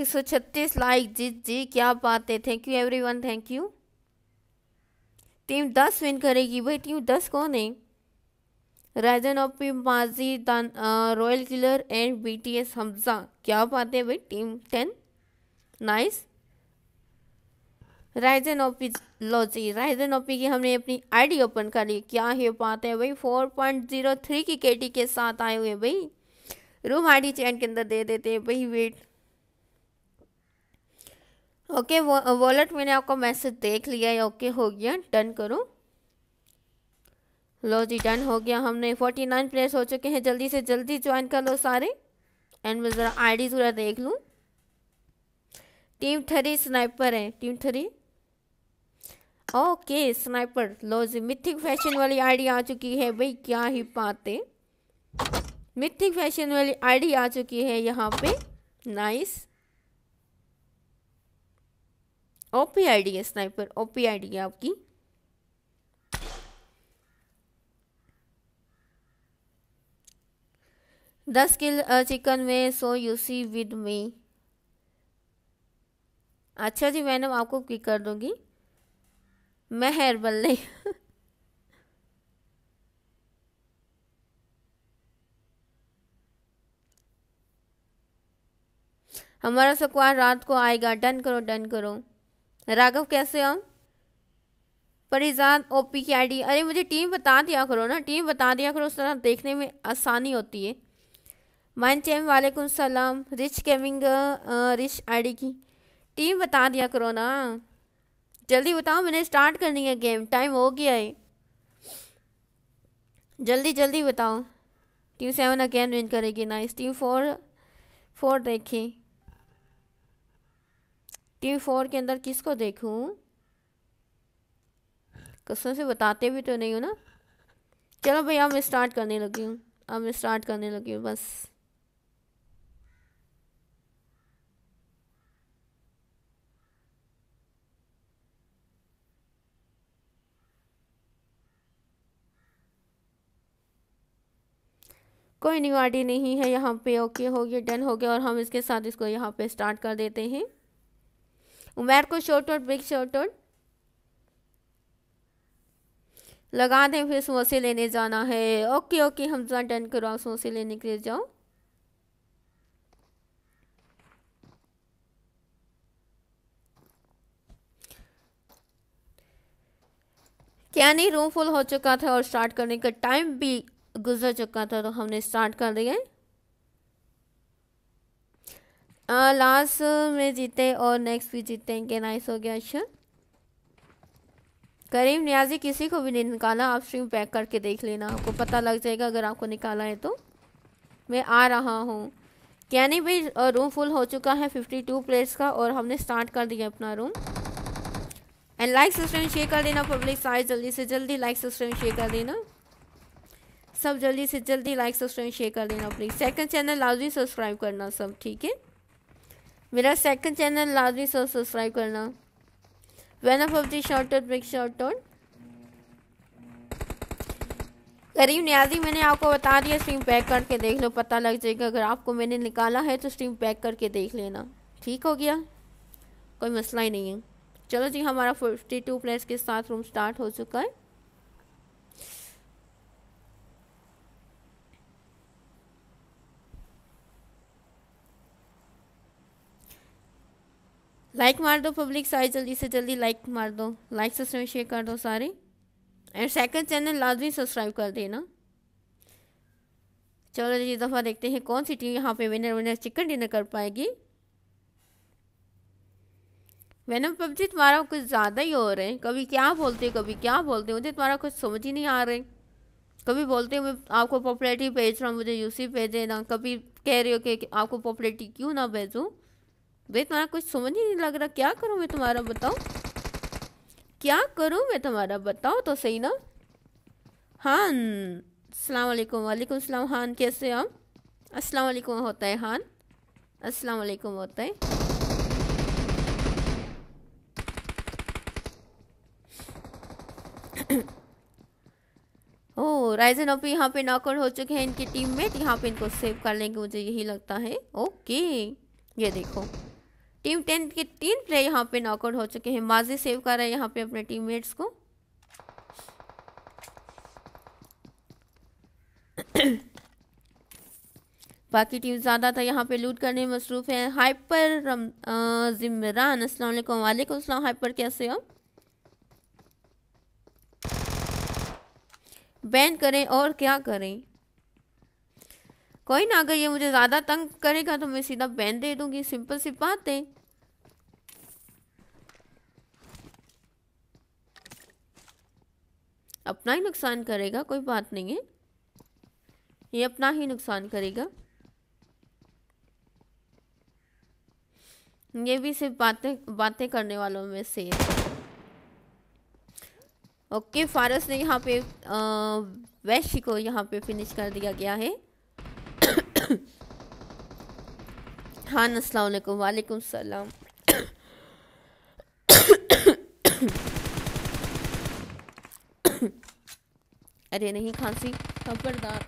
एक सौ छत्तीस लाइक जीत जी क्या बात है thank you everyone thank you team दस विन करेगी भाई टीम दस कौन है राजन ऑफ माजी royal killer and B T S Hamza क्या बात है भाई team ten nice Raizen OP लो जी राइजन ओपी की हमने अपनी आईडी ओपन कर ली क्या है बात है भाई फोर पॉइंट जीरो थ्री की केटी के साथ आए हुए भाई रूम आईडी चैन के अंदर दे देते हैं भाई वेट ओके वॉलेट uh, मैंने आपका मैसेज देख लिया है ओके हो गया डन करो लो जी डन हो गया हमने फोर्टी नाइन प्लेयर्स हो चुके हैं जल्दी से जल्दी ज्वाइन कर लो सारे एंड मैं ज़रा आई डी ज़रा देख लूँ टीम थ्री स्नाइपर है टीम थ्री ओके स्नाइपर लो जी मिथिक फैशन वाली आईडी आ चुकी है भाई क्या ही पाते मिथिक फैशन वाली आईडी आ चुकी है यहाँ पे nice OP ID I D है sniper O P I D है आपकी दस किल चिकन में so you see with me अच्छा जी मैंने आपको क्लिक कर दूंगी मैं हेरबल नहीं हमारा सकवा रात को आएगा डन करो डन करो राघव कैसे हो परिजात ओपी की आईडी अरे मुझे टीम बता दिया करो ना टीम बता दिया करो उस तरह देखने में आसानी होती है माइन चैम वालेकुम सलाम रिच गेमिंग रिच आईडी की टीम बता दिया करो ना जल्दी बताओ मैंने स्टार्ट करनी है गेम टाइम हो गया है जल्दी जल्दी बताओ टीम सेवन अगेन विन करेगी नाइस टीम फोर फोर देखें टीवी फोर के अंदर किसको देखूं कसम से बताते भी तो नहीं हो ना चलो भैया मैं स्टार्ट करने लगी हूँ अब मैं स्टार्ट करने लगी हूँ बस कोई निवाडी नहीं है यहाँ पे ओके हो गया डन हो गया और हम इसके साथ इसको यहाँ पे स्टार्ट कर देते हैं उमेर को shout out big shout out लगा दें फिर समोसे लेने जाना है ओके ओके हमजा डन करो आप समोसे लेने के लिए जाओ क्या नहीं रूम फुल हो चुका था और स्टार्ट करने का टाइम भी गुजर चुका था तो हमने स्टार्ट कर दिया लास्ट में जीते और नेक्स्ट भी जीतेंगे नाइस हो गया अच्छा करीम न्याजी किसी को भी नहीं निकाला आप स्ट्रीम पैक करके देख लेना आपको पता लग जाएगा अगर आपको निकाला है तो मैं आ रहा हूँ नहीं भी रूम फुल हो चुका है 52 प्लेयर्स का और हमने स्टार्ट कर दिया अपना room and like subscribe share कर देना पब्लिक सारे जल्दी से जल्दी लाइक सब्सक्राइब शेयर कर देना सब जल्दी से जल्दी लाइक सब्सक्राइब शेयर कर देना प्लीज़ सेकंड चैनल लाजमी सब्सक्राइब करना सब ठीक है मेरा सेकंड चैनल लाजमी सो सब्सक्राइब करना one of of that out make shout out Karim Niazi मैंने आपको बता दिया स्ट्रीम पैक करके देख लो पता लग जाएगा अगर आपको मैंने निकाला है तो स्ट्रीम पैक करके देख लेना ठीक हो गया कोई मसला ही नहीं है चलो जी हमारा फिफ्टी टू प्लेस के साथ रूम स्टार्ट हो चुका है लाइक मार दो पब्लिक सारी जल्दी से जल्दी लाइक मार दो लाइक सब्सक्राइब शेयर कर दो सारे एंड सेकंड चैनल लाजमी सब्सक्राइब कर देना चलो जी दफ़ा देखते हैं कौन सी टीम यहाँ पे विनर विनर चिकन डिनर कर पाएगी मैंने पबजी तुम्हारा कुछ ज़्यादा ही हो रहे हैं कभी क्या बोलते कभी क्या बोलते मुझे तुम्हारा कुछ समझ ही नहीं आ रहे कभी बोलते मैं आपको पॉपुलरिटी भेज रहा हूँ मुझे यूसी भेज देना कभी कह रहे हो कि आपको पॉपुलरिटी क्यों ना भेजूँ भाई तुम्हारा कुछ समझ ही नहीं लग रहा क्या करूँ मैं तुम्हारा बताओ क्या करूँ मैं तुम्हारा बताओ तो सही ना हान अस्सलाम वालेकुम वालेकुम सलाम हान कैसे हो अस्सलाम वालेकुम होता है हान अस्सलाम वालेकुम होता है ओ राइजन अप यहाँ पे नॉकआउट हो चुके हैं इनकी टीममेट यहाँ पे इनको सेव कर लेंगे मुझे यही लगता है ओके ये देखो टीम टेन के तीन प्लेयर यहाँ पे नॉकआउट हो चुके हैं माजी सेव कर रहे हैं यहाँ पे अपने टीममेट्स को बाकी टीम ज़्यादा था यहाँ पे लूट करने में मसरूफ़ है हाइपर रम ज़िमरान अस्सलाम वालेकुम अस्सलाम हाइपर कैसे हो बैन करें और क्या करें कोई ना अगर ये मुझे ज़्यादा तंग करेगा तो मैं सीधा बैन दे दूंगी सिंपल सी बात है अपना ही नुकसान करेगा कोई बात नहीं है ये अपना ही नुकसान करेगा ये भी सिर्फ बातें बातें करने वालों में से ओके फारस ने यहाँ पे वैश्य को यहाँ पे फिनिश कर दिया गया है हाँ असलकुम वालेकुम सलाम अरे नहीं खांसी खबरदार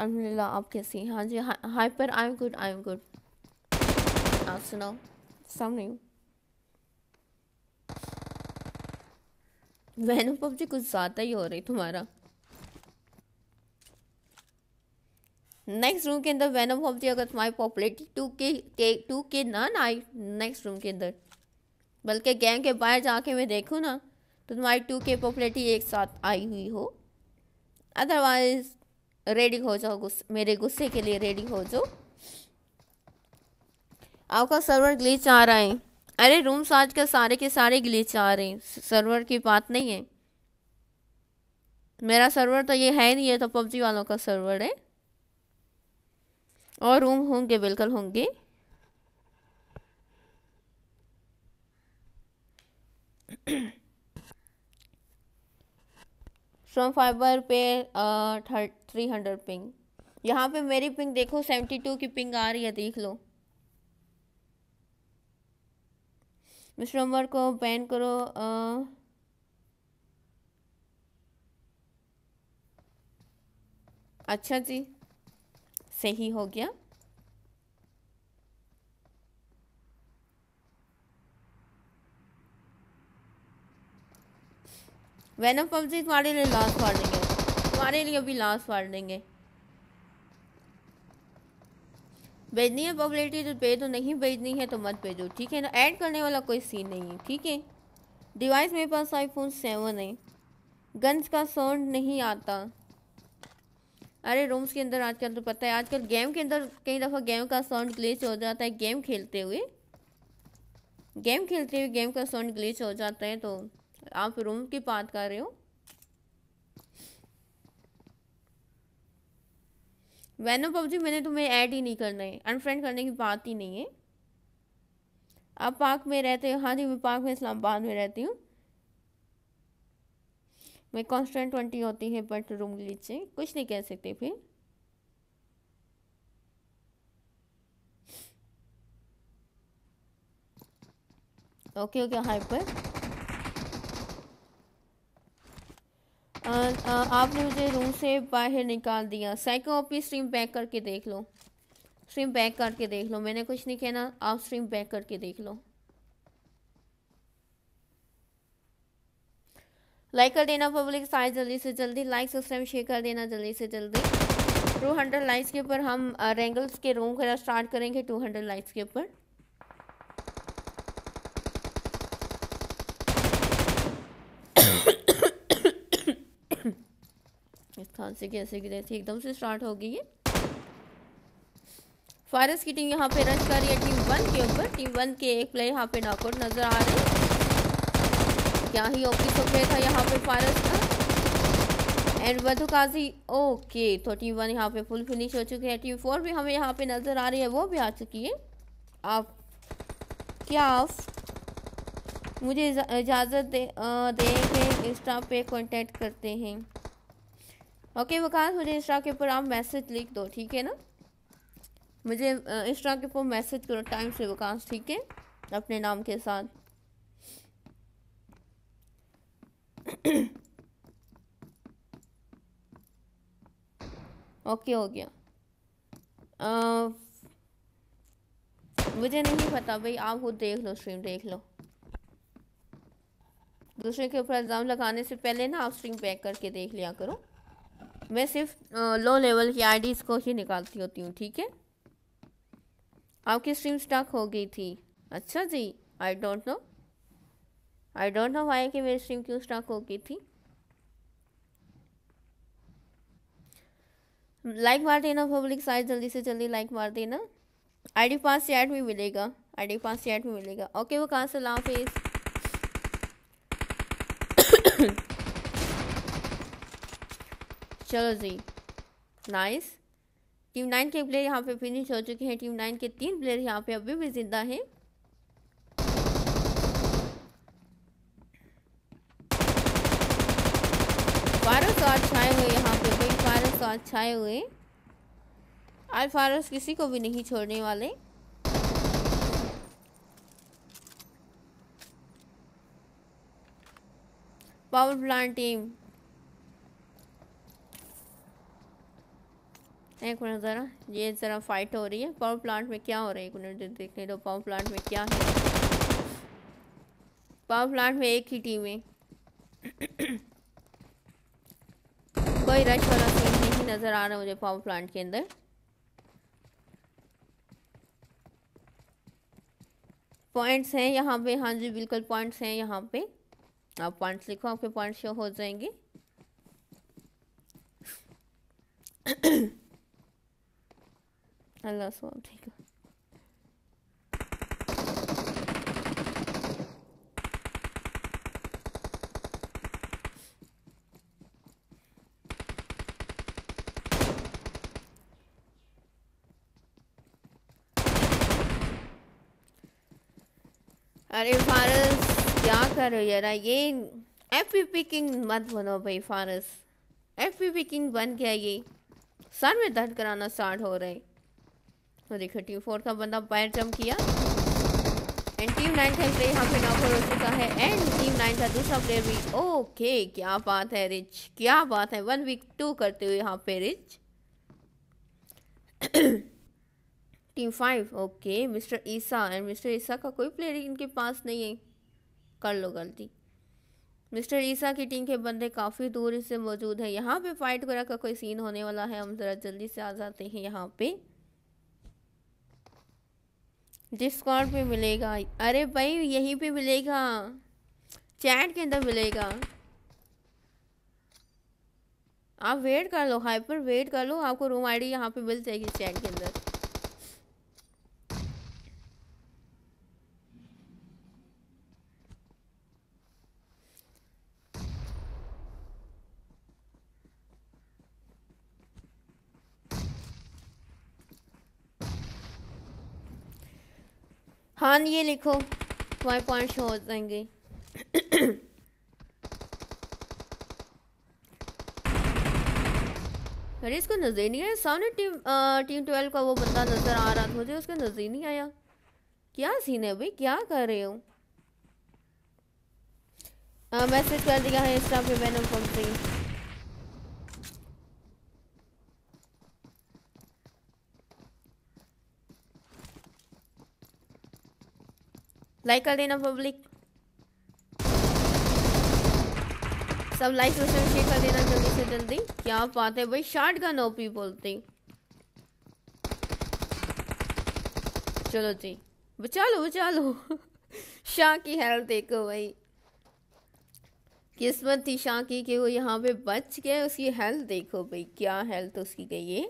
अलहमदिल्ला आप कैसे हैं हाँ जी हा, हाई पर I am good I am good आप सुनाओ सामने वहन पबजी कुछ ज़्यादा ही हो रही तुम्हारा नेक्स्ट रूम के अंदर वैनम जी अगर तुम्हारी पॉपुलरिटी टू के के टू के ना ना आई नेक्स्ट रूम के अंदर बल्कि गैंग के बाहर जाके मैं देखूँ ना तो तुम्हारी टू के पॉपुलरिटी एक साथ आई हुई हो अदरवाइज रेडी हो जाओ गुस्से मेरे गुस्से के लिए रेडी हो जाओ आपका सर्वर ग्लीच आ रहा है अरे रूम्स कल सारे के सारे ग्लीच आ रहे हैं सर्वर की बात नहीं है मेरा सर्वर तो ये है नहीं है तो पबजी वालों का सर्वर है और रूम होंगे बिल्कुल होंगे श्रम फाइबर पे थ्री हंड्रेड पिंग यहाँ पे मेरी पिंग देखो सेवेंटी टू की पिंग आ रही है देख लो विश्रमवर को बैन करो आ, uh, अच्छा जी सही हो गया वैनम पम्पसी तुम्हारे लिए लास्ट फाड़ देंगे तुम्हारे लिए अभी लास्ट फाड़ देंगे भेजनी है पॉपुलरिटी तो भेज दो नहीं भेजनी है तो मत भेजो ठीक है ना ऐड करने वाला कोई सीन नहीं है ठीक है डिवाइस मेरे पास आईफोन सेवन है गन्स का साउंड नहीं आता अरे रूम्स के अंदर आजकल तो पता है आजकल गेम के अंदर कई दफ़ा गेम का साउंड ग्लिच हो जाता है गेम खेलते हुए गेम खेलते हुए गेम का साउंड ग्लिच हो जाता है तो आप रूम की बात कर रहे हो वैनो पबजी मैंने तुम्हें ऐड ही नहीं करना है अनफ्रेंड करने की बात ही नहीं है आप पार्क में रहते हो हाँ जी मैं पार्क में इस्लामाबाद में रहती हूँ मैं कॉन्स्टेंट ट्वेंटी होती है बट रूम लीजिए कुछ नहीं कह सकते फिर ओके ओके हाइपर Uh, आपने मुझे रूम से बाहर निकाल दिया साइको ओपी स्ट्रीम बैक करके देख लो स्ट्रीम बैक करके देख लो मैंने कुछ नहीं कहना आप स्ट्रीम बैक करके देख लो लाइक कर देना पब्लिक साइज जल्दी से जल्दी लाइक सब्सक्राइब शेयर कर देना जल्दी से जल्दी टू हंड्रेड लाइक्स के ऊपर हम रेंगल्स uh, के रूम का स्टार्ट करेंगे टू हंड्रेड लाइक्स के ऊपर झांसी की ऐसे की जैसी एकदम से स्टार्ट हो गई है फारस की टीम यहाँ पे रश कर रही है टीम वन के ऊपर टीम वन के एक प्लेयर यहाँ पे नॉकआउट नजर आ रहे हैं क्या ही ओपी सो प्ले था यहाँ पे फारस का एंड वधु काजी ओके तो टीम वन यहाँ पे फुल फिनिश हो चुकी है टीम फोर भी हमें यहाँ पे नजर आ रही है वो भी आ चुकी है आप क्या आप मुझे इजाज़त दे, दें कि इंस्टा पे कॉन्टेक्ट करते हैं ओके वकास मुझे इंस्टा के ऊपर आप मैसेज लिख दो ठीक है ना मुझे इंस्टा के ऊपर मैसेज करो टाइम से वकास ठीक है अपने नाम के साथ ओके हो गया आ, मुझे नहीं पता भाई आप खुद देख लो स्ट्रीम देख लो दूसरे के ऊपर इल्ज़ाम लगाने से पहले ना आप स्ट्रीम पैक करके देख लिया करो मैं सिर्फ लो लेवल की आईडीज़ को ही निकालती होती हूँ ठीक है आपकी स्ट्रीम स्टॉक हो गई थी अच्छा जी I don't know I don't know why कि मेरी स्ट्रीम क्यों स्टॉक हो गई थी लाइक मार देना पब्लिक साइज जल्दी से जल्दी लाइक मार देना आईडी पास चैट भी मिलेगा आईडी पास चैट भी मिलेगा ओके वो कहाँ से लाओ फेस चलो जी नाइस टीम नाइन के प्लेयर यहाँ पे फिनिश हो चुके हैं टीम नाइन के तीन प्लेयर यहाँ पे अभी भी जिंदा हैं छाए हुए यहाँ पे फारस छाए हुए आज फारस किसी को भी नहीं छोड़ने वाले पावर प्लांट टीम एक मिनट ज़रा ये ज़रा फाइट हो रही है पावर प्लांट में क्या हो रहा है एक मिनट देखने दो पावर प्लांट में क्या है पावर प्लांट में एक ही टीम है कोई रश वाला सीन नहीं नज़र आ रहा मुझे पावर प्लांट के अंदर पॉइंट्स हैं यहाँ पे हाँ जी बिल्कुल पॉइंट्स हैं यहाँ पे आप पॉइंट्स लिखो आपके पॉइंट्स शो हो जाएंगे अल्लाह what ठीक है अरे फारस क्या कर रहे हो यार ये एफ पी किंग मत बनो भाई फारस एफ पी किंग बन गया ये सर में दर्द कराना स्टार्ट हो रहे तो देखो टीम फोर का बंदा पैर जम किया एंड टीम नाइन का प्लेयर यहाँ पे नॉकआउट हो चुका है एंड टीम नाइन का दूसरा प्लेयर भी ओके क्या बात है रिच क्या बात है वन वीक टू करते हुए यहाँ पे rich team five okay mister Isa and mister Isa का कोई प्लेयर इनके पास नहीं है कर लो गलती मिस्टर ईसा की टीम के बंदे काफ़ी दूर से मौजूद है यहाँ पे फाइट वगैरह का कोई सीन होने वाला है हम ज़रा जल्दी से आ जाते हैं यहाँ पे डिस्काउंट पे मिलेगा अरे भाई यहीं पे मिलेगा चैट के अंदर मिलेगा आप वेट कर लो हाइपर वेट कर लो आपको रूम आईडी यहाँ पर मिल जाएगी चैट के अंदर खान ये लिखो तुम्हारे पॉइंट शो हो जाएंगे अरे इसको नजर नहीं आया सामने टीम आ, टीम ट्वेल्व का वो बंदा नजर आ रहा था मुझे उसका नजर नहीं आया क्या सीन है भाई क्या कर रहे हो मैसेज कर दिया है इंस्टा पे मैंने पहुंच लाइक कर देना पब्लिक सब लाइक और शेयर कर देना जल्दी से जल्दी क्या बात है भाई शार्ट गन ओपी बोलते चलो जी बचा लो बचा लो शाह की हेल्थ देखो भाई किस्मत थी शाह की कि वो यहाँ पे बच गया उसकी हेल्थ देखो भाई क्या हेल्थ उसकी गई है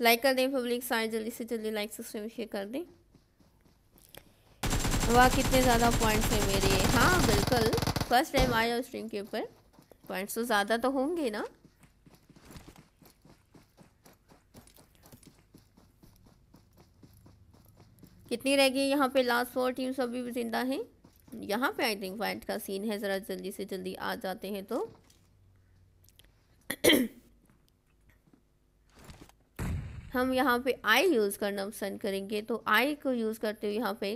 लाइक कर दें पब्लिक सारे जल्दी से जल्दी लाइक सब्सक्राइब शेयर कर दें वाह कितने ज़्यादा पॉइंट्स हैं मेरे हाँ बिल्कुल फर्स्ट टाइम आया स्ट्रीम के ऊपर पॉइंट्स तो ज़्यादा तो होंगे ना कितनी रह गई यहाँ पे लास्ट फोर टीम्स अभी भी जिंदा हैं यहाँ पे आई थिंक पॉइंट का सीन है ज़रा जल्दी से जल्दी आ जाते हैं तो हम यहाँ पे आई यूज़ करना पसंद करेंगे तो आई को यूज़ करते हुए यहाँ पे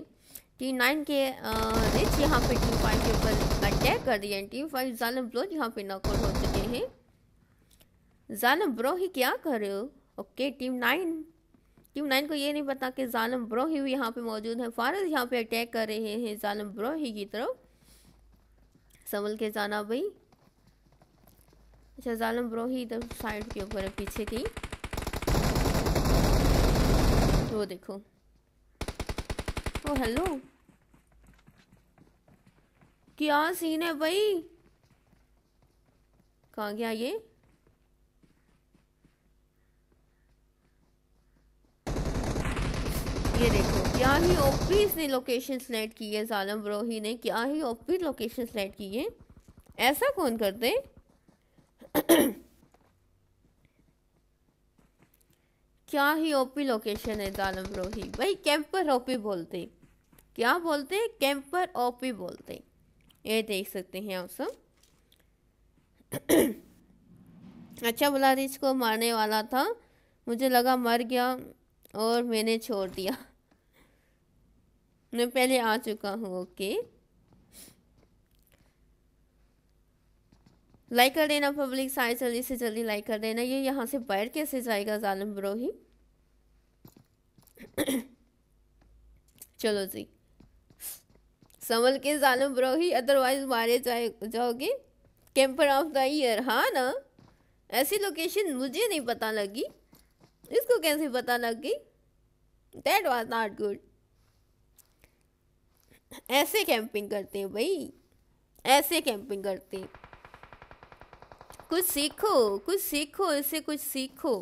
टी नाइन के रिच यहाँ पे टी फाइव के ऊपर अटैक कर दिया टी फाइव जालम ब्रो यहाँ पे नॉकआउट हो चुके हैं जालम ब्रो ही क्या कर रहे हो okay team nine team nine को ये नहीं पता कि जालम ब्रो ही यहाँ पे मौजूद है फारस यहाँ पे अटैक कर रहे हैं जालम ब्रो ही की तरफ संभल के जाना भाई अच्छा जालम ब्रो ही इधर साइड के ऊपर पीछे की वो देखो ओ हेलो क्या सीन है भाई कहाँ गया ये ये देखो क्या ही ओपी इसने लोकेशन सेलेक्ट की है जालम ब्रोही ने क्या ही ओपी लोकेशन सेलेक्ट की है ऐसा कौन करते क्या ही ओपी लोकेशन है दानव रोही भाई कैंप पर ओपी बोलते क्या बोलते हैं कैंप पर ओपी बोलते ये देख सकते हैं आप सब अच्छा बोला रिच को मारने वाला था मुझे लगा मर गया और मैंने छोड़ दिया मैं पहले आ चुका हूँ ओके okay. लाइक कर देना पब्लिक सारे जल्दी से जल्दी लाइक कर देना ये यहाँ से बैठ कैसे जाएगा जालम ब्रोही चलो जी संभल के जालम ब्रोही अदरवाइज मारे जाए जाओगे कैंपर ऑफ द ईयर हाँ ना ऐसी लोकेशन मुझे नहीं पता लगी इसको कैसे पता लग गई डेट वॉज नॉट गुड ऐसे कैंपिंग करते हैं भाई ऐसे कैंपिंग करते हैं कुछ सीखो कुछ सीखो इससे कुछ सीखो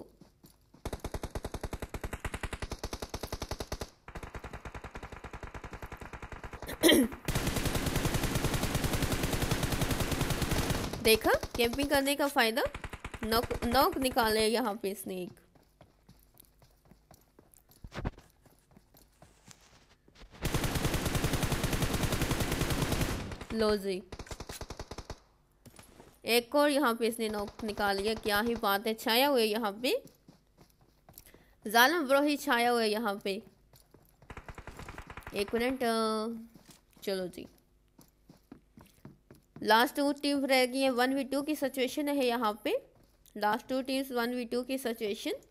देखा कैंपिंग करने का फायदा नौक नौक निकाले यहाँ पे स्नेक लो जी एक और यहाँ पे इसने नोक निकाल लिया क्या ही बात है छाया हुए यहाँ पे जालम ब्रोही छाया हुए यहाँ पे एक मिनट चलो जी लास्ट टू टीम रह गई है वन वी टू की सिचुएशन है यहाँ पे last two teams one v two की सिचुएशन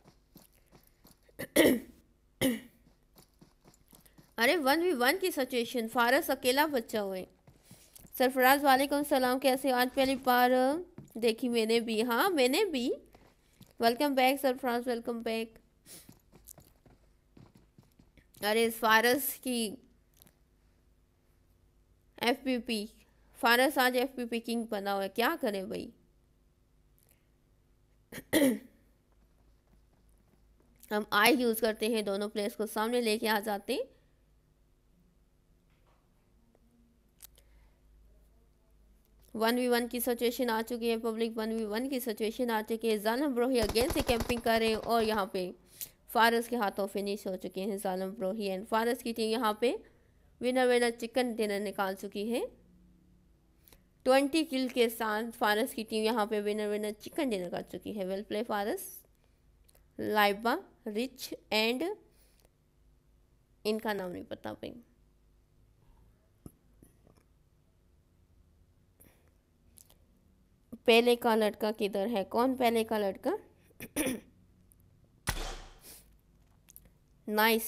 अरे वन वी वन की सिचुएशन फारस अकेला बच्चा हुए सरफराज वालेकुम सलाम कैसे हो आज पहली बार देखी मैंने भी हाँ मैंने भी welcome back Sarfaraz welcome back अरे फारस की एफ पी पी फारस आज एफ पी पी किंग बना हुआ है क्या करें भाई हम आई यूज़ करते हैं दोनों प्लेस को सामने लेके आ जाते हैं वन वी वन की सिचुएशन आ चुकी है पब्लिक वन वी वन की सिचुएशन आ चुकी है जालम ब्रोही अगेन से कैंपिंग कर रहे हैं और यहाँ पे फारस के हाथों फिनिश हो चुके हैं जालम ब्रोही एंड फारस की टीम यहाँ पे विनर विनर चिकन डिनर निकाल चुकी है ट्वेंटी किल के साथ फारस की टीम यहाँ पे विनर विनर चिकन डिनर कर चुकी है वेल प्ले फारस लाइबा रिच एंड इनका नाम नहीं पता भाई पहले का लड़का किधर है कौन पहले का लड़का nice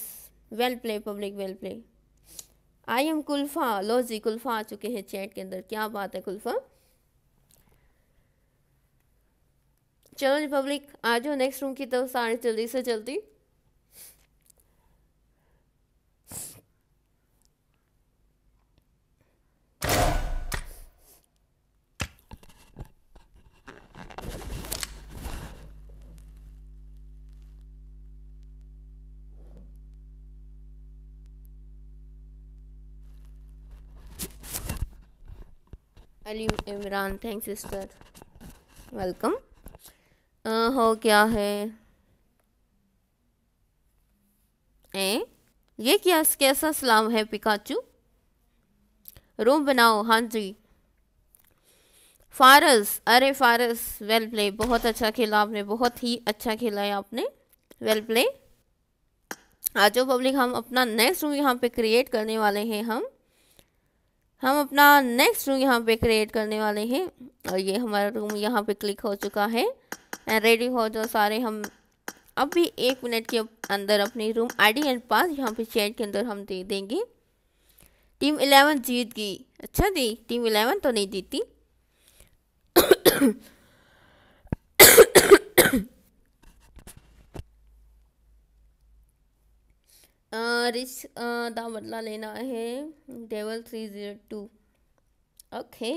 well play public well play I am कुल्फा लो जी कुल्फा आ चुके हैं चैट के अंदर क्या बात है कुल्फा चलो जी पब्लिक आ जाओ नेक्स्ट रूम की तरफ सारे जल्दी से जल्दी Ali Imran thank sister welcome हो क्या है ए? ये क्या कैसा सलाम है पिकाचू रूम बनाओ हाँ जी फारस अरे फारस वेल प्ले बहुत अच्छा खेला आपने बहुत ही अच्छा खेला है आपने वेल प्ले आज पब्लिक हम अपना नेक्स्ट रूम यहाँ पे क्रिएट करने वाले हैं हम हम अपना नेक्स्ट रूम यहाँ पे क्रिएट करने वाले हैं और ये हमारा रूम यहाँ पे क्लिक हो चुका है एंड रेडी हो जाओ सारे हम अभी एक मिनट के अंदर अपनी रूम आईडी एंड पास यहाँ पे चैट के अंदर हम दे देंगे टीम इलेवन जीत गई अच्छा दी टीम इलेवन तो नहीं जीती रिच का बदला लेना है devil three zero two okay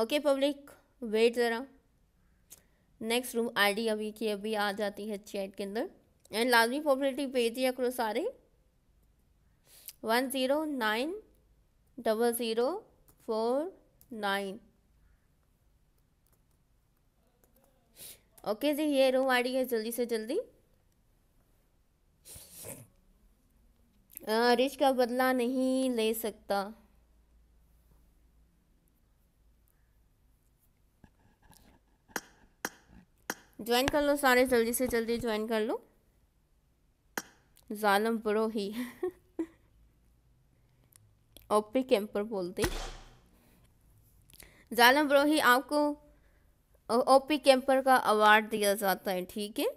okay public wait ज़रा नेक्स्ट रूम आईडी अभी की अभी आ जाती है चैट के अंदर एंड लाजमी पॉपुलरिटी भेज दिया करो सारे one zero nine double zero four nine okay जी ये रूम आईडी है जल्दी से जल्दी हाँ, रिच का बदला नहीं ले सकता ज्वाइन कर लो सारे जल्दी से जल्दी ज्वाइन कर लो Zalim Brohi OP camper बोलते जालम ब्रो ही आपको ओपी कैंपर का अवार्ड दिया जाता है ठीक है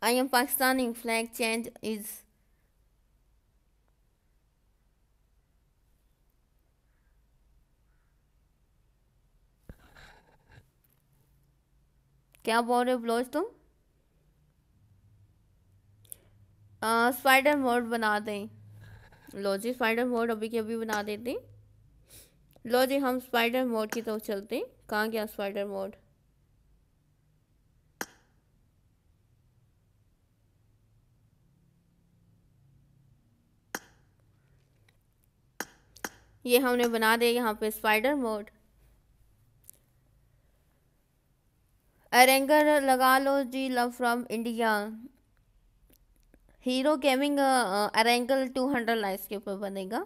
I am Pakistani flag change is क्या बोल रहे हो ब्लोज तुम स्पाइडर मोड बना दें लो जी स्पाइडर मोड अभी के अभी बना देते लो जी हम स्पाइडर मोड की तरफ चलते कहाँ गया स्पाइडर मोड ये हमने बना दिया यहाँ पे स्पाइडर मोड अरेंगर लगा लो जी love from India hero gaming अरेंगल टू हंड्रेड लाइस के ऊपर बनेगा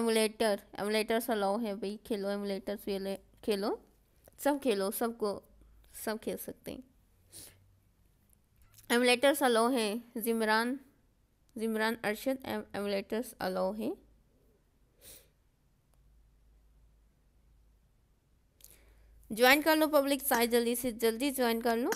एमुलेटर सा लो है भाई खेलो एमुलेटर एमुलेटर्स खेलो सब खेलो सबको सब खेल सकते हैं सा लो है जिमरान जिमरान अरशद एमुलेटर्स अलाउ हैं ज्वाइन कर लो पब्लिक साइज जल्दी से जल्दी ज्वाइन कर लो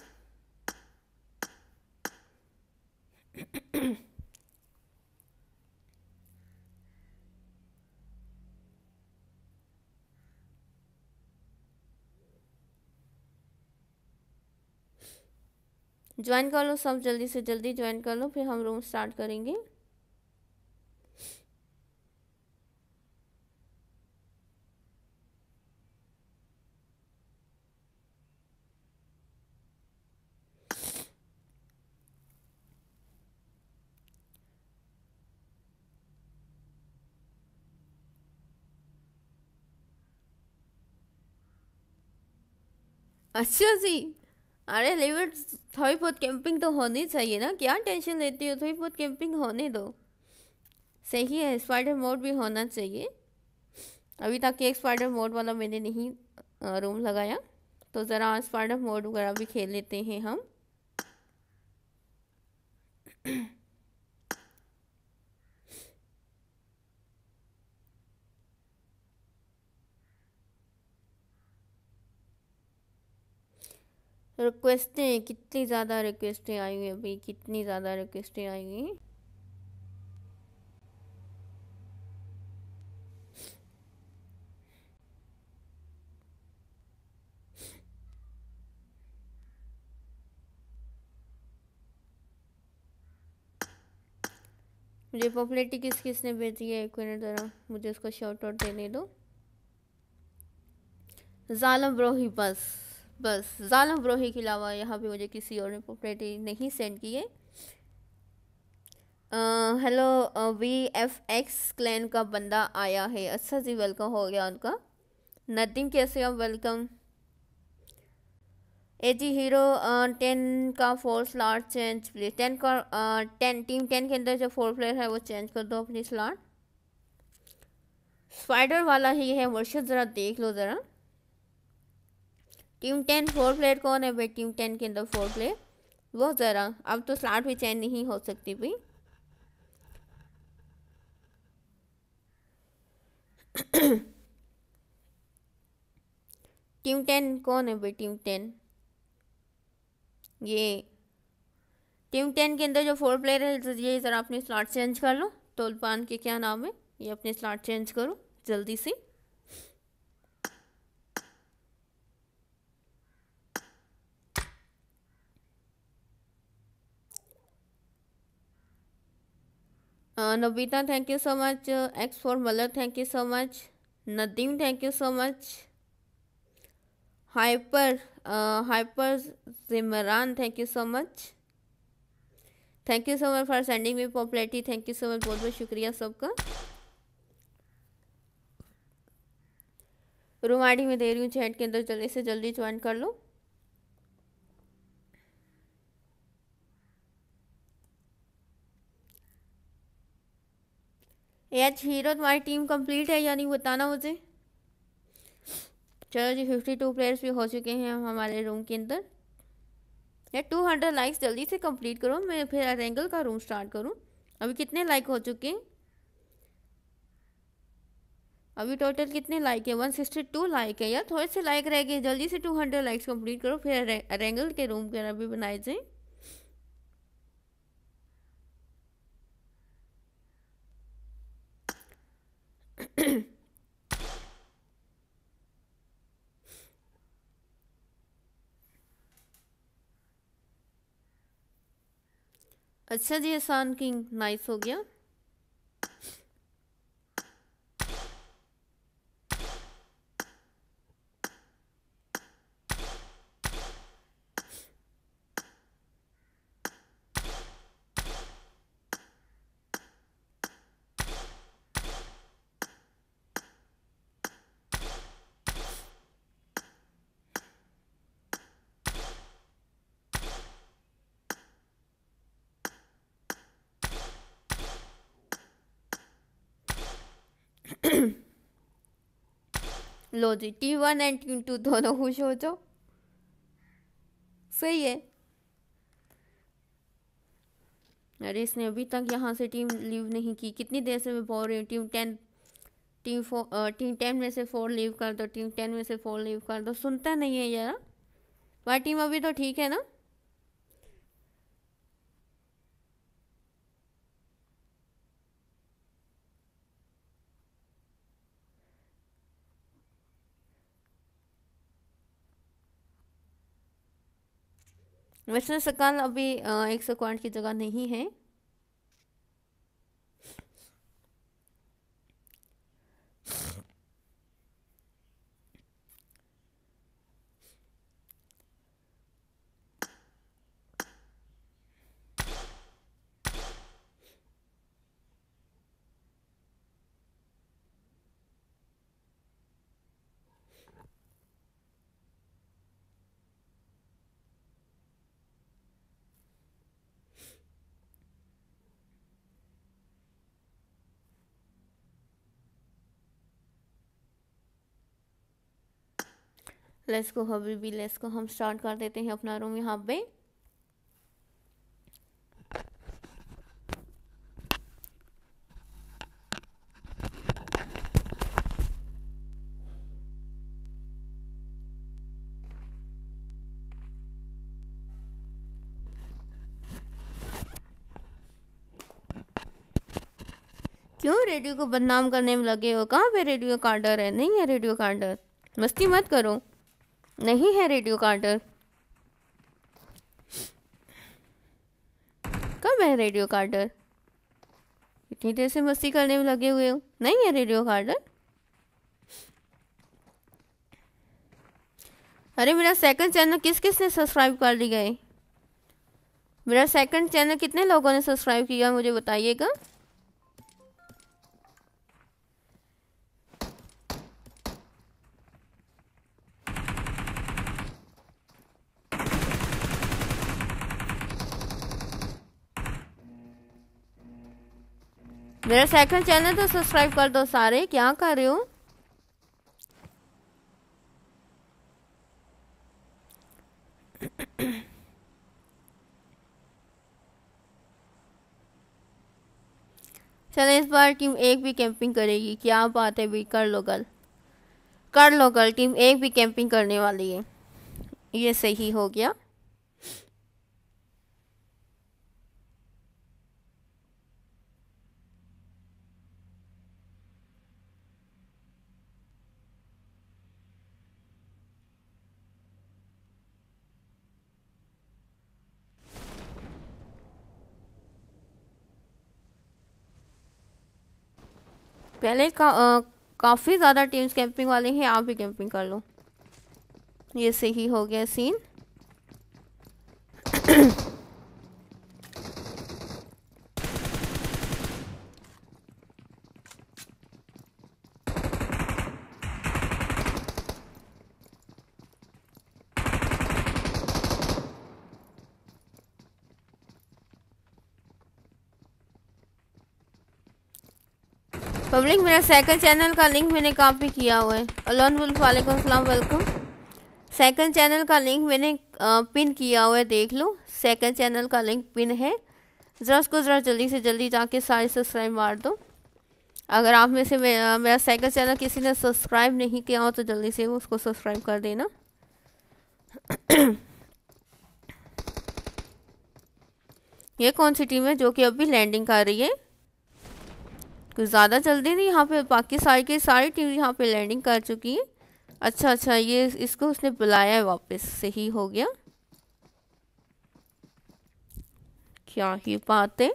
ज्वाइन कर लो सब जल्दी से जल्दी ज्वाइन कर लो फिर हम रूम स्टार्ट करेंगे अच्छा जी अरे लेवर थोड़ी बहुत कैंपिंग तो होनी चाहिए ना क्या टेंशन लेती हो थोड़ी बहुत कैंपिंग होने दो सही है स्पाइडर मोड भी होना चाहिए अभी तक एक स्पाइडर मोड वाला मैंने नहीं रूम लगाया तो ज़रा स्पाइडर मोड वगैरह भी खेल लेते हैं हम रिक्वेस्टें कितनी ज़्यादा रिक्वेस्टें आई हुई अभी कितनी ज़्यादा रिक्वेस्टें आई हुई मुझे पॉपुलरिटी किस किस ने भेजी है एक मिनट ज़रा मुझे उसको शॉर्ट आउट देने दो जालम ब्रोही बस बस ज़ालम ब्रोही के अलावा यहाँ पे मुझे किसी और ने प्रॉपर्टी नहीं सेंड की है hello V F X clan का बंदा आया है अच्छा जी वेलकम हो गया उनका नदीम कैसे हो वेलकम जी हीरो टेन का four slot change please ten का टेन टीम टेन के अंदर जो फोर प्लेयर है वो चेंज कर दो अपनी स्लॉट स्पाइडर वाला ही है मुर्शद ज़रा देख लो ज़रा टीम टेन फोर प्लेयर कौन है भाई टीम टेन के अंदर फोर प्लेयर वो ज़रा अब तो स्लाट भी चैन नहीं हो सकती भाई टीम टेन कौन है भाई टीम टेन ये टीम टेन के अंदर जो फोर प्लेयर है तो ये ज़रा अपने स्लॉट चेंज कर लो तोलपान के क्या नाम है ये अपने स्लॉट चेंज करो जल्दी से नबीता thank you so much X for मलर thank you so much Nadeem thank you so much hyper hyper जिमरान thank you so much thank you so much for sending me popularity thank you so much बहुत बहुत शुक्रिया सबका room ID में दे रही हूँ chat के अंदर जल्दी से जल्दी ज्वाइन कर लो एच हीरो तुम्हारी टीम कंप्लीट है या नहीं बताना मुझे चलो जी फिफ्टी टू प्लेयर्स भी हो चुके हैं हमारे रूम के अंदर यार टू हंड्रेड लाइक्स जल्दी से कंप्लीट करो मैं फिर अरेंगल का रूम स्टार्ट करूँ अभी कितने लाइक हो चुके हैं अभी टोटल कितने लाइक है वन सिक्सटी टू लाइक है यार थोड़े से लाइक रह गए जल्दी से टू हंड्रेड लाइक्स कंप्लीट करो फिर अरेंगल के रूम के अभी बनाए जाएँ अच्छा जी एहसान किंग नाइस हो गया लो जी T one and T two दोनों खुश हो जाओ सही है अरे इसने अभी तक यहाँ से टीम लीव नहीं की कितनी देर से मैं बोल रही हूँ team ten team four team ten में से फोर लीव कर दो टीम टेन में से फोर लीव कर दो सुनता नहीं है यार वह टीम अभी तो ठीक है ना वेस्टर्न सकाल अभी एक सौ की जगह नहीं है लेस को हबी बी लेस को हम स्टार्ट कर देते हैं अपना रूम यहाँ पे क्यों रेडियो को बदनाम करने में लगे हो कहाँ पे रेडियो कार्डर है नहीं है रेडियो कार्डर मस्ती मत करो नहीं है रेडियो कार्टर कब है रेडियो कार्टर इतनी देर से मस्ती करने में लगे हुए हो नहीं है रेडियो कार्टर अरे मेरा सेकंड चैनल किस किस ने सब्सक्राइब कर लिया है मेरा सेकंड चैनल कितने लोगों ने सब्सक्राइब किया मुझे बताइएगा मेरा साइकिल चैनल तो सब्सक्राइब कर दो सारे क्या कर रहे हो चलो इस बार टीम एक भी कैंपिंग करेगी क्या बात है भी कर लो गल कर लो गल टीम एक भी कैंपिंग करने वाली है ये सही हो गया पहले का काफ़ी ज़्यादा टीम्स कैंपिंग वाले हैं आप भी कैंपिंग कर लो ये सही हो गया सीन पब्लिक मेरा सेकंड चैनल का लिंक मैंने कॉपी किया हुआ है अलोन वुल्फ वालेकुम सलाम वेलकम सेकंड चैनल का लिंक मैंने पिन किया हुआ है देख लो सेकंड चैनल का लिंक पिन है ज़रा उसको ज़रा जल्दी से जल्दी जाके सारे सब्सक्राइब मार दो अगर आप में से मेरा सेकंड चैनल किसी ने सब्सक्राइब नहीं किया हो तो जल्दी से उसको सब्सक्राइब कर देना ये कौन सी टीम है जो कि अभी लैंडिंग कर रही है कुछ ज़्यादा जल्दी नहीं यहाँ पे बाकी सारी के सारी टीम यहाँ पे लैंडिंग कर चुकी है अच्छा अच्छा ये इसको उसने बुलाया है वापस सही हो गया क्या ही बात है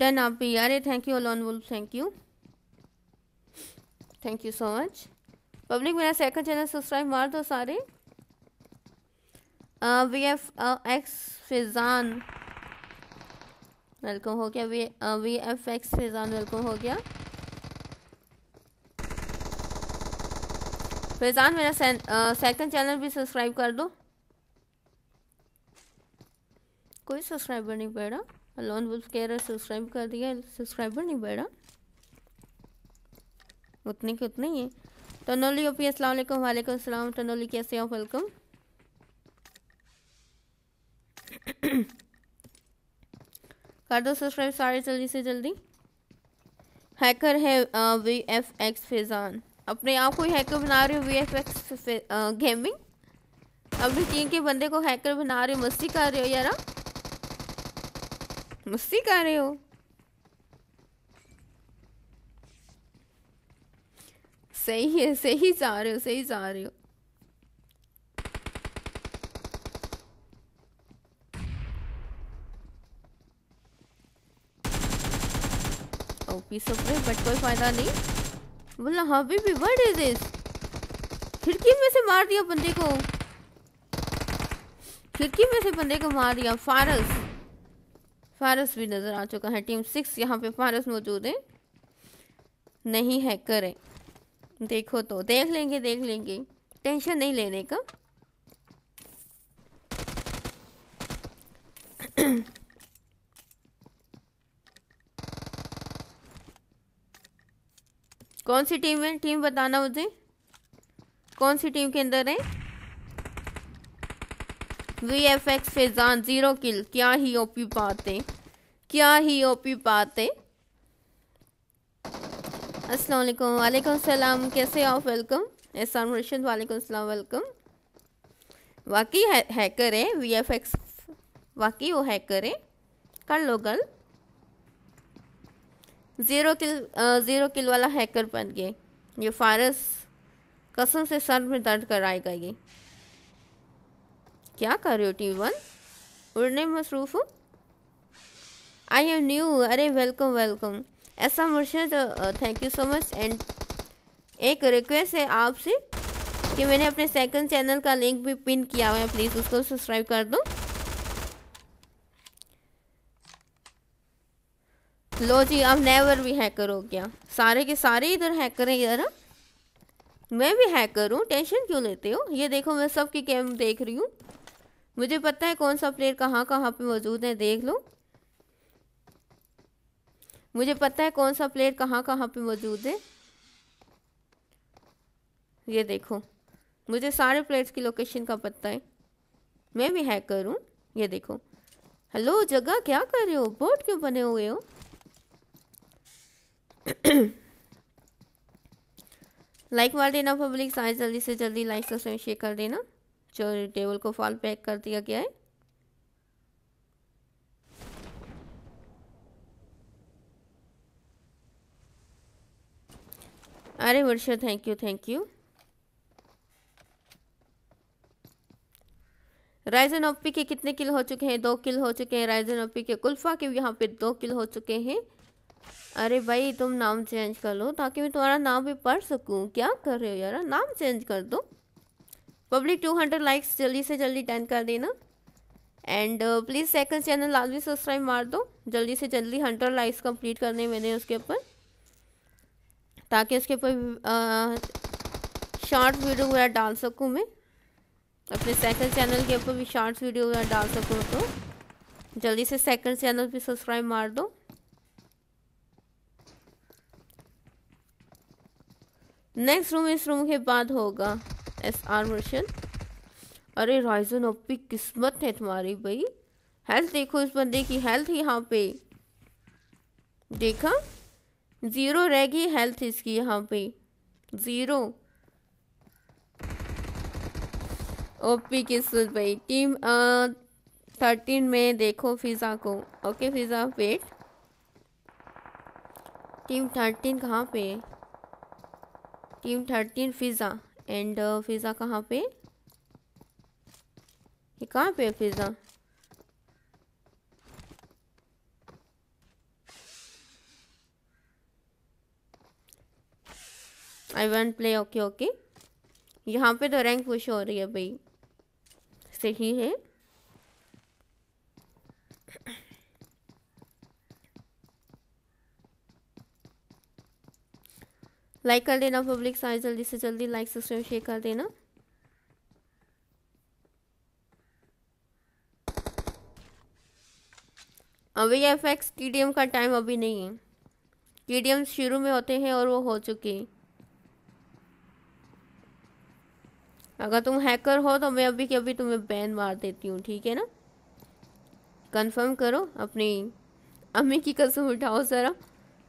डन आप भी यार thank you alone wolf thank you thank you so much public मेरा सेकंड चैनल सब्सक्राइब मार दो सारे V F X Faizan welcome हो गया V V F X Faizan welcome हो गया फैजान मेरा सेकंड चैनल भी सब्सक्राइब कर दो कोई सब्सक्राइबर नहीं बैठा लोन बुल्स कह रहा सब्सक्राइब कर दिया सब्सक्राइबर नहीं बैठा उतने के उतने ही टनोली ओपी असल वालेकुम असलम टनोली कैसे हो वेलकम कर दो सब्सक्राइब सारे जल्दी से जल्दी हैकर है वी एफ एक्स फैज़ान अपने आप को हैकर बना रहे हो वी एफ एक्स गेमिंग अपनी टीम के बंदे को हैकर बना रहे हो मस्ती कर रहे हो यार हाँ? मस्ती कर रहे हो सही है सही जा रहे हो सही जा रहे हो O piece of way but कोई फायदा नहीं बोला हाँ भी भी वर्ड इज दिस खिड़की में से मार दिया बंदे को खिड़की में से बंदे को मार दिया फारस फारस भी नज़र आ चुका है टीम सिक्स यहाँ पे फारस मौजूद है नहीं है करें देखो तो देख लेंगे देख लेंगे टेंशन नहीं लेने का कौन सी टीम है टीम बताना मुझे कौन सी टीम के अंदर है V F X Faizan zero kill क्या ही ओपी पाते क्या ही ओपी पाते अस्सलाम वालेकुम सलाम कैसे आओ वेलकम एहसान रशीद वालेकुम सलाम वेलकम वाकई है, हैकर है वी एफ एक्स वाकई वो हैकर है कर लो गल ज़ीरो किल ज़ीरो किल वाला हैकर बन गए ये फारस कसम से सर में दर्द कराएगा ये क्या कर रहे हो टी वन उड़ने मसरूफ़ हूँ आई एम न्यू अरे वेलकम वेलकम ऐसा Murshad thank you so much and एक रिक्वेस्ट है आपसे कि मैंने अपने सेकंड चैनल का लिंक भी पिन किया हुआ है प्लीज़ उसको सब्सक्राइब कर दो लो जी अब नेवर भी हैकर हो गया सारे के सारे इधर हैकर हैं यार मैं भी हैकर हूँ टेंशन क्यों लेते हो ये देखो मैं सबकी कैम देख रही हूँ मुझे पता है कौन सा प्लेयर कहाँ कहाँ पे मौजूद है देख लो मुझे पता है कौन सा प्लेयर कहाँ कहाँ पे मौजूद है ये देखो मुझे सारे प्लेयर्स की लोकेशन का पता है मैं भी हैकर हूँ ये देखो हेलो जगह क्या कर रहे हो बोट क्यों बने हुए हो लाइक मार देना पब्लिक साइज जल्दी से जल्दी लाइक सब्सक्राइब शेयर कर देना जो टेबल को फॉल पैक कर दिया गया है अरे Varsha thank you thank you Raizen OP के कितने किल हो चुके हैं दो किल हो चुके हैं राइजन ओपी के कुल्फा के यहाँ पे दो किल हो चुके हैं अरे भाई तुम नाम चेंज कर लो ताकि मैं तुम्हारा नाम भी पढ़ सकूँ क्या कर रहे हो यार नाम चेंज कर दो पब्लिक टू हंड्रेड लाइक्स जल्दी से जल्दी टेन कर देना एंड प्लीज़ सेकंड चैनल लाजमी सब्सक्राइब मार दो जल्दी से जल्दी हंड्रेड लाइक्स कंप्लीट करने मैंने उसके ऊपर ताकि उसके ऊपर शॉर्ट uh, वीडियो वगैरह डाल सकूँ मैं अपने सेकंड चैनल के ऊपर भी शॉर्ट्स वीडियो वगैरह डाल सकूँ तो जल्दी से सेकंड चैनल भी सब्सक्राइब मार दो नेक्स्ट रूम इस रूम के बाद होगा एस आर मशन अरे राइजन ओपी किस्मत है तुम्हारी भाई हेल्थ देखो इस बंदे की हेल्थ यहाँ पे देखा ज़ीरो रह गई हेल्थ इसकी यहाँ पे ज़ीरो ओपी किस्मत भाई टीम थर्टीन में देखो फिज़ा को okay Fiza wait team thirteen कहाँ पे है team thirteen Fiza and Fiza कहाँ पे ये कहाँ पे है Fiza I one play okay okay यहाँ पे तो रैंक पुश हो रही है भाई सही है लाइक कर देना पब्लिक सारे जल्दी से जल्दी लाइक सब्सक्राइब शेयर कर देना अभी F X T D M का टाइम अभी नहीं है टी डी एम शुरू में होते हैं और वो हो चुके हैं अगर तुम हैकर हो तो मैं अभी के अभी तुम्हें बैन मार देती हूँ ठीक है ना कंफर्म करो अपनी अम्मी की कसम उठाओ ज़रा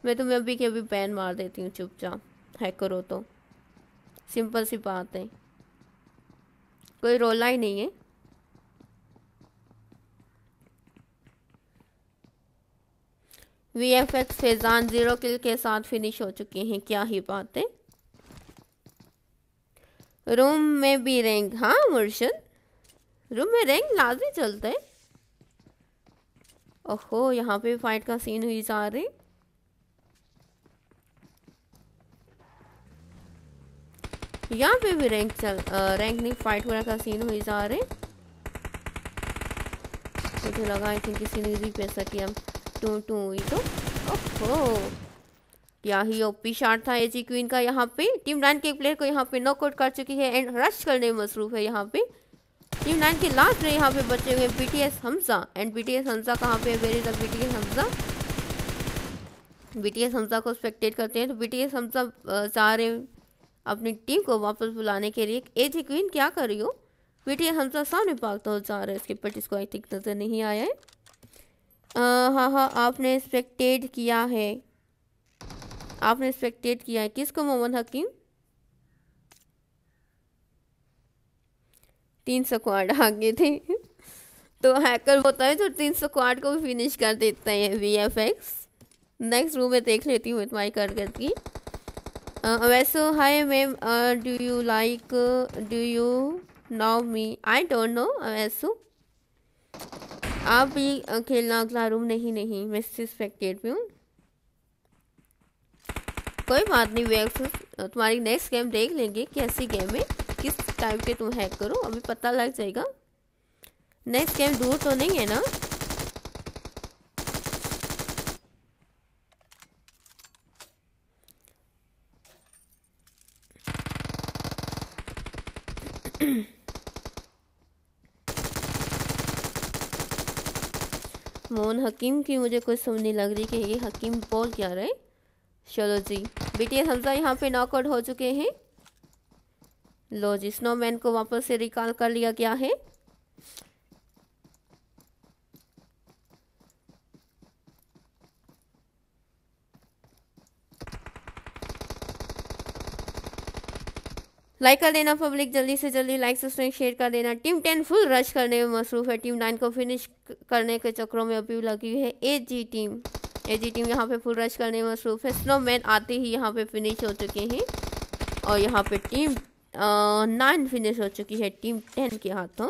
मैं तुम्हें अभी के अभी बैन मार देती हूँ चुपचाप हैक करो तो सिंपल सी बात है कोई रोला ही नहीं है V F X Faizan zero kill के साथ फिनिश हो चुके हैं क्या ही बात है रूम में भी रैंक हाँ मुर्शद रूम में रैंक लाजमी चलता है ओहो यहाँ पे फाइट का सीन हुई जा रही यहाँ पे भी रैंक चल रैंक नहीं फाइट वगैरह का सीन हुई जा रहे मुझे लगा आई थिंक किसी ने भी पैसा किया टू टू हुई तो ओहो क्या ही ओपी शार्ट था एजी क्वीन का यहाँ पे टीम नाइन के प्लेयर को यहाँ पे नॉकआउट कर चुकी है एंड रश करने में मसरूफ है यहाँ पे टीम नाइन के लास्ट में यहाँ पे बचे हुए BTS Hamza and BTS Hamza कहाँ पे very the BTS Hamza BTS Hamza को स्पेक्टेट करते हैं तो बीटीएस हमजा जा रहे अपनी टीम को वापस बुलाने के लिए ए थी क्वीन क्या कर रही हो बेटी हम हमसा तो सामने पाक तो जा रहे है इसके बट इसको आई थिंक नज़र नहीं आया है हाँ हाँ आपने एक्सपेक्टेड किया है आपने एक्सपेक्टेड किया है किसको मोहम्मद हकीम तीन सौ क्वाड आगे थे तो हैकर होता है जो तीन सौ क्वाड को भी फिनिश कर देते हैं V F X next room में देख लेती हूँ इतमाई कर करके वैसो hi ma'am do you like do you know me I don't know वैसो आप भी uh, खेलना अगला रूम नहीं नहीं मैं सिर्फ भी हूँ कोई बात नहीं वैक्स uh, तुम्हारी नेक्स्ट गेम देख लेंगे कैसी गेम है किस टाइप के तुम हैक करो अभी पता लग जाएगा नेक्स्ट गेम दूर तो नहीं है ना मोहन हकीम की मुझे कुछ समझ नहीं लग रही कि ये हकीम बोल क्या रहे चलो जी बेटी हमजा यहाँ पे नॉकआउट हो चुके हैं लो जी स्नोमैन को वापस से रिकॉल कर लिया गया है लाइक कर देना पब्लिक जल्दी से जल्दी लाइक सब्सक्राइब शेयर कर देना टीम टेन फुल रश करने में मसरूफ़ है टीम नाइन को फिनिश करने के चक्रों में अभी लगी है ए जी टीम ए जी टीम यहाँ पे फुल रश करने में मसरूफ़ है स्नो मैन आते ही यहाँ पे फिनिश हो चुके हैं और यहाँ पे टीम नाइन फिनिश हो चुकी है टीम टेन के हाथों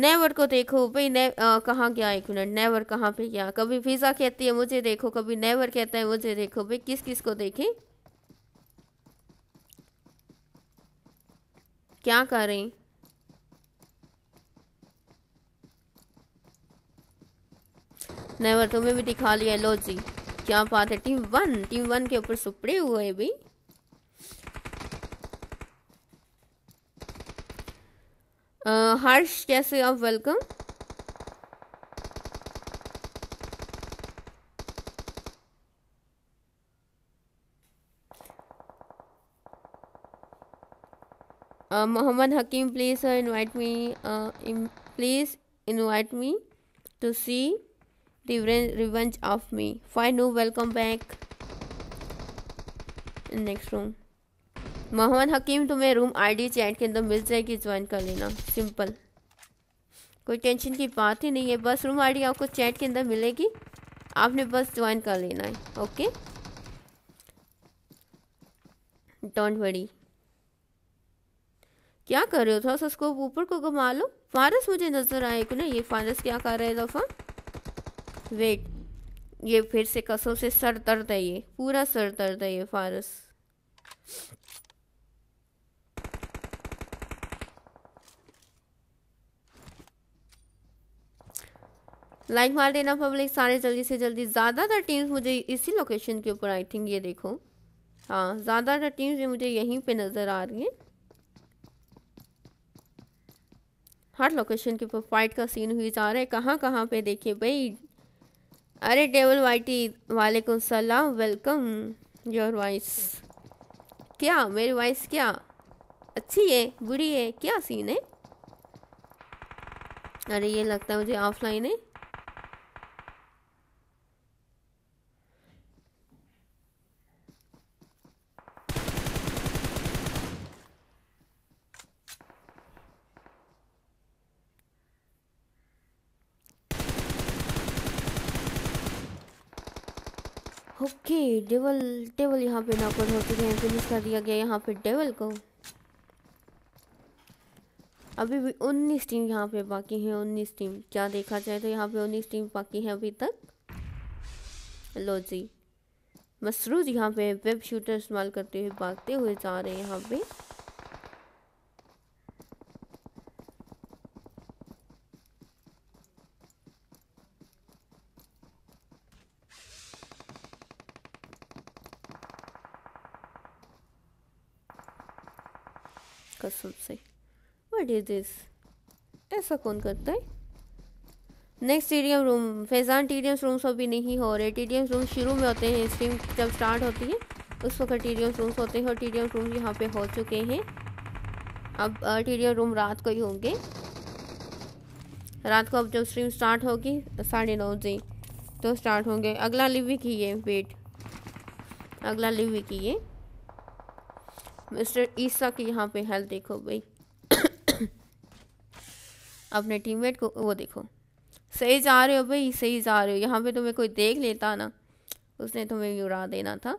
नेवर को देखो भाई ने कहाँ गया एक मिनट नेवर कहाँ पे गया कभी फिज़ा कहती है मुझे देखो कभी नेवर कहता है मुझे देखो भाई किस किस को देखें क्या करें नेवर तुम्हें भी दिखा लिया लो जी क्या बात है टीम वन टीम वन के ऊपर सुपड़े हुए भी हर्ष कैसे आप welcome Mohammad Hakeem please sir sir, me please Uh, me to see revenge of me fine revenge welcome back in next room Mohammad Hakeem तुम्हें रूम आईडी चैट के अंदर मिल जाएगी ज्वाइन कर लेना सिंपल कोई टेंशन की बात ही नहीं है बस रूम आईडी आपको चैट के अंदर मिलेगी आपने बस ज्वाइन कर लेना है ओके डोंट वरी क्या कर रहे हो थोड़ा सा स्कोप ऊपर को घुमा लो फारस मुझे नजर आए कि ना ये फारस क्या कर रहा है दफा वेट ये फिर से कसों से सर दर्द है ये पूरा सर दर्द है ये फारस लाइक मार देना पब्लिक सारे जल्दी से जल्दी ज़्यादातर टीम्स मुझे इसी लोकेशन के ऊपर आई थिंक ये देखो हाँ ज़्यादातर टीम्स मुझे यहीं पे नज़र आ रही है हर लोकेशन के ऊपर फाइट का सीन हुई जा रहा है कहाँ कहाँ पे देखिए भाई अरे टेबल वाइटी वालेकुम सलाम वेलकम योर वॉइस क्या मेरी वॉइस क्या अच्छी है बुरी है क्या सीन है अरे ये लगता है मुझे ऑफलाइन है ओके डेवल डेवल यहाँ पे ना हो होते हैं फिनिश कर दिया गया यहाँ पे डेवल को अभी भी उन्नीस टीम यहाँ पे बाकी हैं उन्नीस टीम क्या देखा जाए तो यहाँ पे उन्नीस टीम बाकी हैं अभी तक लो जी मसरूज यहाँ पे वेब शूटर इस्तेमाल करते हुए भागते हुए जा रहे हैं यहाँ पे कसम से वट इज दिस ऐसा कौन करता है नेक्स्ट टी रूम फैजान टीडियम्स रूम्स अभी नहीं हो रहे टी रूम शुरू में होते हैं स्ट्रीम जब स्टार्ट होती है उस वक्त टीडियम्स रूम्स होते हैं और टी रूम यहाँ पे हो चुके हैं अब टीडियम रूम रात को ही होंगे रात को अब जब स्ट्रीम स्टार्ट होगी साढ़े नौ बजे तो स्टार्ट होंगे अगला लिव भी किए है वेट अगला लिव भी किए है मिस्टर ईसा की यहाँ पे हेल्थ देखो भाई अपने टीममेट को वो देखो सही जा रहे हो भाई सही जा रहे हो यहाँ पे तुम्हें कोई देख लेता ना उसने तुम्हें उड़ा देना था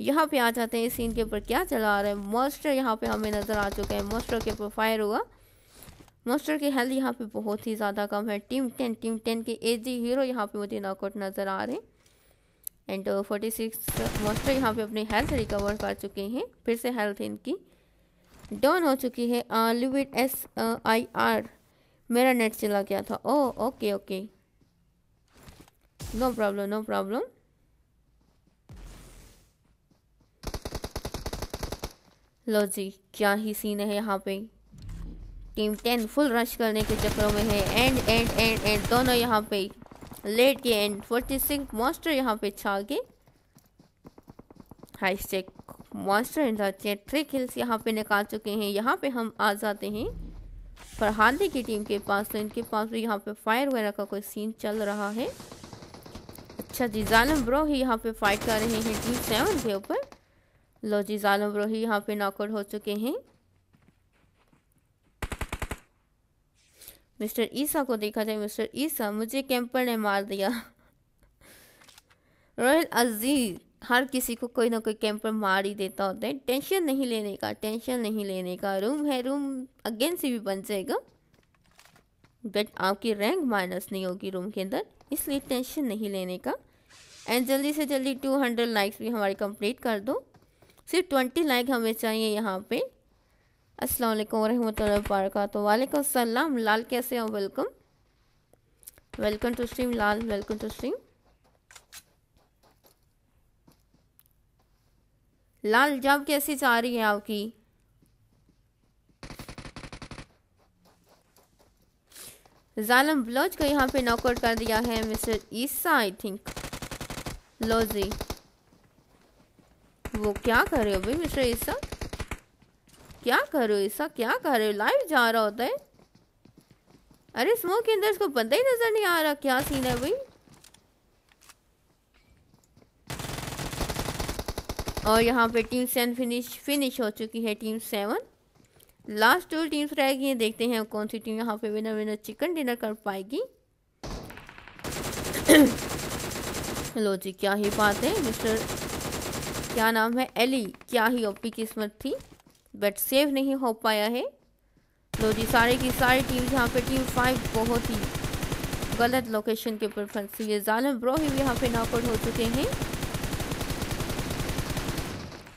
यहाँ पे आ जाते हैं इस सीन के ऊपर क्या चला रहा है मोस्टर यहाँ पे हमें नज़र आ चुका है मोस्टर के ऊपर फायर हुआ मोस्टर की हेल्थ यहाँ पे बहुत ही ज़्यादा कम है टीम टेन टीम टेन के एजी हीरो यहाँ पे मुझे नॉकआउट नज़र आ रहे हैं एंड फोर्टी सिक्स मोस्टर यहाँ पे अपनी हेल्थ रिकवर कर चुके हैं फिर से हेल्थ इनकी डाउन हो चुकी है लिविड एस आई आर मेरा नेट चला गया था oh okay okay no problem no problem लो जी क्या ही सीन है यहाँ पे टीम टेन फुल रश करने के चक्रों में है एंड एंड एंड एंड दोनों यहाँ पे लेट गए एंड फोर्टी सिक्स मॉन्स्टर यहाँ पे छा गए high stake monster and three kills यहाँ पे निकाल चुके हैं यहाँ पे हम आ जाते हैं फरहादे की टीम के पास तो इनके पास भी यहाँ पे फायर वगैरह का कोई सीन चल रहा है अच्छा जी जालम ब्रो ही यहाँ पे फाइट कर रहे हैं टीम सेवन के ऊपर लो जी जालम ब्रो ही यहाँ पे नॉकआउट हो चुके हैं मिस्टर ईसा को देखा जाए मिस्टर ईसा मुझे कैंपर ने मार दिया रॉयल अजीज हर किसी को कोई ना कोई कैंपर मार ही देता होता है टेंशन नहीं लेने का टेंशन नहीं लेने का रूम है रूम अगेन से भी बन जाएगा बट आपकी रैंक माइनस नहीं होगी रूम के अंदर इसलिए टेंशन नहीं लेने का एंड जल्दी से जल्दी 200 लाइक्स भी हमारी कंप्लीट कर दो सिर्फ 20 लाइक हमें चाहिए यहाँ पे अस्सलाम वालेकुम वरहमतुल्लाहि वबरकातुहू वालेकुम सलाम लाल कैसे हो welcome welcome to stream Lal welcome to stream Lal जब कैसी जा रही है आपकी जालम ब्लॉज को यहाँ पे नॉकआउट कर दिया है मिस्टर ईसा आई थिंक लो जी वो क्या कर रहे हो भाई मिस्टर ईसा क्या कर रहे हो ऐसा क्या कर रहे हो लाइव जा रहा होता है अरे स्मोक के अंदर इसको बंदा ही नजर नहीं आ रहा क्या सीन है भाई और यहाँ पे टीम सेवन फिनिश फिनिश हो चुकी है team seven last two teams रह गई हैं देखते हैं कौन सी टीम यहाँ पे विनर विनर चिकन डिनर कर पाएगी लो जी क्या ही बात है मिस्टर क्या नाम है एली क्या ही ओपी किस्मत थी बट सेव नहीं हो पाया है लो तो जी सारे की सारी टीम यहाँ पे टीम फाइव बहुत ही गलत लोकेशन के ऊपर फंस ये जालम ब्रो ही यहाँ पे नॉकआउट हो चुके हैं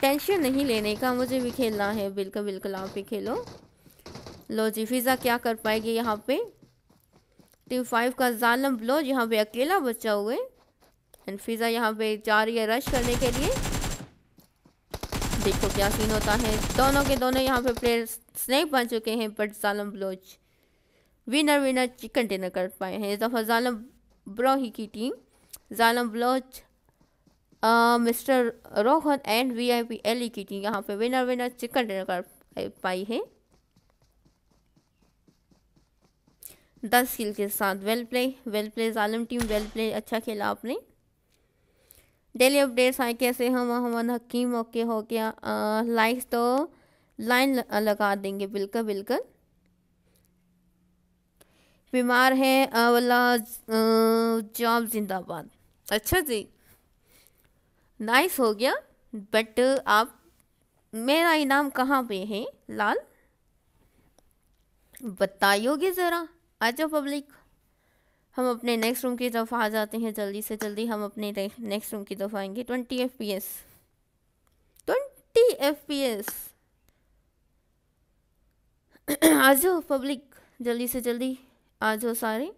टेंशन नहीं लेने का मुझे भी खेलना है बिल्कुल बिल्कुल आप भी खेलो लो जी फिज़ा क्या कर पाएगी यहाँ पे टीम फाइव का जालम ब्लो यहाँ पे अकेला बचा हुए एंड फिज़ा यहाँ पे जा रही है रश करने के लिए देखो क्या सीन होता है दोनों के दोनों यहाँ पे प्लेयर स्नैक बन चुके हैं but Zalim Baloch winner winner chicken dinner कर पाए हैं इस दफ़ा जालम ही की team Zalim Baloch mister Rohan and V I P Ali की टीम यहाँ पे विनर विनर चिकन डिनर कर पाई है दस किल के साथ well play well play Zalim team well play अच्छा खेला आपने डेली अपडेट्स आए कैसे हम हम हकीम ओके हो गया लाइक्स तो लाइन लगा देंगे बिल्कुल बिल्कुल बीमार है वाला जॉब जिंदाबाद अच्छा जी नाइस हो गया बट आप मेरा इनाम कहाँ पे है लाल बताइयोगे ज़रा आ जाओ पब्लिक हम अपने नेक्स्ट रूम की तरफ आ जाते हैं जल्दी से जल्दी हम अपने नेक्स्ट रूम की तरफ आएंगे twenty F P S twenty F P S आ जाओ पब्लिक जल्दी से जल्दी आ जाओ सारे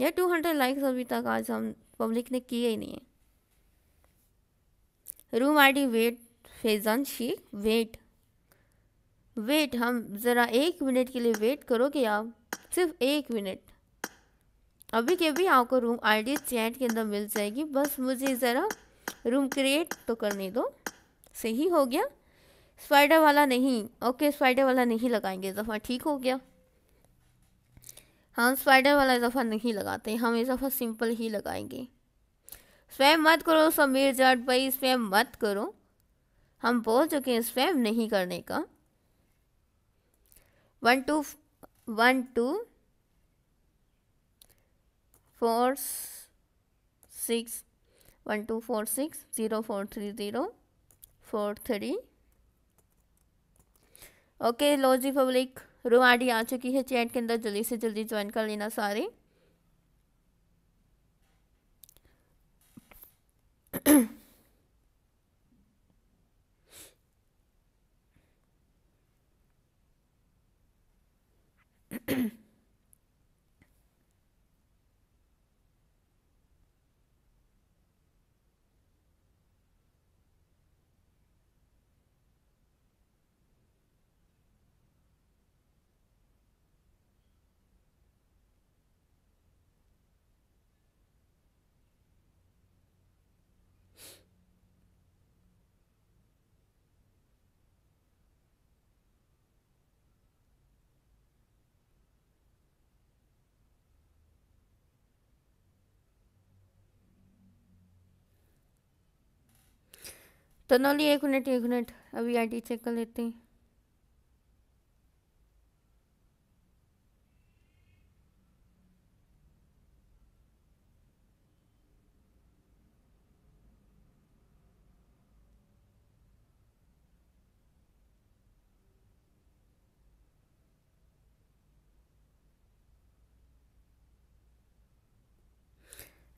या टू हंड्रेड लाइक्स अभी तक आज हम पब्लिक ने किए ही नहीं है room I D wait Faizan Sheikh wait wait हम ज़रा एक मिनट के लिए वेट करोगे आप सिर्फ एक मिनट अभी के अभी आपको रूम आईडी चैट के अंदर मिल जाएगी बस मुझे ज़रा रूम क्रिएट तो करने दो सही हो गया स्पाइडर वाला नहीं ओके स्पाइडर वाला नहीं लगाएंगे दफ़ा ठीक हो गया हम स्पाइडर वाला दफ़ा नहीं लगाते हम इस दफ़ा सिंपल ही लगाएंगे स्वयं मत करो समीर जाट भाई स्वयं मत करो हम बोल चुके हैं स्वयं नहीं करने का one two one two four six one two four six zero four three zero four three okay लो जी पब्लिक रूम आईडी आ चुकी है चैट के अंदर जल्दी से जल्दी ज्वाइन कर लेना सारे तो नोली एक मिनट एक मिनट अभी आई चेक कर लेते हैं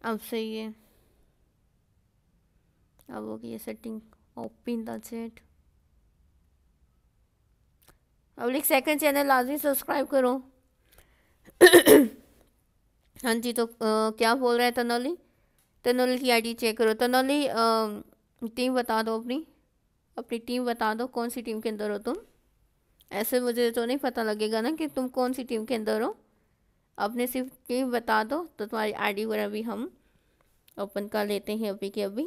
अब सही है अब होगी ये setting open the chat public second channel लाजमी सब्सक्राइब करो हाँ जी तो आ, क्या बोल रहा है तनोली तनोली की आईडी चेक करो तनोली टीम बता दो अपनी अपनी टीम बता दो कौन सी टीम के अंदर हो तुम ऐसे मुझे तो नहीं पता लगेगा ना कि तुम कौन सी टीम के अंदर हो अपने सिर्फ टीम बता दो तो तुम्हारी आईडी वगैरह भी हम ओपन कर लेते हैं अभी के अभी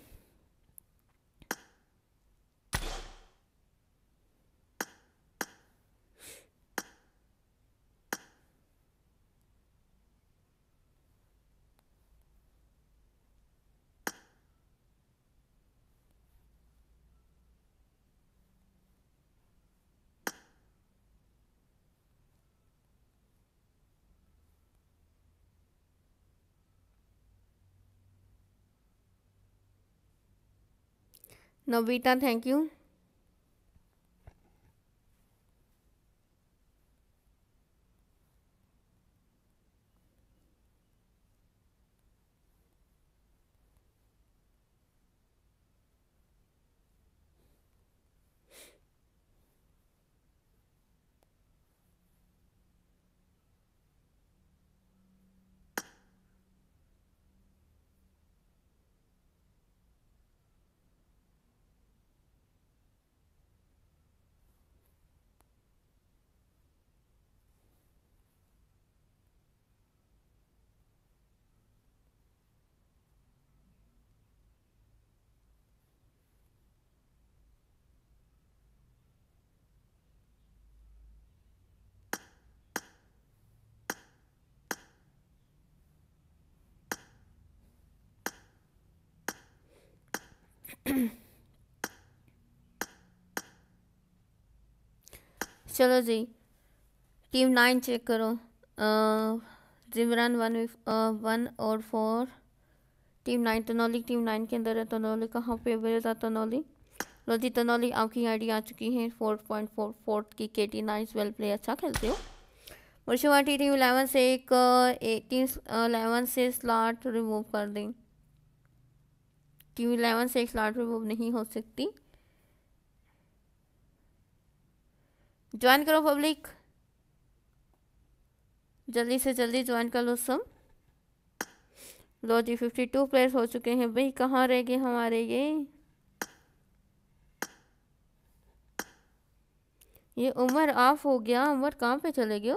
Navita, thank you. चलो जी टीम नाइन चेक करो जिमरान वन वन और four team nine Tanoli team nine के अंदर है तनौली कहाँ पे अवेलेबल था तनौली लो जी तनौली आपकी आईडी आ चुकी है फोर पॉइंट फोर फोर्थ की के टी नाइन ट्वेल्व प्ले अच्छा खेलते हो मुर्शिवाटी टीम इलेवन से एक, एक टीम इलेवन से स्लॉट रिमूव कर दें क्यू इलेवन से एक स्लॉट रिमूव नहीं हो सकती ज्वाइन करो पब्लिक जल्दी से जल्दी ज्वाइन कर लो सब लो जी फिफ्टी टू प्लेयर्स हो चुके हैं भाई कहाँ रह गए हमारे ये ये उमर ऑफ हो गया उमर कहाँ पे चले गए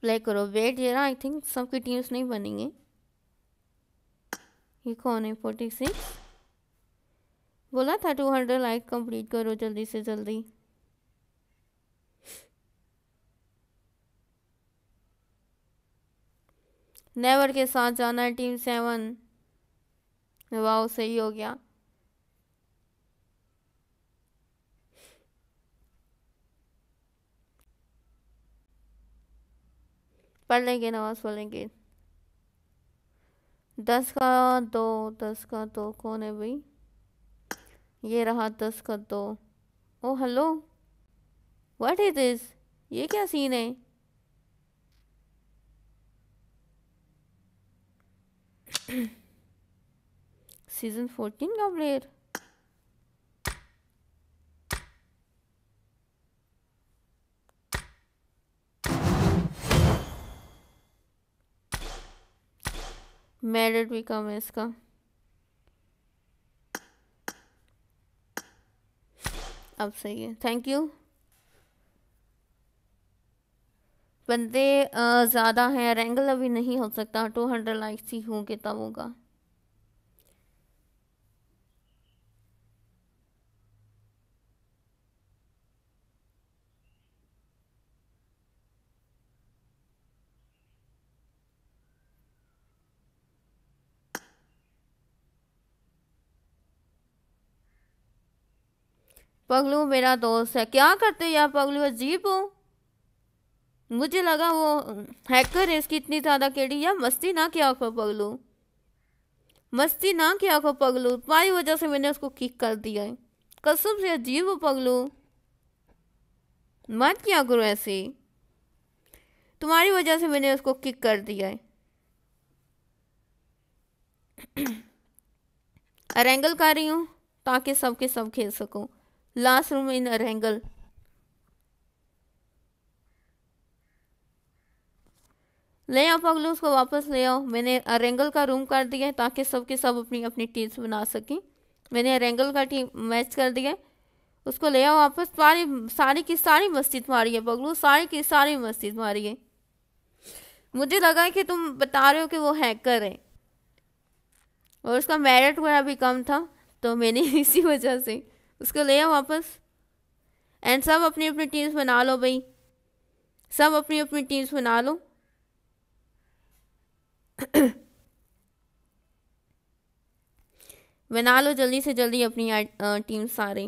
प्ले करो वेट जरा आई थिंक सबकी टीम्स नहीं बनेंगे ये कौन है फोर्टी सिक्स बोला था टू हंड्रेड लाइक कंप्लीट करो जल्दी से जल्दी नेवर के साथ जाना है टीम सेवन वाह सही हो गया पढ़ लेंगे नमाज पढ़ लेंगे दस का दो दस का दो कौन है भाई ये रहा दस का दो oh hello what is this ये क्या सीन है सीजन फोर्टीन का प्लेयर मेरिट भी कम है इसका अब सही है थैंक यू बंदे ज़्यादा हैं रेंगल अभी नहीं हो सकता टू हंड्रेड लाइक्स ही होंगे तब होगा पगलू मेरा दोस्त है क्या करते यार पगलू अजीब हो मुझे लगा वो हैकर है इसकी इतनी ज़्यादा केड़ी यार मस्ती ना किया करो पगलू मस्ती ना किया करो पगलू तुम्हारी वजह से मैंने उसको किक कर दिया है कसम से अजीब हो पगलू मत क्या करो ऐसे तुम्हारी वजह से मैंने उसको किक कर दिया है अरेंगल कर रही हूँ ताकि सबके सब खेल सकूँ last room in Arangal. ले आओ पगलू उसको वापस ले आओ मैंने अरेंगल का रूम कर दिया है ताकि सब के सब अपनी अपनी टीम्स बना सकें मैंने अरेंगल का टीम मैच कर दिया है उसको ले आओ वापस तुम्हारी सारी की सारी मस्ती तुम्हारी है पगलू सारी की सारी मस्ती तुम्हारी है मुझे लगा कि तुम बता रहे हो कि वो हैकर है और उसका मेरिट वगैरह भी कम था तो मैंने इसी वजह से उसको ले आओ वापस एंड सब अपनी अपनी टीम्स बना लो भाई सब अपनी अपनी टीम्स बना लो बना लो जल्दी से जल्दी अपनी टीम सारे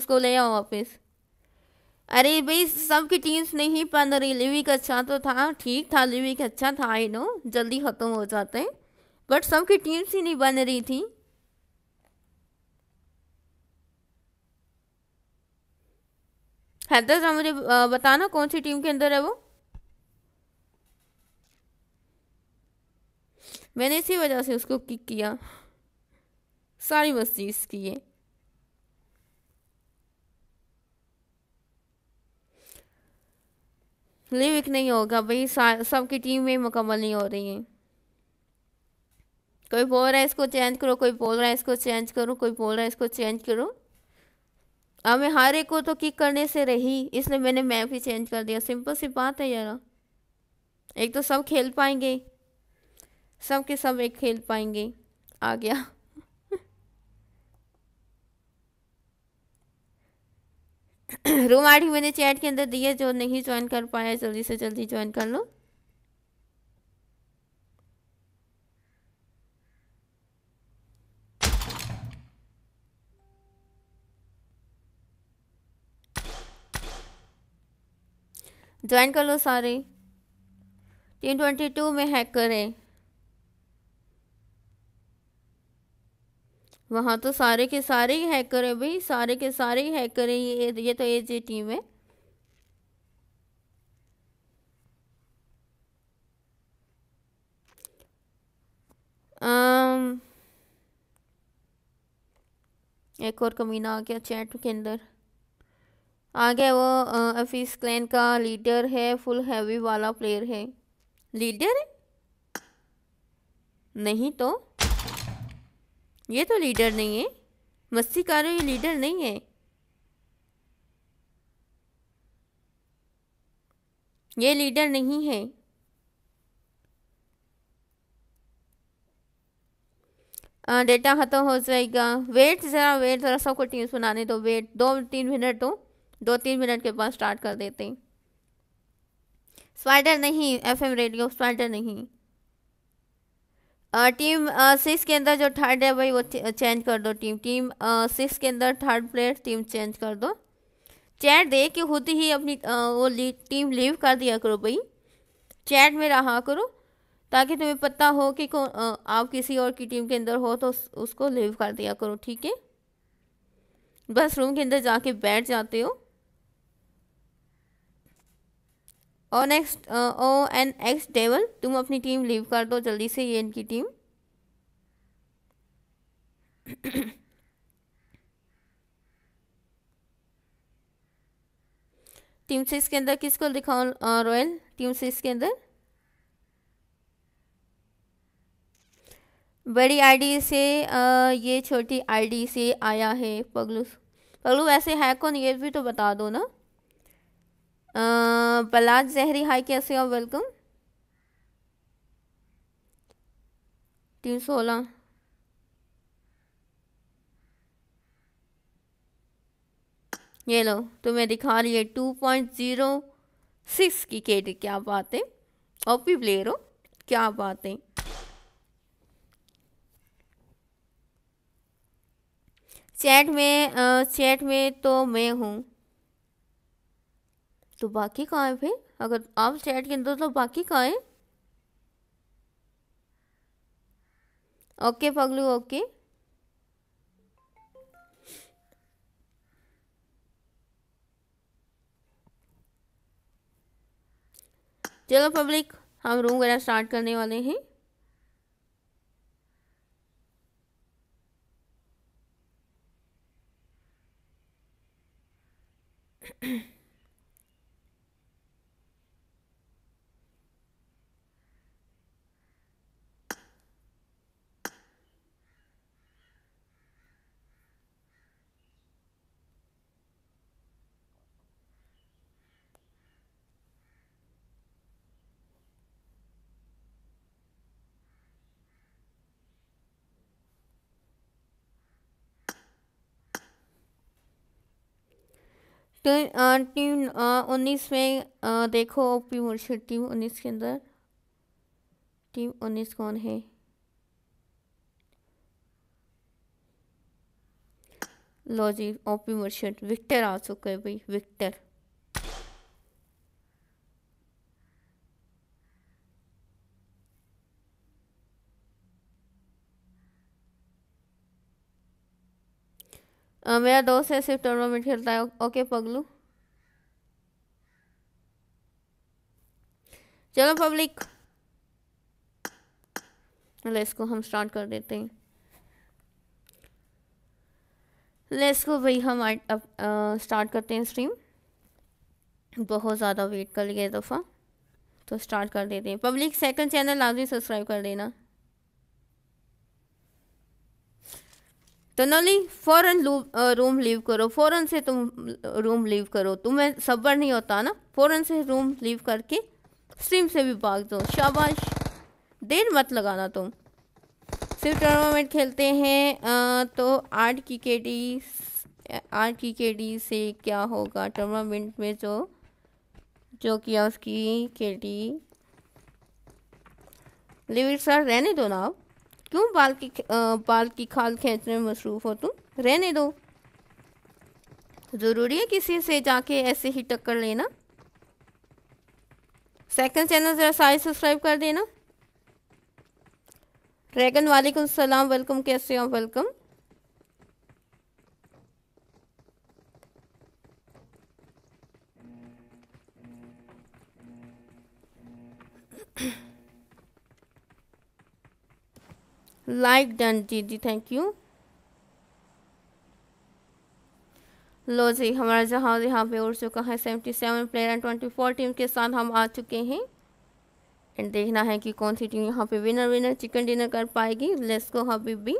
उसको ले आओ वापस अरे भाई सबकी टीम्स नहीं बन रही लिविक अच्छा तो था ठीक था लिविक अच्छा था आई नो जल्दी ख़त्म हो जाते हैं बट सबकी टीम्स ही नहीं बन रही थी हैदर जरा मुझे बताना कौन सी टीम के अंदर है वो मैंने इसी वजह से उसको किक किया सारी मस्ती इसकी है लिविक नहीं होगा भाई सबकी टीम में मुकम्मल नहीं हो रही है कोई बोल रहा है इसको चेंज करो कोई बोल रहा है इसको चेंज करो कोई बोल रहा है इसको चेंज करो अब मैं हर एक को तो किक करने से रही इसलिए मैंने मैप ही चेंज कर दिया सिंपल सी बात है यार एक तो सब खेल पाएंगे सब के सब एक खेल पाएंगे आ गया रूम आठ मैंने चैट के अंदर दी है जो नहीं ज्वाइन कर पाया जल्दी से जल्दी ज्वाइन कर लो ज्वाइन कर लो सारे टीम ट्वेंटी टू में हैक करें वहाँ तो सारे के सारे ही हैक करें भाई सारे के सारे ही हैक करें ये ये तो ए टीम है आम, um, एक और कमीना आ गया चैट के अंदर आगे वो अफीस क्लैन का लीडर है फुल हैवी वाला प्लेयर है लीडर है? नहीं तो ये तो लीडर नहीं है मस्ती हो ये लीडर नहीं है ये लीडर नहीं है डेटा खत्म हो जाएगा वेट ज़रा वेट ज़रा सबको टीम्स बनाने दो वेट दो तीन मिनट दो तो। दो तीन मिनट के बाद स्टार्ट कर देते हैं स्पाइडर नहीं एफएम रेडियो स्पाइडर नहीं आ, टीम सिक्स के अंदर जो थर्ड है भाई वो चेंज कर दो टीम टीम सिक्स के अंदर थर्ड प्लेयर टीम चेंज कर दो चैट दे के खुद ही अपनी आ, वो ली, टीम लीव कर दिया करो भाई चैट में रहा करो ताकि तुम्हें पता हो कि कौन आप किसी और की टीम के अंदर हो तो उसको लीव कर दिया करो ठीक है बस रूम के अंदर जाके बैठ जाते हो और next O N X devil तुम अपनी टीम लीव कर दो जल्दी से ये इनकी टीम टीम सिक्स के अंदर किसको दिखाओ रॉयल टीम सिक्स के अंदर बड़ी आईडी से आ, ये छोटी आईडी से आया है पगलू पगलू ऐसे है कौन ये भी तो बता दो ना पलाज जहरी हाई कैसे हो वेलकम तीन सोलह ये लो तो मैं दिखा रही है टू पॉइंट ज़ीरो सिक्स की केटी क्या बात है ओपी प्लेयर हो क्या बात है चैट में चैट में तो मैं हूँ तो बाकी कहाँ है फिर अगर आप सेट के अंदर तो बाकी कहाँ है ओके पगलू ओके चलो पब्लिक हम रूम वगैरह स्टार्ट करने वाले हैं तो टीम उन्नीस में आ, देखो ओपी मुर्शिद टीम उन्नीस के अंदर टीम उन्नीस कौन है लो जी ओपी मुर्शिद विक्टर आ चुके भाई विक्टर आ, मेरा दोस्त है सिर्फ टूर्नामेंट खेलता है ओके पगलू चलो पब्लिक इसको हम स्टार्ट कर देते हैं ले इसको भाई हम अप, आ, स्टार्ट करते हैं स्ट्रीम बहुत ज़्यादा वेट कर लिया दफ़ा तो स्टार्ट कर देते हैं पब्लिक सेकंड चैनल लाजमी सब्सक्राइब कर देना तो फ़ौरन रूम लीव करो फ़ौरन से तुम रूम uh, लीव करो तुम्हें सब्र नहीं होता ना फ़ौरन से रूम लीव करके स्ट्रीम से भी भाग दो शाबाश देर मत लगाना तुम सिर्फ टूर्नामेंट खेलते हैं आ, uh, तो आठ की के डी आठ की के डी से क्या होगा टूर्नामेंट में जो जो किया उसकी के डी लिविट सर रहने दो ना आप क्यों बाल की आ, बाल की खाल खींचने में मसरूफ़ हो तुम रहने दो ज़रूरी है किसी से जाके ऐसे ही टक्कर लेना सेकंड चैनल ज़रा सारे सब्सक्राइब कर देना ड्रैगन वालेकुम सलाम वेलकम कैसे हो वेलकम लाइक डन जी जी थैंक यू लो जी हमारा जहाज यहाँ पे उड़ चुका है seventy seven player and twenty four team के साथ हम आ चुके हैं एंड देखना है कि कौन सी टीम यहाँ पे विनर विनर चिकन डिनर कर पाएगी लेट्स गो हबीबी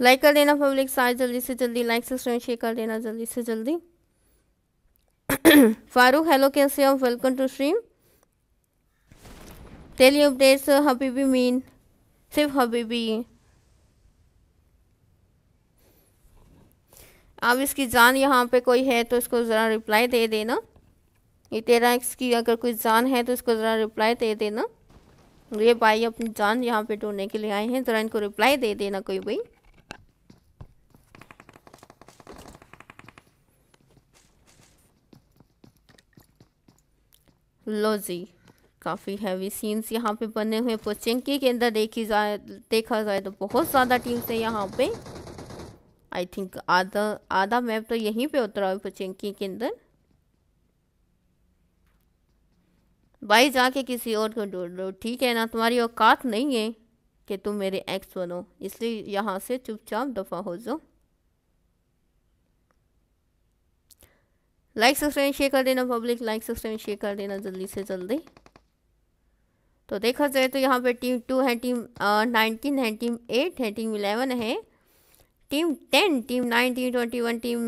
लाइक कर देना पब्लिक सारे जल्दी से जल्दी लाइक सब्सक्राइब शेयर कर देना जल्दी से जल्दी फारूक हेलो कैसे हो welcome to stream daily updates हबीबी मीन सिर्फ हबीबी अब इसकी जान यहाँ पे कोई है तो इसको ज़रा रिप्लाई दे देना ये तेरा इसकी अगर कोई जान है तो इसको ज़रा रिप्लाई दे देना ये भाई अपनी जान यहाँ पे ढूंढने के लिए आए हैं ज़रा इनको रिप्लाई दे देना कोई भाई लो जी काफ़ी हैवी सीन्स यहाँ पे बने हुए पोचिंकी के अंदर देखी जाए देखा जाए तो बहुत ज़्यादा टीम्स है यहाँ पे आई थिंक आधा आधा मैप तो यहीं पे उतरा हुआ पोचिंकी के अंदर भाई जाके किसी और को ढूंढ लो ठीक है ना तुम्हारी औकात नहीं है कि तुम मेरे एक्स बनो इसलिए यहाँ से चुपचाप दफा हो जाओ लाइक सब्सक्राइब शेयर कर देना पब्लिक लाइक सब्सक्राइब शेयर कर देना जल्दी से जल्दी तो देखा जाए तो यहाँ पे टीम टू है टीम नाइनटीन है टीम एट है टीम इलेवन है team ten team nine team twenty one team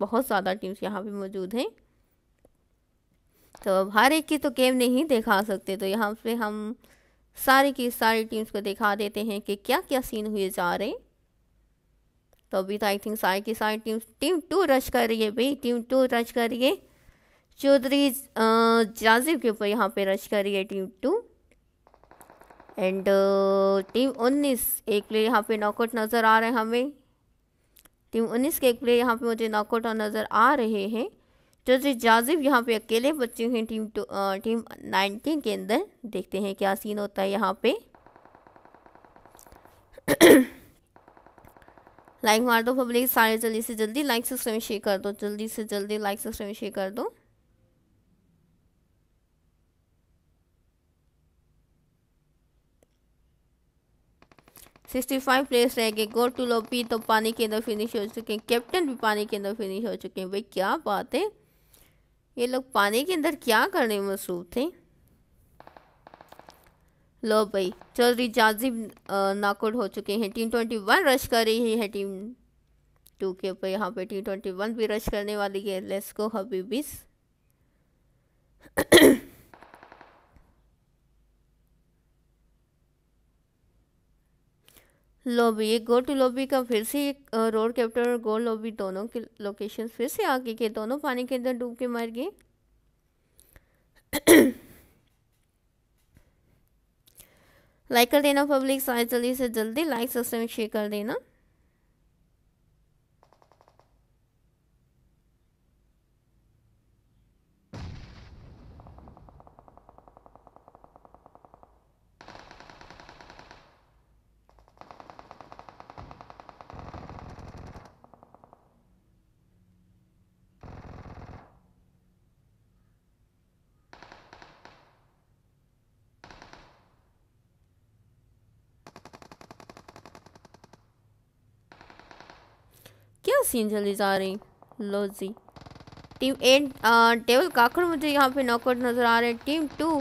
बहुत ज़्यादा टीम्स यहाँ पे मौजूद हैं तो अब हर एक की तो गेम नहीं दिखा सकते तो यहाँ पे हम सारी की सारी टीम्स को दिखा देते हैं कि क्या क्या सीन हुए जा रहे हैं तो अभी तो आई थिंक साई की Sai team team two rush कर रही है भाई टीम टू रश कर रही है चौधरी जाजिब के ऊपर यहाँ पे रश कर रही है टीम टू एंड टीम उन्नीस एक प्लेयर यहाँ पे नॉकआउट नज़र आ रहे हैं हमें टीम उन्नीस के एक प्लेयर यहाँ पे मुझे नॉकआउट नज़र आ रहे हैं चौधरी जाजिब यहाँ पे अकेले बच्चे हैं टीम टू टीम नाइनटीन के अंदर देखते हैं क्या सीन होता है यहाँ पे लाइक मार दो पब्लिक सारे जल्दी से जल्दी लाइक सिस्टम शेयर कर दो जल्दी से जल्दी लाइक सिस्टम शेयर कर दो सिक्सटी फाइव प्लेयर्स रह गए गो टू लोपी तो पानी के अंदर फिनिश हो चुके हैं कैप्टन भी पानी के अंदर फिनिश हो चुके हैं भाई क्या बात है ये लोग पानी के अंदर क्या करने में मसरूफ थे लो भाई चौधरी जाजिब नाकआउट हो चुके हैं टीम ट्वेंटी वन रश कर रही है टीम टू के ऊपर यहाँ पे टी ट्वेंटी वन भी रश करने वाली है लेट्स गो हबीबिस लॉबी एक गो टू लॉबी का फिर से एक रोड कैप्टन और गो लॉबी दोनों के लोकेशन फिर से आगे के दोनों पानी के अंदर डूब के मर गए लाइक कर देना पब्लिक साइज जल्दी से जल्दी लाइक सब्सक्राइब शेयर कर देना सीन चली जा रही लो जी टीम एट टेबल काकड़ मुझे यहाँ पे नॉकआउट नज़र आ रहे हैं टीम टू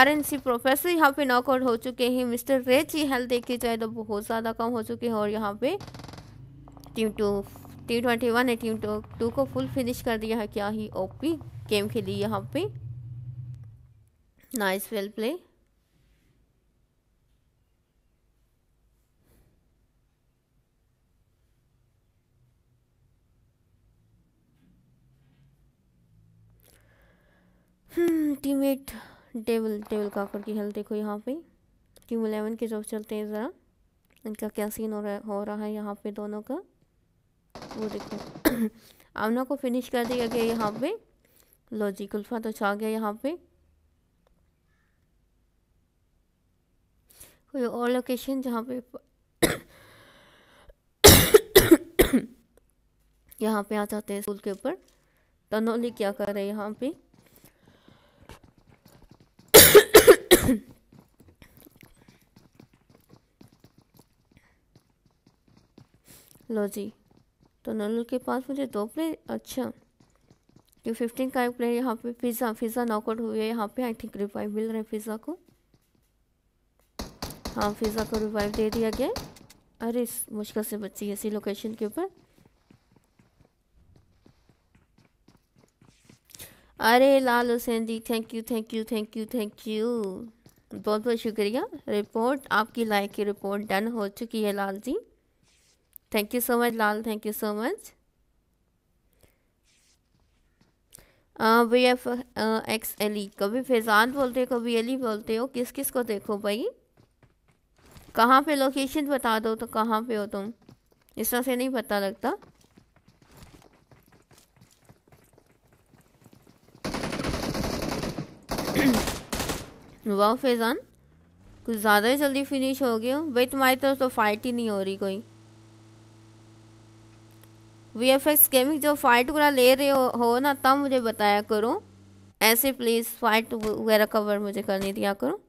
आरएनसी प्रोफेसर यहाँ पे नॉकआउट हो चुके हैं मिस्टर रेच की हेल्थ देखी जाए तो बहुत ज़्यादा कम हो चुके हैं और यहाँ पे team two team twenty one ने टीम टू टू को फुल फिनिश कर दिया है क्या ही ओपी गेम खेली यहाँ पे nice well play ultimate devil devil Kakar की हेल्थ देखो यहाँ पे टीम एलेवन के तरफ चलते हैं ज़रा इनका क्या सीन हो रहा है हो रहा है यहाँ पे दोनों का वो देखो आमना को फिनिश कर दिया गया यहाँ पे लॉजी कुल्फा तो छा गया यहाँ पे कोई और लोकेशन जहाँ पे यहाँ पे आ जाते हैं स्कूल के ऊपर तनोली तो क्या कर रहे हैं यहाँ पे लो जी तो ननुल के पास मुझे दो प्लेयर अच्छा क्यों फिफ्टीन का एक प्लेयर यहाँ पे पिज़्ज़ा पिज़्ज़ा नॉकआउट हुई है यहाँ पे आई थिंक रिवाइव मिल रहा है पिज़्ज़ा को हाँ पिज़्ज़ा को रिवाइव दे दिया गया अरे मुश्किल से बची है इसी लोकेशन के ऊपर अरे Lal Hussain ji thank you thank you thank you thank you बहुत बहुत शुक्रिया रिपोर्ट आपकी लाइक की रिपोर्ट डन हो चुकी है Lal ji thank you so much Lal thank you so much V F X Ali कभी फैजान बोलते हो कभी अली बोलते हो किस किस को देखो भाई कहाँ पे लोकेशन बता दो तो कहाँ पे हो तुम इस तरह से नहीं पता लगता वाह फैजान कुछ ज़्यादा ही जल्दी फिनिश हो गया भाई तुम्हारी तरफ तो फाइट ही नहीं हो रही कोई वी एफ एक्स गेमिंग जो फाइट वगैरह ले रहे हो, ना तब मुझे बताया करो ऐसे प्लीज़ फाइट वगैरह कवर मुझे करने दिया करो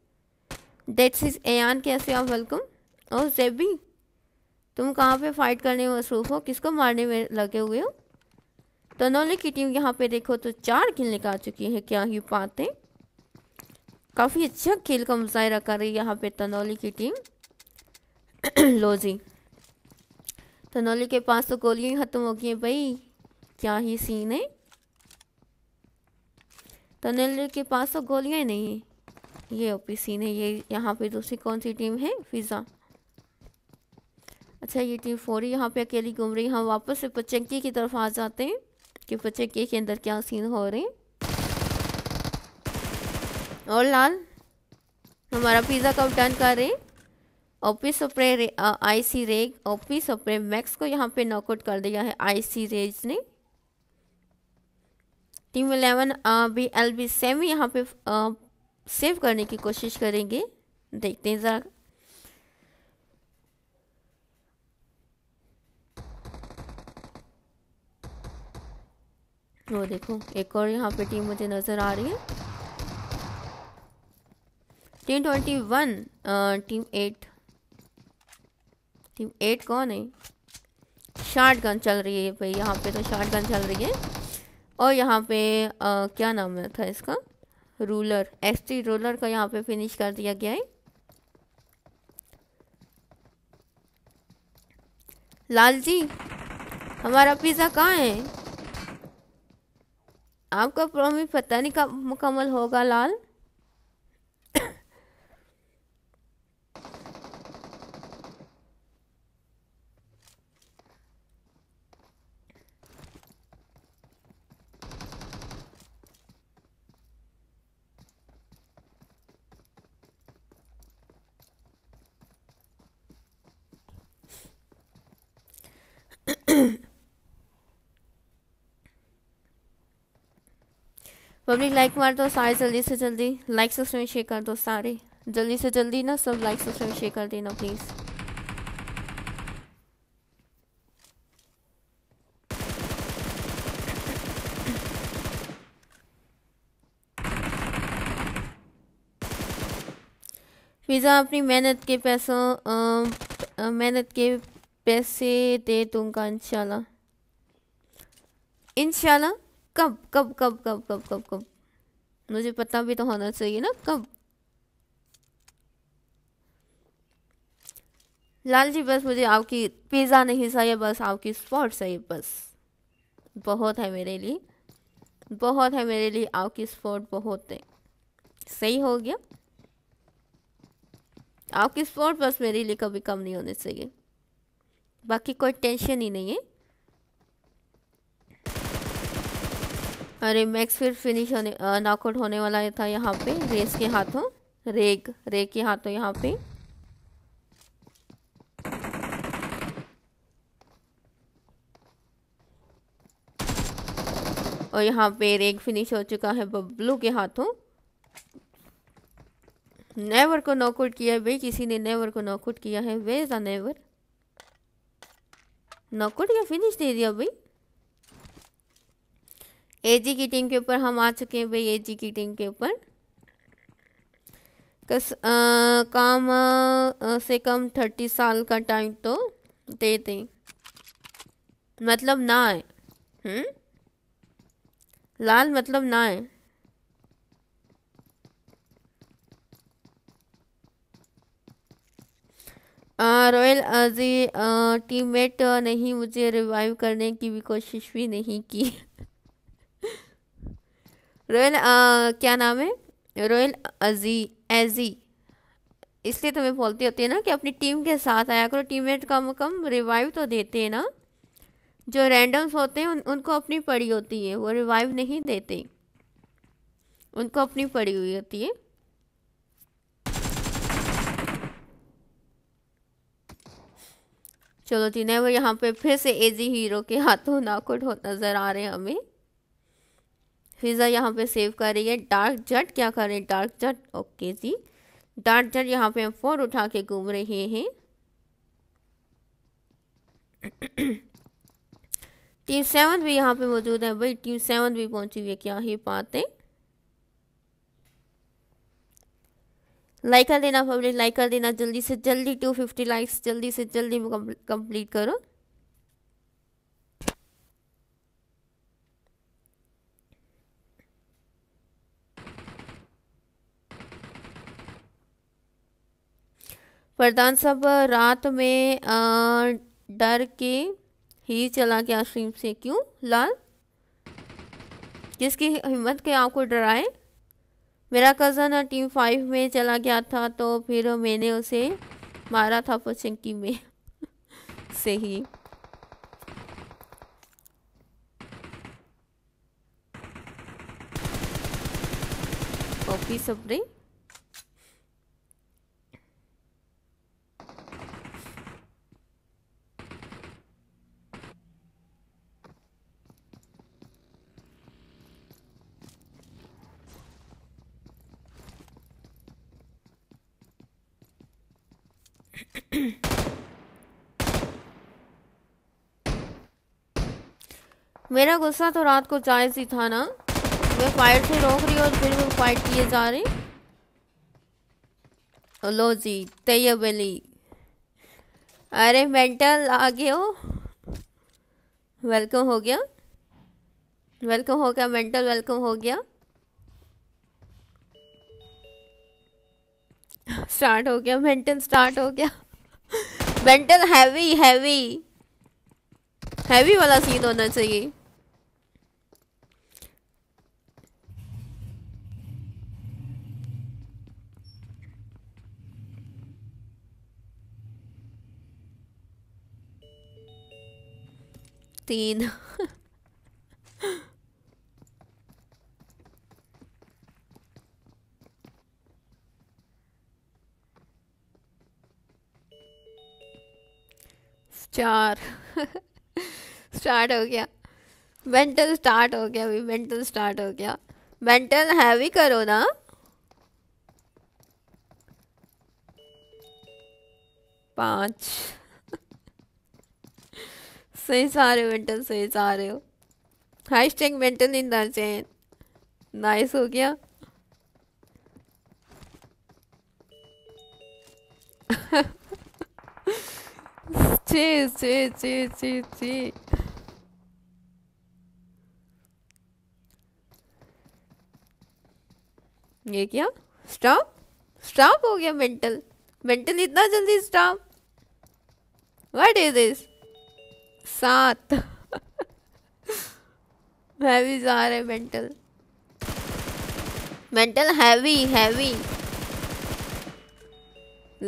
डेट्स इज एन कैसे आप वेलकम और जेबी तुम कहाँ पे फाइट करने में मसरूफ़ हो किसको मारने में लगे हुए हो तनोले की टीम यहाँ पे देखो तो चार खेल निकाल चुकी है क्या ही पाते काफ़ी अच्छा खेल का मुजाहरा कर रही है यहाँ पे तनोली की टीम लो जी तनोली के पास तो गोलियाँ ख़त्म हो गई भाई क्या ही सीन है तनोली के पास तो गोलियाँ नहीं है ये ओपी सीन है ये यहाँ पे दूसरी कौन सी टीम है फिज़ा अच्छा ये टीम फोर यहाँ पे अकेली घूम रही हम वापस से पचंकी की तरफ आ जाते हैं कि पचंकी के अंदर क्या सीन हो रहे हैं और लाल हमारा पिज़्ज़ा कब डन कर रहे हैं ऑफिस ओपरे आई सी रेग ओपिस ओपरे मैक्स को यहाँ पे नॉकआउट कर दिया है आई सी रेज ने team eleven B L B semi यहाँ पे सेव करने की कोशिश करेंगे देखते हैं ज़रा वो देखो एक और यहाँ पे टीम मुझे नज़र आ रही है team twenty one team eight eight कौन है शार्ट गन चल रही है भाई यहाँ पे तो शार्ट गन चल रही है और यहाँ पे आ, क्या नाम है था इसका रूलर टी रूलर का यहाँ पे फिनिश कर दिया गया है लाल जी हमारा पिज़्ज़ा कहाँ है आपका प्रॉमिस पता नहीं कब मुकम्मल होगा लाल पब्लिक लाइक मार दो सारे जल्दी से जल्दी लाइक सब्सक्राइब शेयर कर दो सारे जल्दी से जल्दी ना सब लाइक सब्सक्राइब शेयर कर देना प्लीज़ पिज़ा अपनी मेहनत के पैसों मेहनत के पैसे दे दूंगा इंशाल्लाह इंशाल्लाह कब कब कब कब कब कब कब मुझे पता भी तो होना चाहिए ना कब लाल जी बस मुझे आपकी पिज़्ज़ा नहीं चाहिए बस आपकी स्पॉट चाहिए बस बहुत है मेरे लिए बहुत है मेरे लिए आपकी स्पॉट बहुत है सही हो गया आपकी स्पॉट बस मेरे लिए कभी कम नहीं होने चाहिए बाकी कोई टेंशन ही नहीं है अरे मैक्स फिर फिनिश होने नॉकआउट होने वाला था यहाँ पे रेस के हाथों रेग रेग के हाथों यहाँ पे और यहाँ पे रेग फिनिश हो चुका है बबलू के हाथों नेवर को नॉकआउट किया है भाई किसी ने नेवर को नॉकआउट किया है वे द नेवर नॉकआउट या फिनिश दे दिया भाई एजी की टीम के ऊपर हम आ चुके हैं भाई एजी की टीम के ऊपर कस आ, काम आ, से कम थर्टी साल का टाइम तो दे दें मतलब ना है हम्म लाल मतलब ना है रॉयल अजी टीममेट नहीं मुझे रिवाइव करने की भी कोशिश भी नहीं की रोयल क्या नाम है रोयल अजी एजी इसलिए तुम्हें बोलती होती है ना कि अपनी टीम के साथ आया करो टीममेट कम कम रिवाइव तो देते हैं ना जो रैंडम्स होते हैं उन, उनको अपनी पड़ी होती है वो रिवाइव नहीं देते उनको अपनी पड़ी हुई होती है चलो जी नहीं वो यहाँ पे फिर से एजी हीरो के हाथों नाखुट हो नज़र आ रहे हैं हमें फिज़ा यहाँ पे सेव कर रही है डार्क जट क्या कर रहे हैं डार्क जट ओके जी डार्क जट यहाँ पे फोर उठा के घूम रहे हैं टीम सेवन भी यहाँ पे मौजूद है भाई टीम सेवन भी पहुंची हुई है क्या ही पाते लाइक कर देना पब्लिक लाइक कर देना जल्दी से जल्दी टू फिफ्टी लाइक्स जल्दी से जल्दी कंप्लीट करो प्रधान साहब रात में डर के ही चला गया असीम से क्यों लाल जिसकी हिम्मत के आपको डराए मेरा कज़न टीम फाइव में चला गया था तो फिर मैंने उसे मारा था पचंकी में से ही सब नहीं मेरा गुस्सा तो रात को जायज ही था ना मैं फाइट से रोक रही और फिर वो फाइट किए जा रहे लो जी तैयबली अरे मेंटल आगे हो वेलकम हो गया वेलकम हो गया मेंटल वेलकम हो गया स्टार्ट हो गया मेंटल स्टार्ट हो गया मेंटल हैवी हैवी हैवी वाला सीन होना चाहिए 16. Star. स्टार्ट हो गया मेंटल स्टार्ट हो गया अभी मेंटल स्टार्ट हो गया मेंटल हैवी करो ना पाँच सही सा रहे हो मेंटल सही सा रहे हो हाई टैग मेंटल इन दर्जैन नाइस हो गया ये क्या स्टॉप स्टॉप हो गया मेंटल मेंटल इतना जल्दी स्टॉप व्हाट इज दिस सात हैवी जा रहे मेंटल मेंटल हैवी हैवी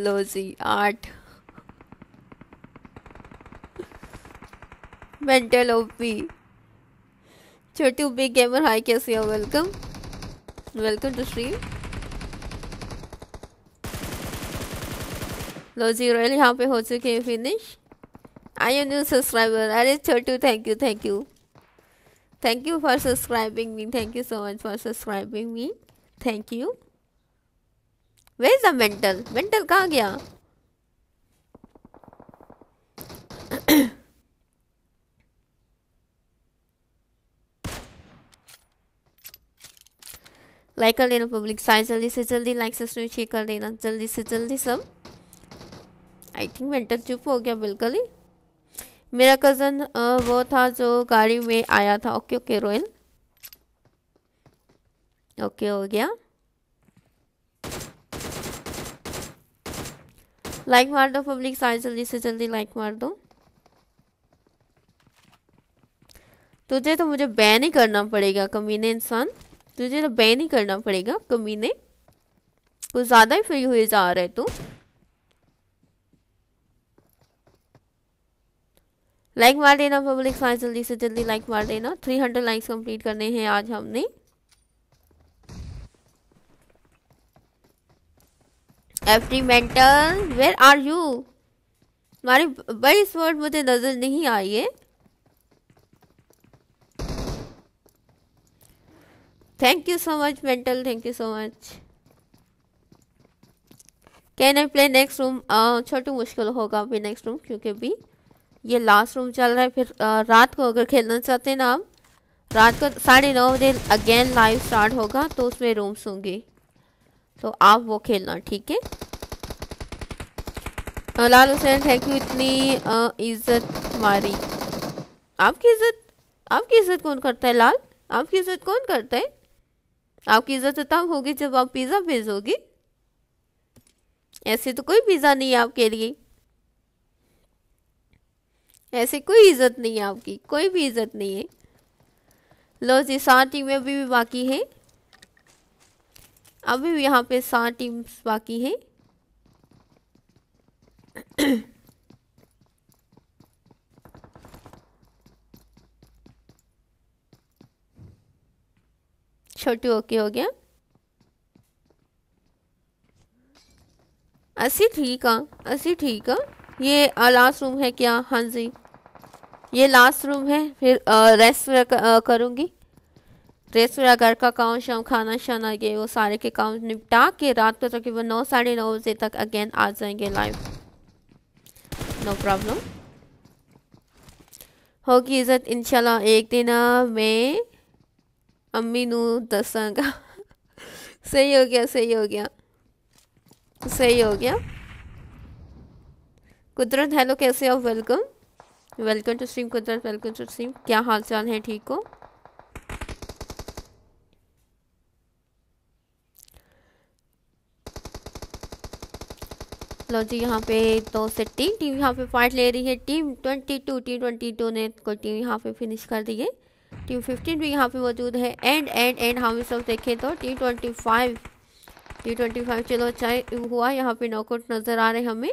लोजी आठ मेंटल ओपी छोटी ओपी गेमर हाय कैसे हो वेलकम वेलकम टू स्ट्रीम लो जी रॉयल यहाँ पे हो चुके हैं finish I am new subscriber अरे Chhotu thank you thank you thank you for subscribing me thank you so much for subscribing me thank you way is the mental mental कहाँ गया लाइक कर लेना पब्लिक साइज जल्दी से जल्दी like subscribe share कर देना जल्दी से जल्दी सब आई थिंक मेंटल चुप हो गया बिल्कुल ही मेरा कज़न वो था जो गाड़ी में आया था ओके ओके रोयल ओके हो गया लाइक मार दो पब्लिक सारे जल्दी से जल्दी लाइक मार दो तुझे तो मुझे बैन ही करना पड़ेगा कमीने इंसान तुझे तो बैन ही करना पड़ेगा कमीने कुछ ज़्यादा ही फ्री हुए जा रहे तू लाइक मार देना पब्लिक साइज जल्दी से जल्दी लाइक मार देना थ्री हंड्रेड लाइक्स कंप्लीट करने हैं आज हमने FD mental where are you तुम्हारी बड़ी स्पोर्ट मुझे नजर नहीं आई है thank you so much mental thank you so much can I play next room छोटू मुश्किल होगा अभी नेक्स्ट रूम क्योंकि भी ये लास्ट रूम चल रहा है फिर रात को अगर खेलना चाहते हैं ना आप रात को साढ़े नौ बजे अगेन लाइव स्टार्ट होगा तो उसमें रूम्स होंगे तो आप वो खेलना ठीक है लाल हुसैन थैंक यू इतनी इज्जत हमारी आपकी इज्जत आपकी इज्जत कौन करता है लाल आपकी इज्जत कौन करता है आपकी इज्जत तब होगी जब आप पिज़्ज़ा भेजोगे ऐसे तो कोई पिज़्ज़ा नहीं है आपके लिए ऐसे कोई इज्जत नहीं है आपकी कोई भी इज्जत नहीं है लो जी सात टीमें अभी भी बाकी हैं अभी भी यहाँ पे सात टीम्स बाकी हैं छोटू ओके हो गया अस्सी ठीक है अस्सी ठीक है ये लास्ट रूम है क्या हाँ जी ये लास्ट रूम है फिर रेस्ट करूँगी रेस्ट वगैरह घर का काम शाम खाना शाना ये वो सारे के काम निपटा के रात को तकरीबन नौ साढ़े नौ बजे तक अगेन आ जाएंगे लाइव नो प्रॉब्लम होगी इज्जत इंशाल्लाह एक दिन मैं अम्मी नू दसांगा सही हो गया सही हो गया सही हो गया कुदरत हेलो कैसे हो welcome welcome to stream Qudrat welcome to stream क्या हाल चाल है ठीक हो लो जी यहाँ पे तो से तीन टीम यहाँ पे पार्ट ले रही है team twenty two team twenty two ने को टीम यहाँ पे फिनिश कर दी है टीम फिफ्टीन भी यहाँ पे मौजूद है एंड एंड एंड हम इस वक्त देखें तो team twenty five T twenty five चलो अच्छा हुआ यहाँ पे नॉकआउट नज़र आ रहे हमें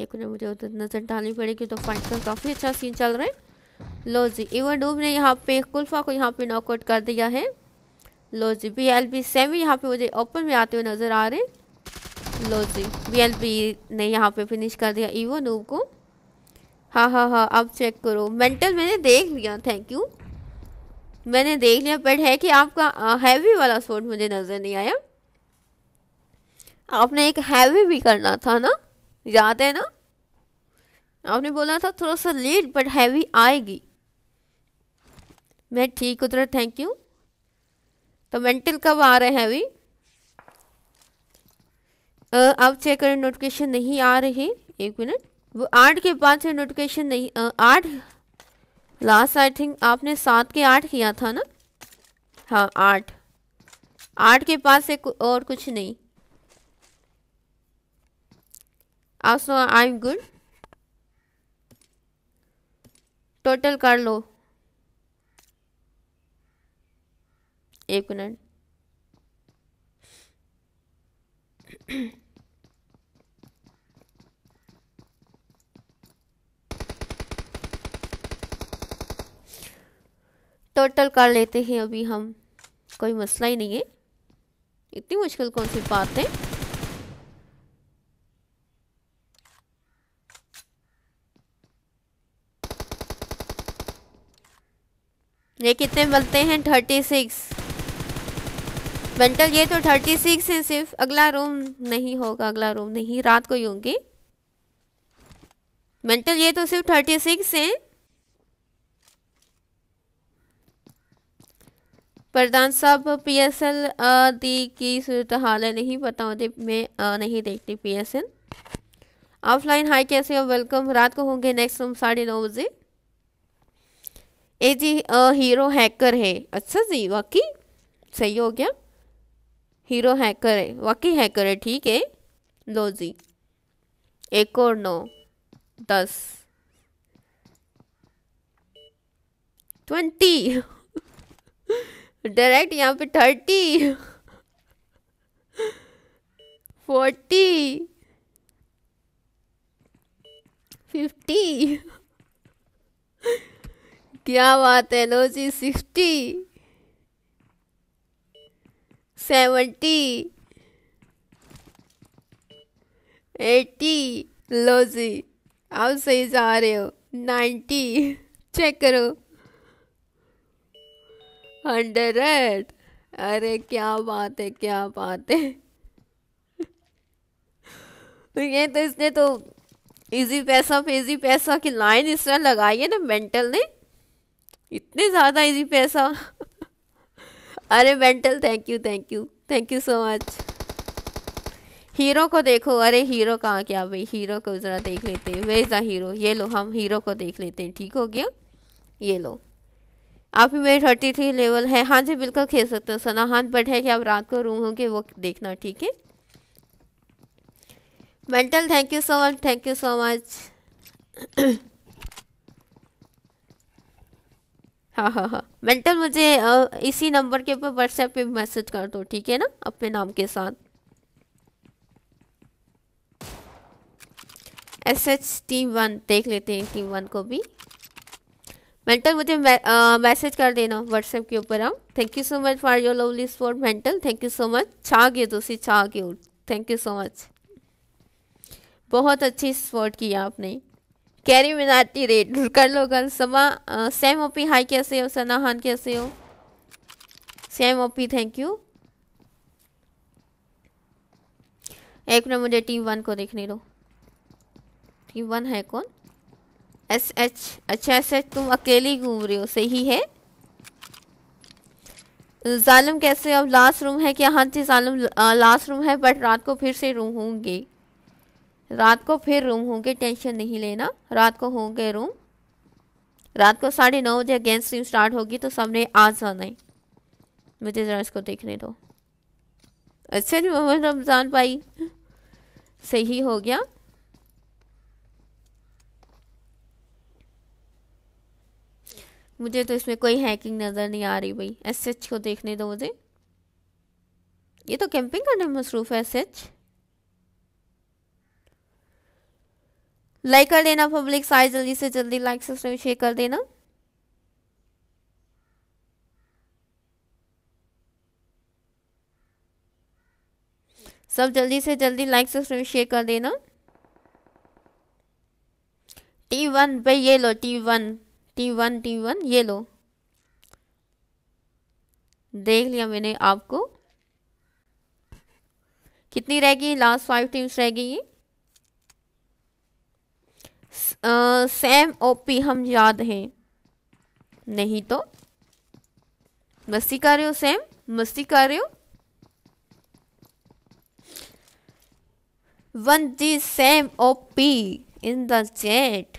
एक मिनट मुझे उधर नज़र डालनी पड़ेगी तो फाइट का तो काफ़ी अच्छा सीन चल रहा है लो जी इवन डूब ने यहाँ पे कुल्फा को यहाँ पे नॉकआउट कर दिया है लो जी बी एल बी सेवन यहाँ पे मुझे ओपन में आते हुए नज़र आ रहे लो जी बी एल बी ने यहाँ पे फिनिश कर दिया ईवो नूब को हाँ हाँ हाँ अब चेक करो मेंटल मैंने देख लिया थैंक यू मैंने देख लिया बट है कि आपका हैवी वाला शॉट मुझे नज़र नहीं आया आपने एक हैवी भी करना था ना याद है ना आपने बोला था थोड़ा सा लेट बट हैवी आएगी मैं ठीक उतरा थैंक यू तो मेंटल कब आ रहा है हैवी अब चेक करें नोटिफिकेशन नहीं आ रही एक मिनट वो आठ के बाद से नोटिफिकेशन नहीं आठ लास्ट आई थिंक आपने सात के आठ किया था ना हाँ आठ आठ के पास से और कुछ नहीं आई एम गुड टोटल कर लो एक मिनट टोटल कर लेते हैं अभी हम कोई मसला ही नहीं है इतनी मुश्किल कौन सी बात है ये कितने बनते हैं थर्टी सिक्स मेंटल ये तो थर्टी सिक्स है सिर्फ अगला रूम नहीं होगा अगला रूम नहीं रात को ही होंगे मेंटल ये तो सिर्फ थर्टी सिक्स है प्रधान साहब पी एस एल दी की सूरत हाल है नहीं पता होती मैं आ, नहीं देखती P S L offline hi कैसे हो वेलकम रात को होंगे नेक्स्ट रूम साढ़े नौ बजे ए जी हीरो हैकर है अच्छा जी वाकई सही हो गया हीरो हैकर है वाकई हैकर है ठीक है लो जी एक और नौ दस ट्वेंटी डायरेक्ट यहाँ पे थर्टी फोर्टी फिफ्टी क्या बात है लो जी सिक्सटी सेवेंटी एट्टी लो जी आप सही जा रहे हो नाइन्टी चेक करो हंड्रेड अरे क्या बात है क्या बात है तो ये तो इसने तो इजी पैसा फेजी पैसा की लाइन इस तरह लगाई है ना मेंटल ने इतने ज़्यादा इजी पैसा अरे mental thank you thank you thank you so much hero को देखो अरे हीरो कहाँ क्या भाई हीरो को ज़रा देख लेते हैं वे ज़ा हीरो ये लो हम हीरो को देख लेते हैं ठीक हो गया ये लो आप ही मेरे थर्टी थ्री लेवल है हाँ जी बिल्कुल खेल सकते हो हाँ बट है कि आप रात को रूम होंगे वो देखना ठीक है mental thank you so much thank you so much हाँ हाँ हाँ मेंटल मुझे इसी नंबर के ऊपर व्हाट्सएप पे मैसेज कर दो ठीक है ना अपने नाम के साथ एस एच टी वन देख लेते हैं टी वन को भी मेंटल मुझे मैसेज कर देना व्हाट्सएप के ऊपर हम thank you so much for your lovely support mental thank you so much छा गए दोस्ती छा गए थैंक यू सो मच बहुत अच्छी स्पोर्ट किया आपने कैरी मिनाटी रेट कर लो गल समा सेम ओपी हाय कैसे हो सना हान कैसे हो सेम ओपी थैंक यू एक मिनट मुझे टीम वन को देखने दो टीम वन है कौन एस एच अच्छा एस एच तुम अकेली घूम रहे हो सही है जालिम कैसे अब लास्ट रूम है क्या हाँ जी जालिम लास्ट रूम है बट रात को फिर से रूम होंगे रात को फिर रूम होंगे टेंशन नहीं लेना रात को होंगे रूम रात को साढ़े नौ बजे अगेंस्ट स्ट्रीम स्टार्ट होगी तो सबने आज जाना है मुझे ज़रा इसको देखने दो अच्छा जी मोहम्मद रमज़ान भाई सही हो गया मुझे तो इसमें कोई हैकिंग नज़र नहीं आ रही भाई एस को देखने दो मुझे ये तो कैंपिंग करने में मसरूफ़ है एस लाइक कर देना पब्लिक सारे जल्दी से जल्दी लाइक सब्सक्राइब शेयर कर देना सब जल्दी से जल्दी लाइक सब्सक्राइब शेयर कर देना टी वन भाई ये लो T one T one T one ये लो देख लिया मैंने आपको कितनी रहेगी लास्ट फाइव टीम्स रहेगी ये सैम ओपी हम याद हैं नहीं तो मस्ती कर रहे हो सैम मस्ती कर रहे हो one the same O P in the chat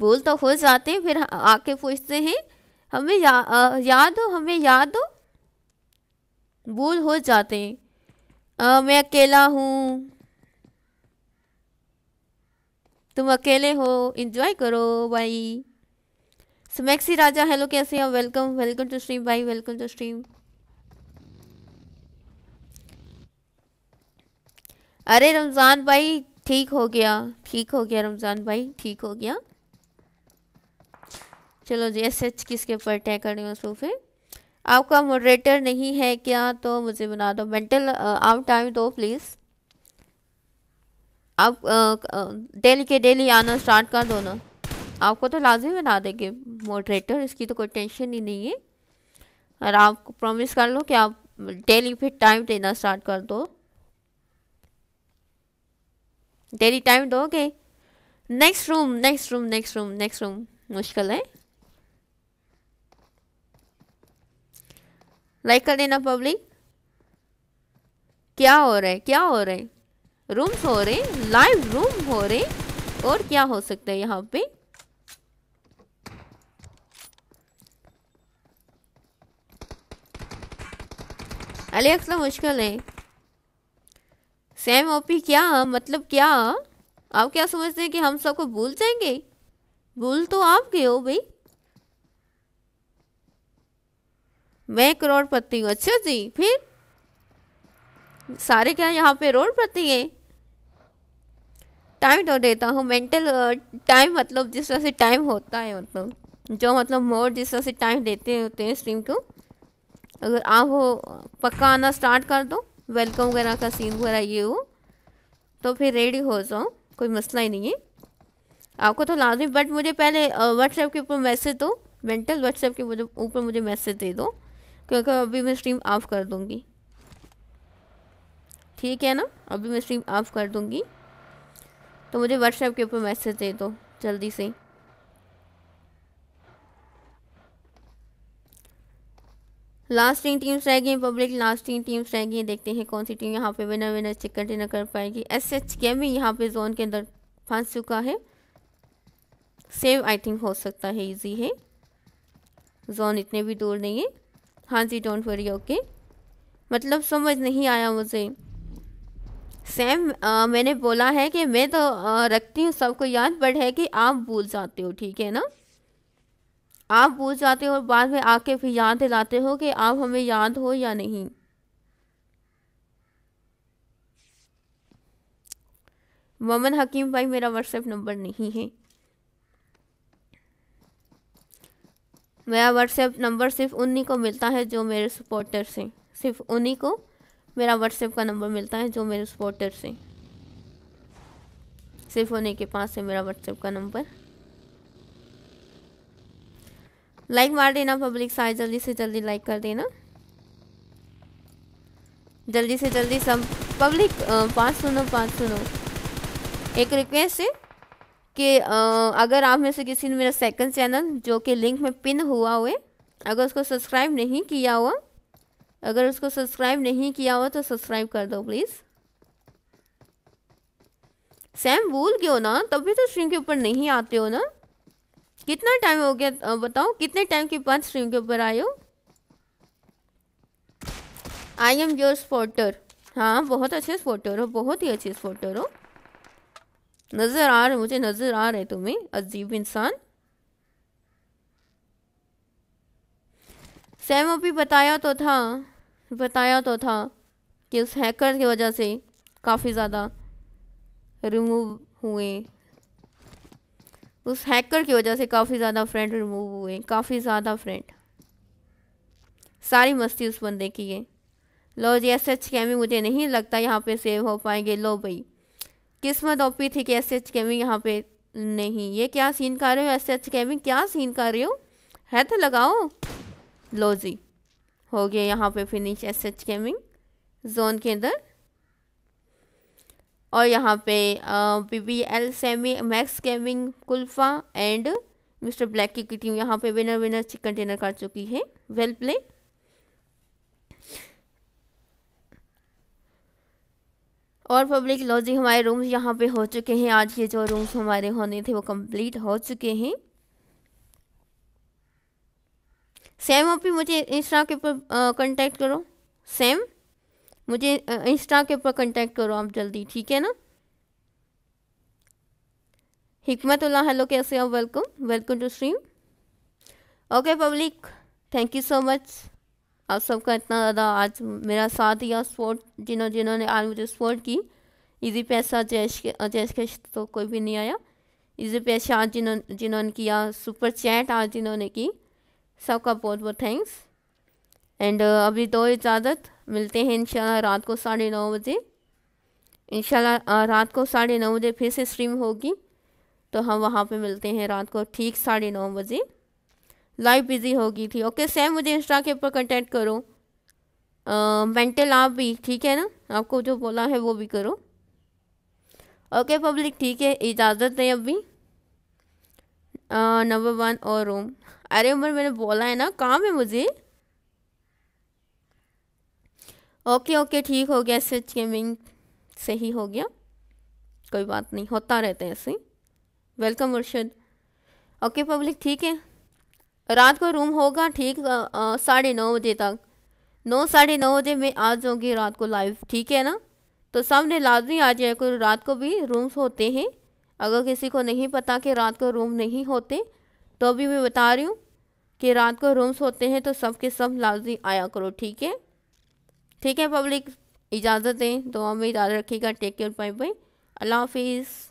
बोल तो हो जाते हैं फिर आके पूछते हैं हमें या, याद हो हमें याद हो बोल हो जाते हैं आ, मैं अकेला हूँ तुम अकेले हो इंजॉय करो भाई स्मैक्सी राजा हेलो कैसे हो वेलकम वेलकम टू स्ट्रीम भाई वेलकम टू स्ट्रीम अरे रमज़ान भाई ठीक हो गया ठीक हो गया रमज़ान भाई ठीक हो गया चलो जी एस एच किसके ऊपर तय करनी हो उसको आपका मॉडरेटर नहीं है क्या तो मुझे बना दो मेंटल आउट टाइम दो प्लीज़ आप डेली के डेली आना स्टार्ट कर दो ना आपको तो लाजमी बना देंगे मॉडरेटर इसकी तो कोई टेंशन ही नहीं है और आप प्रॉमिस कर लो कि आप डेली फिर टाइम देना स्टार्ट कर दो डेली टाइम दोगे next room next room next room next room मुश्किल है लाइक कर देना पब्लिक क्या हो रहा है क्या हो रहा है रूम्स हो रहे लाइव रूम हो रहे और क्या हो सकता है यहाँ पे अलेक्सा मुश्किल है सेम ओपी क्या मतलब क्या आप क्या समझते हैं कि हम सबको भूल जाएंगे भूल तो आप गए हो भाई मैं करोड़पति हूँ अच्छा जी फिर सारे क्या यहाँ पे रोड पत्ती हैं टाइम तो देता हूँ मेंटल टाइम मतलब जिस तरह से टाइम होता है मतलब जो मतलब मोर जिस तरह से टाइम देते होते हैं स्ट्रीम को अगर आप वो पक्का आना स्टार्ट कर दो वेलकम वगैरह का सीन वगैरह ये हो तो फिर रेडी हो जाओ कोई मसला ही नहीं है आपको तो लाजमी बट मुझे पहले व्हाट्सएप के ऊपर मैसेज दो मेंटल व्हाट्सएप के मुझे ऊपर मुझे मैसेज दे दो क्योंकि अभी मैं स्ट्रीम ऑफ कर दूँगी ठीक है ना अभी मैं स्ट्रीम ऑफ कर दूँगी तो मुझे व्हाट्सएप के ऊपर मैसेज दे दो जल्दी से लास्ट तीन टीम्स रह गई पब्लिक लास्ट तीन टीम्स रह गई देखते हैं कौन सी टीम यहाँ पे विनर विनर चेक कंटिन्यू कर पाएगी एस एच के भी यहाँ पे जोन के अंदर फंस चुका है सेव आई थिंक हो सकता है इजी है जोन इतने भी दूर नहीं है हाँ जी डोंट वरी ओके मतलब समझ नहीं आया मुझे सैम आ, uh, मैंने बोला है कि मैं तो आ, uh, रखती हूँ सबको याद बट है कि आप भूल जाते हो ठीक है ना आप भूल जाते हो और बाद में आके फिर याद दिलाते हो कि आप हमें याद हो या नहीं ममन हकीम भाई मेरा व्हाट्सएप नंबर नहीं है मेरा व्हाट्सएप नंबर सिर्फ उन्हीं को मिलता है जो मेरे सपोर्टर्स हैं सिर्फ उन्हीं को मेरा व्हाट्सएप का नंबर मिलता है जो मेरे सपोर्टर से सिर्फ होने के पास है मेरा व्हाट्सएप का नंबर लाइक मार देना पब्लिक सारे जल्दी से जल्दी लाइक कर देना जल्दी से जल्दी सब पब्लिक पाँच सुनो पाँच सुनो एक रिक्वेस्ट है कि अगर आप में से किसी ने मेरा सेकंड चैनल जो कि लिंक में पिन हुआ हुए अगर उसको सब्सक्राइब नहीं किया हुआ अगर उसको सब्सक्राइब नहीं किया हो तो सब्सक्राइब कर दो प्लीज़ सैम भूल गए हो ना तब भी तो स्ट्रीम के ऊपर नहीं आते हो ना कितना टाइम हो गया बताओ कितने टाइम के बाद स्ट्रीम के ऊपर आए हो आई एम योर स्पोर्टर हाँ बहुत अच्छे स्पोर्टर हो बहुत ही अच्छे स्पोर्टर हो नज़र आ रहे मुझे नज़र आ रहे तुम्हें अजीब इंसान सैम अभी बताया तो था बताया तो था कि उस हैकर की वजह से काफ़ी ज़्यादा रिमूव हुए उस हैकर की वजह से काफ़ी ज़्यादा फ्रेंड रिमूव हुए काफ़ी ज़्यादा फ्रेंड सारी मस्ती उस बंदे की है लो जी एस एच कैमी मुझे नहीं लगता यहाँ पे सेव हो पाएंगे लो भाई किस्मत ओपी थी कि एस एच कैमी यहाँ पे नहीं ये क्या सीन कर रहे हो एस एच कैमी क्या सीन कर रहे हो है तो लगाओ लो जी हो गया यहाँ पे finish S H gaming zone के अंदर और यहाँ पे P B L semi max gaming कुल्फा एंड मिस्टर ब्लैक की टीम यहाँ पे विनर विनर चिकन डिनर कर चुकी है वेल प्ले और पब्लिक लॉजिंग हमारे रूम्स यहाँ पे हो चुके हैं आज ये जो रूम्स हमारे होने थे वो कंप्लीट हो चुके हैं सेम ओ पी मुझे इंस्टा के ऊपर कंटेक्ट करो सेम मुझे इंस्टा के ऊपर कंटेक्ट करो आप जल्दी ठीक है ना हिकमतुल्ला हेलो कैसे हो welcome welcome to stream okay public thank you so much आप सबका इतना ज़्यादा आज मेरा साथ दिया सपोर्ट जिन्होंने जिन्होंने आज मुझे सपोर्ट की इजी पैसा जैश जैश कैश तो कोई भी नहीं आया इजी पैसा आज जिन्होंने जिन्होंने किया सुपर चैट आज जिन्होंने की सबका बहुत बहुत थैंक्स एंड uh, अभी दो तो इजाज़त मिलते हैं इंशाल्लाह रात को साढ़े नौ बजे इंशाल्लाह uh, रात को साढ़े नौ बजे फिर से स्ट्रीम होगी तो हम वहाँ पे मिलते हैं रात को ठीक साढ़े नौ बजे लाइव बिज़ी होगी थी ओके सैम मुझे इंस्टा के ऊपर कंटेक्ट करो मेंटल uh, आप भी ठीक है ना आपको जो बोला है वो भी करो ओके पब्लिक ठीक है इजाज़त है अभी नंबर वन और रूम अरे उमर मैंने बोला है ना काम है मुझे ओके ओके ठीक हो गया स्विच गेमिंग सही हो गया कोई बात नहीं होता रहता है ऐसे वेलकम अर्शद ओके पब्लिक ठीक है रात को रूम होगा ठीक साढ़े नौ बजे तक नौ साढ़े नौ बजे मैं आ जाऊँगी रात को लाइव ठीक है ना तो सामने लाजमी आ जाए कोई रात को भी रूम्स होते हैं अगर किसी को नहीं पता कि रात को रूम नहीं होते तो अभी मैं बता रही हूँ कि रात को रूम्स होते हैं तो सब के सब लाजमी आया करो ठीक है ठीक है पब्लिक इजाज़त दें तो हमें याद रखिएगा टेक केयर बाय बाय अल्लाह हाफिज़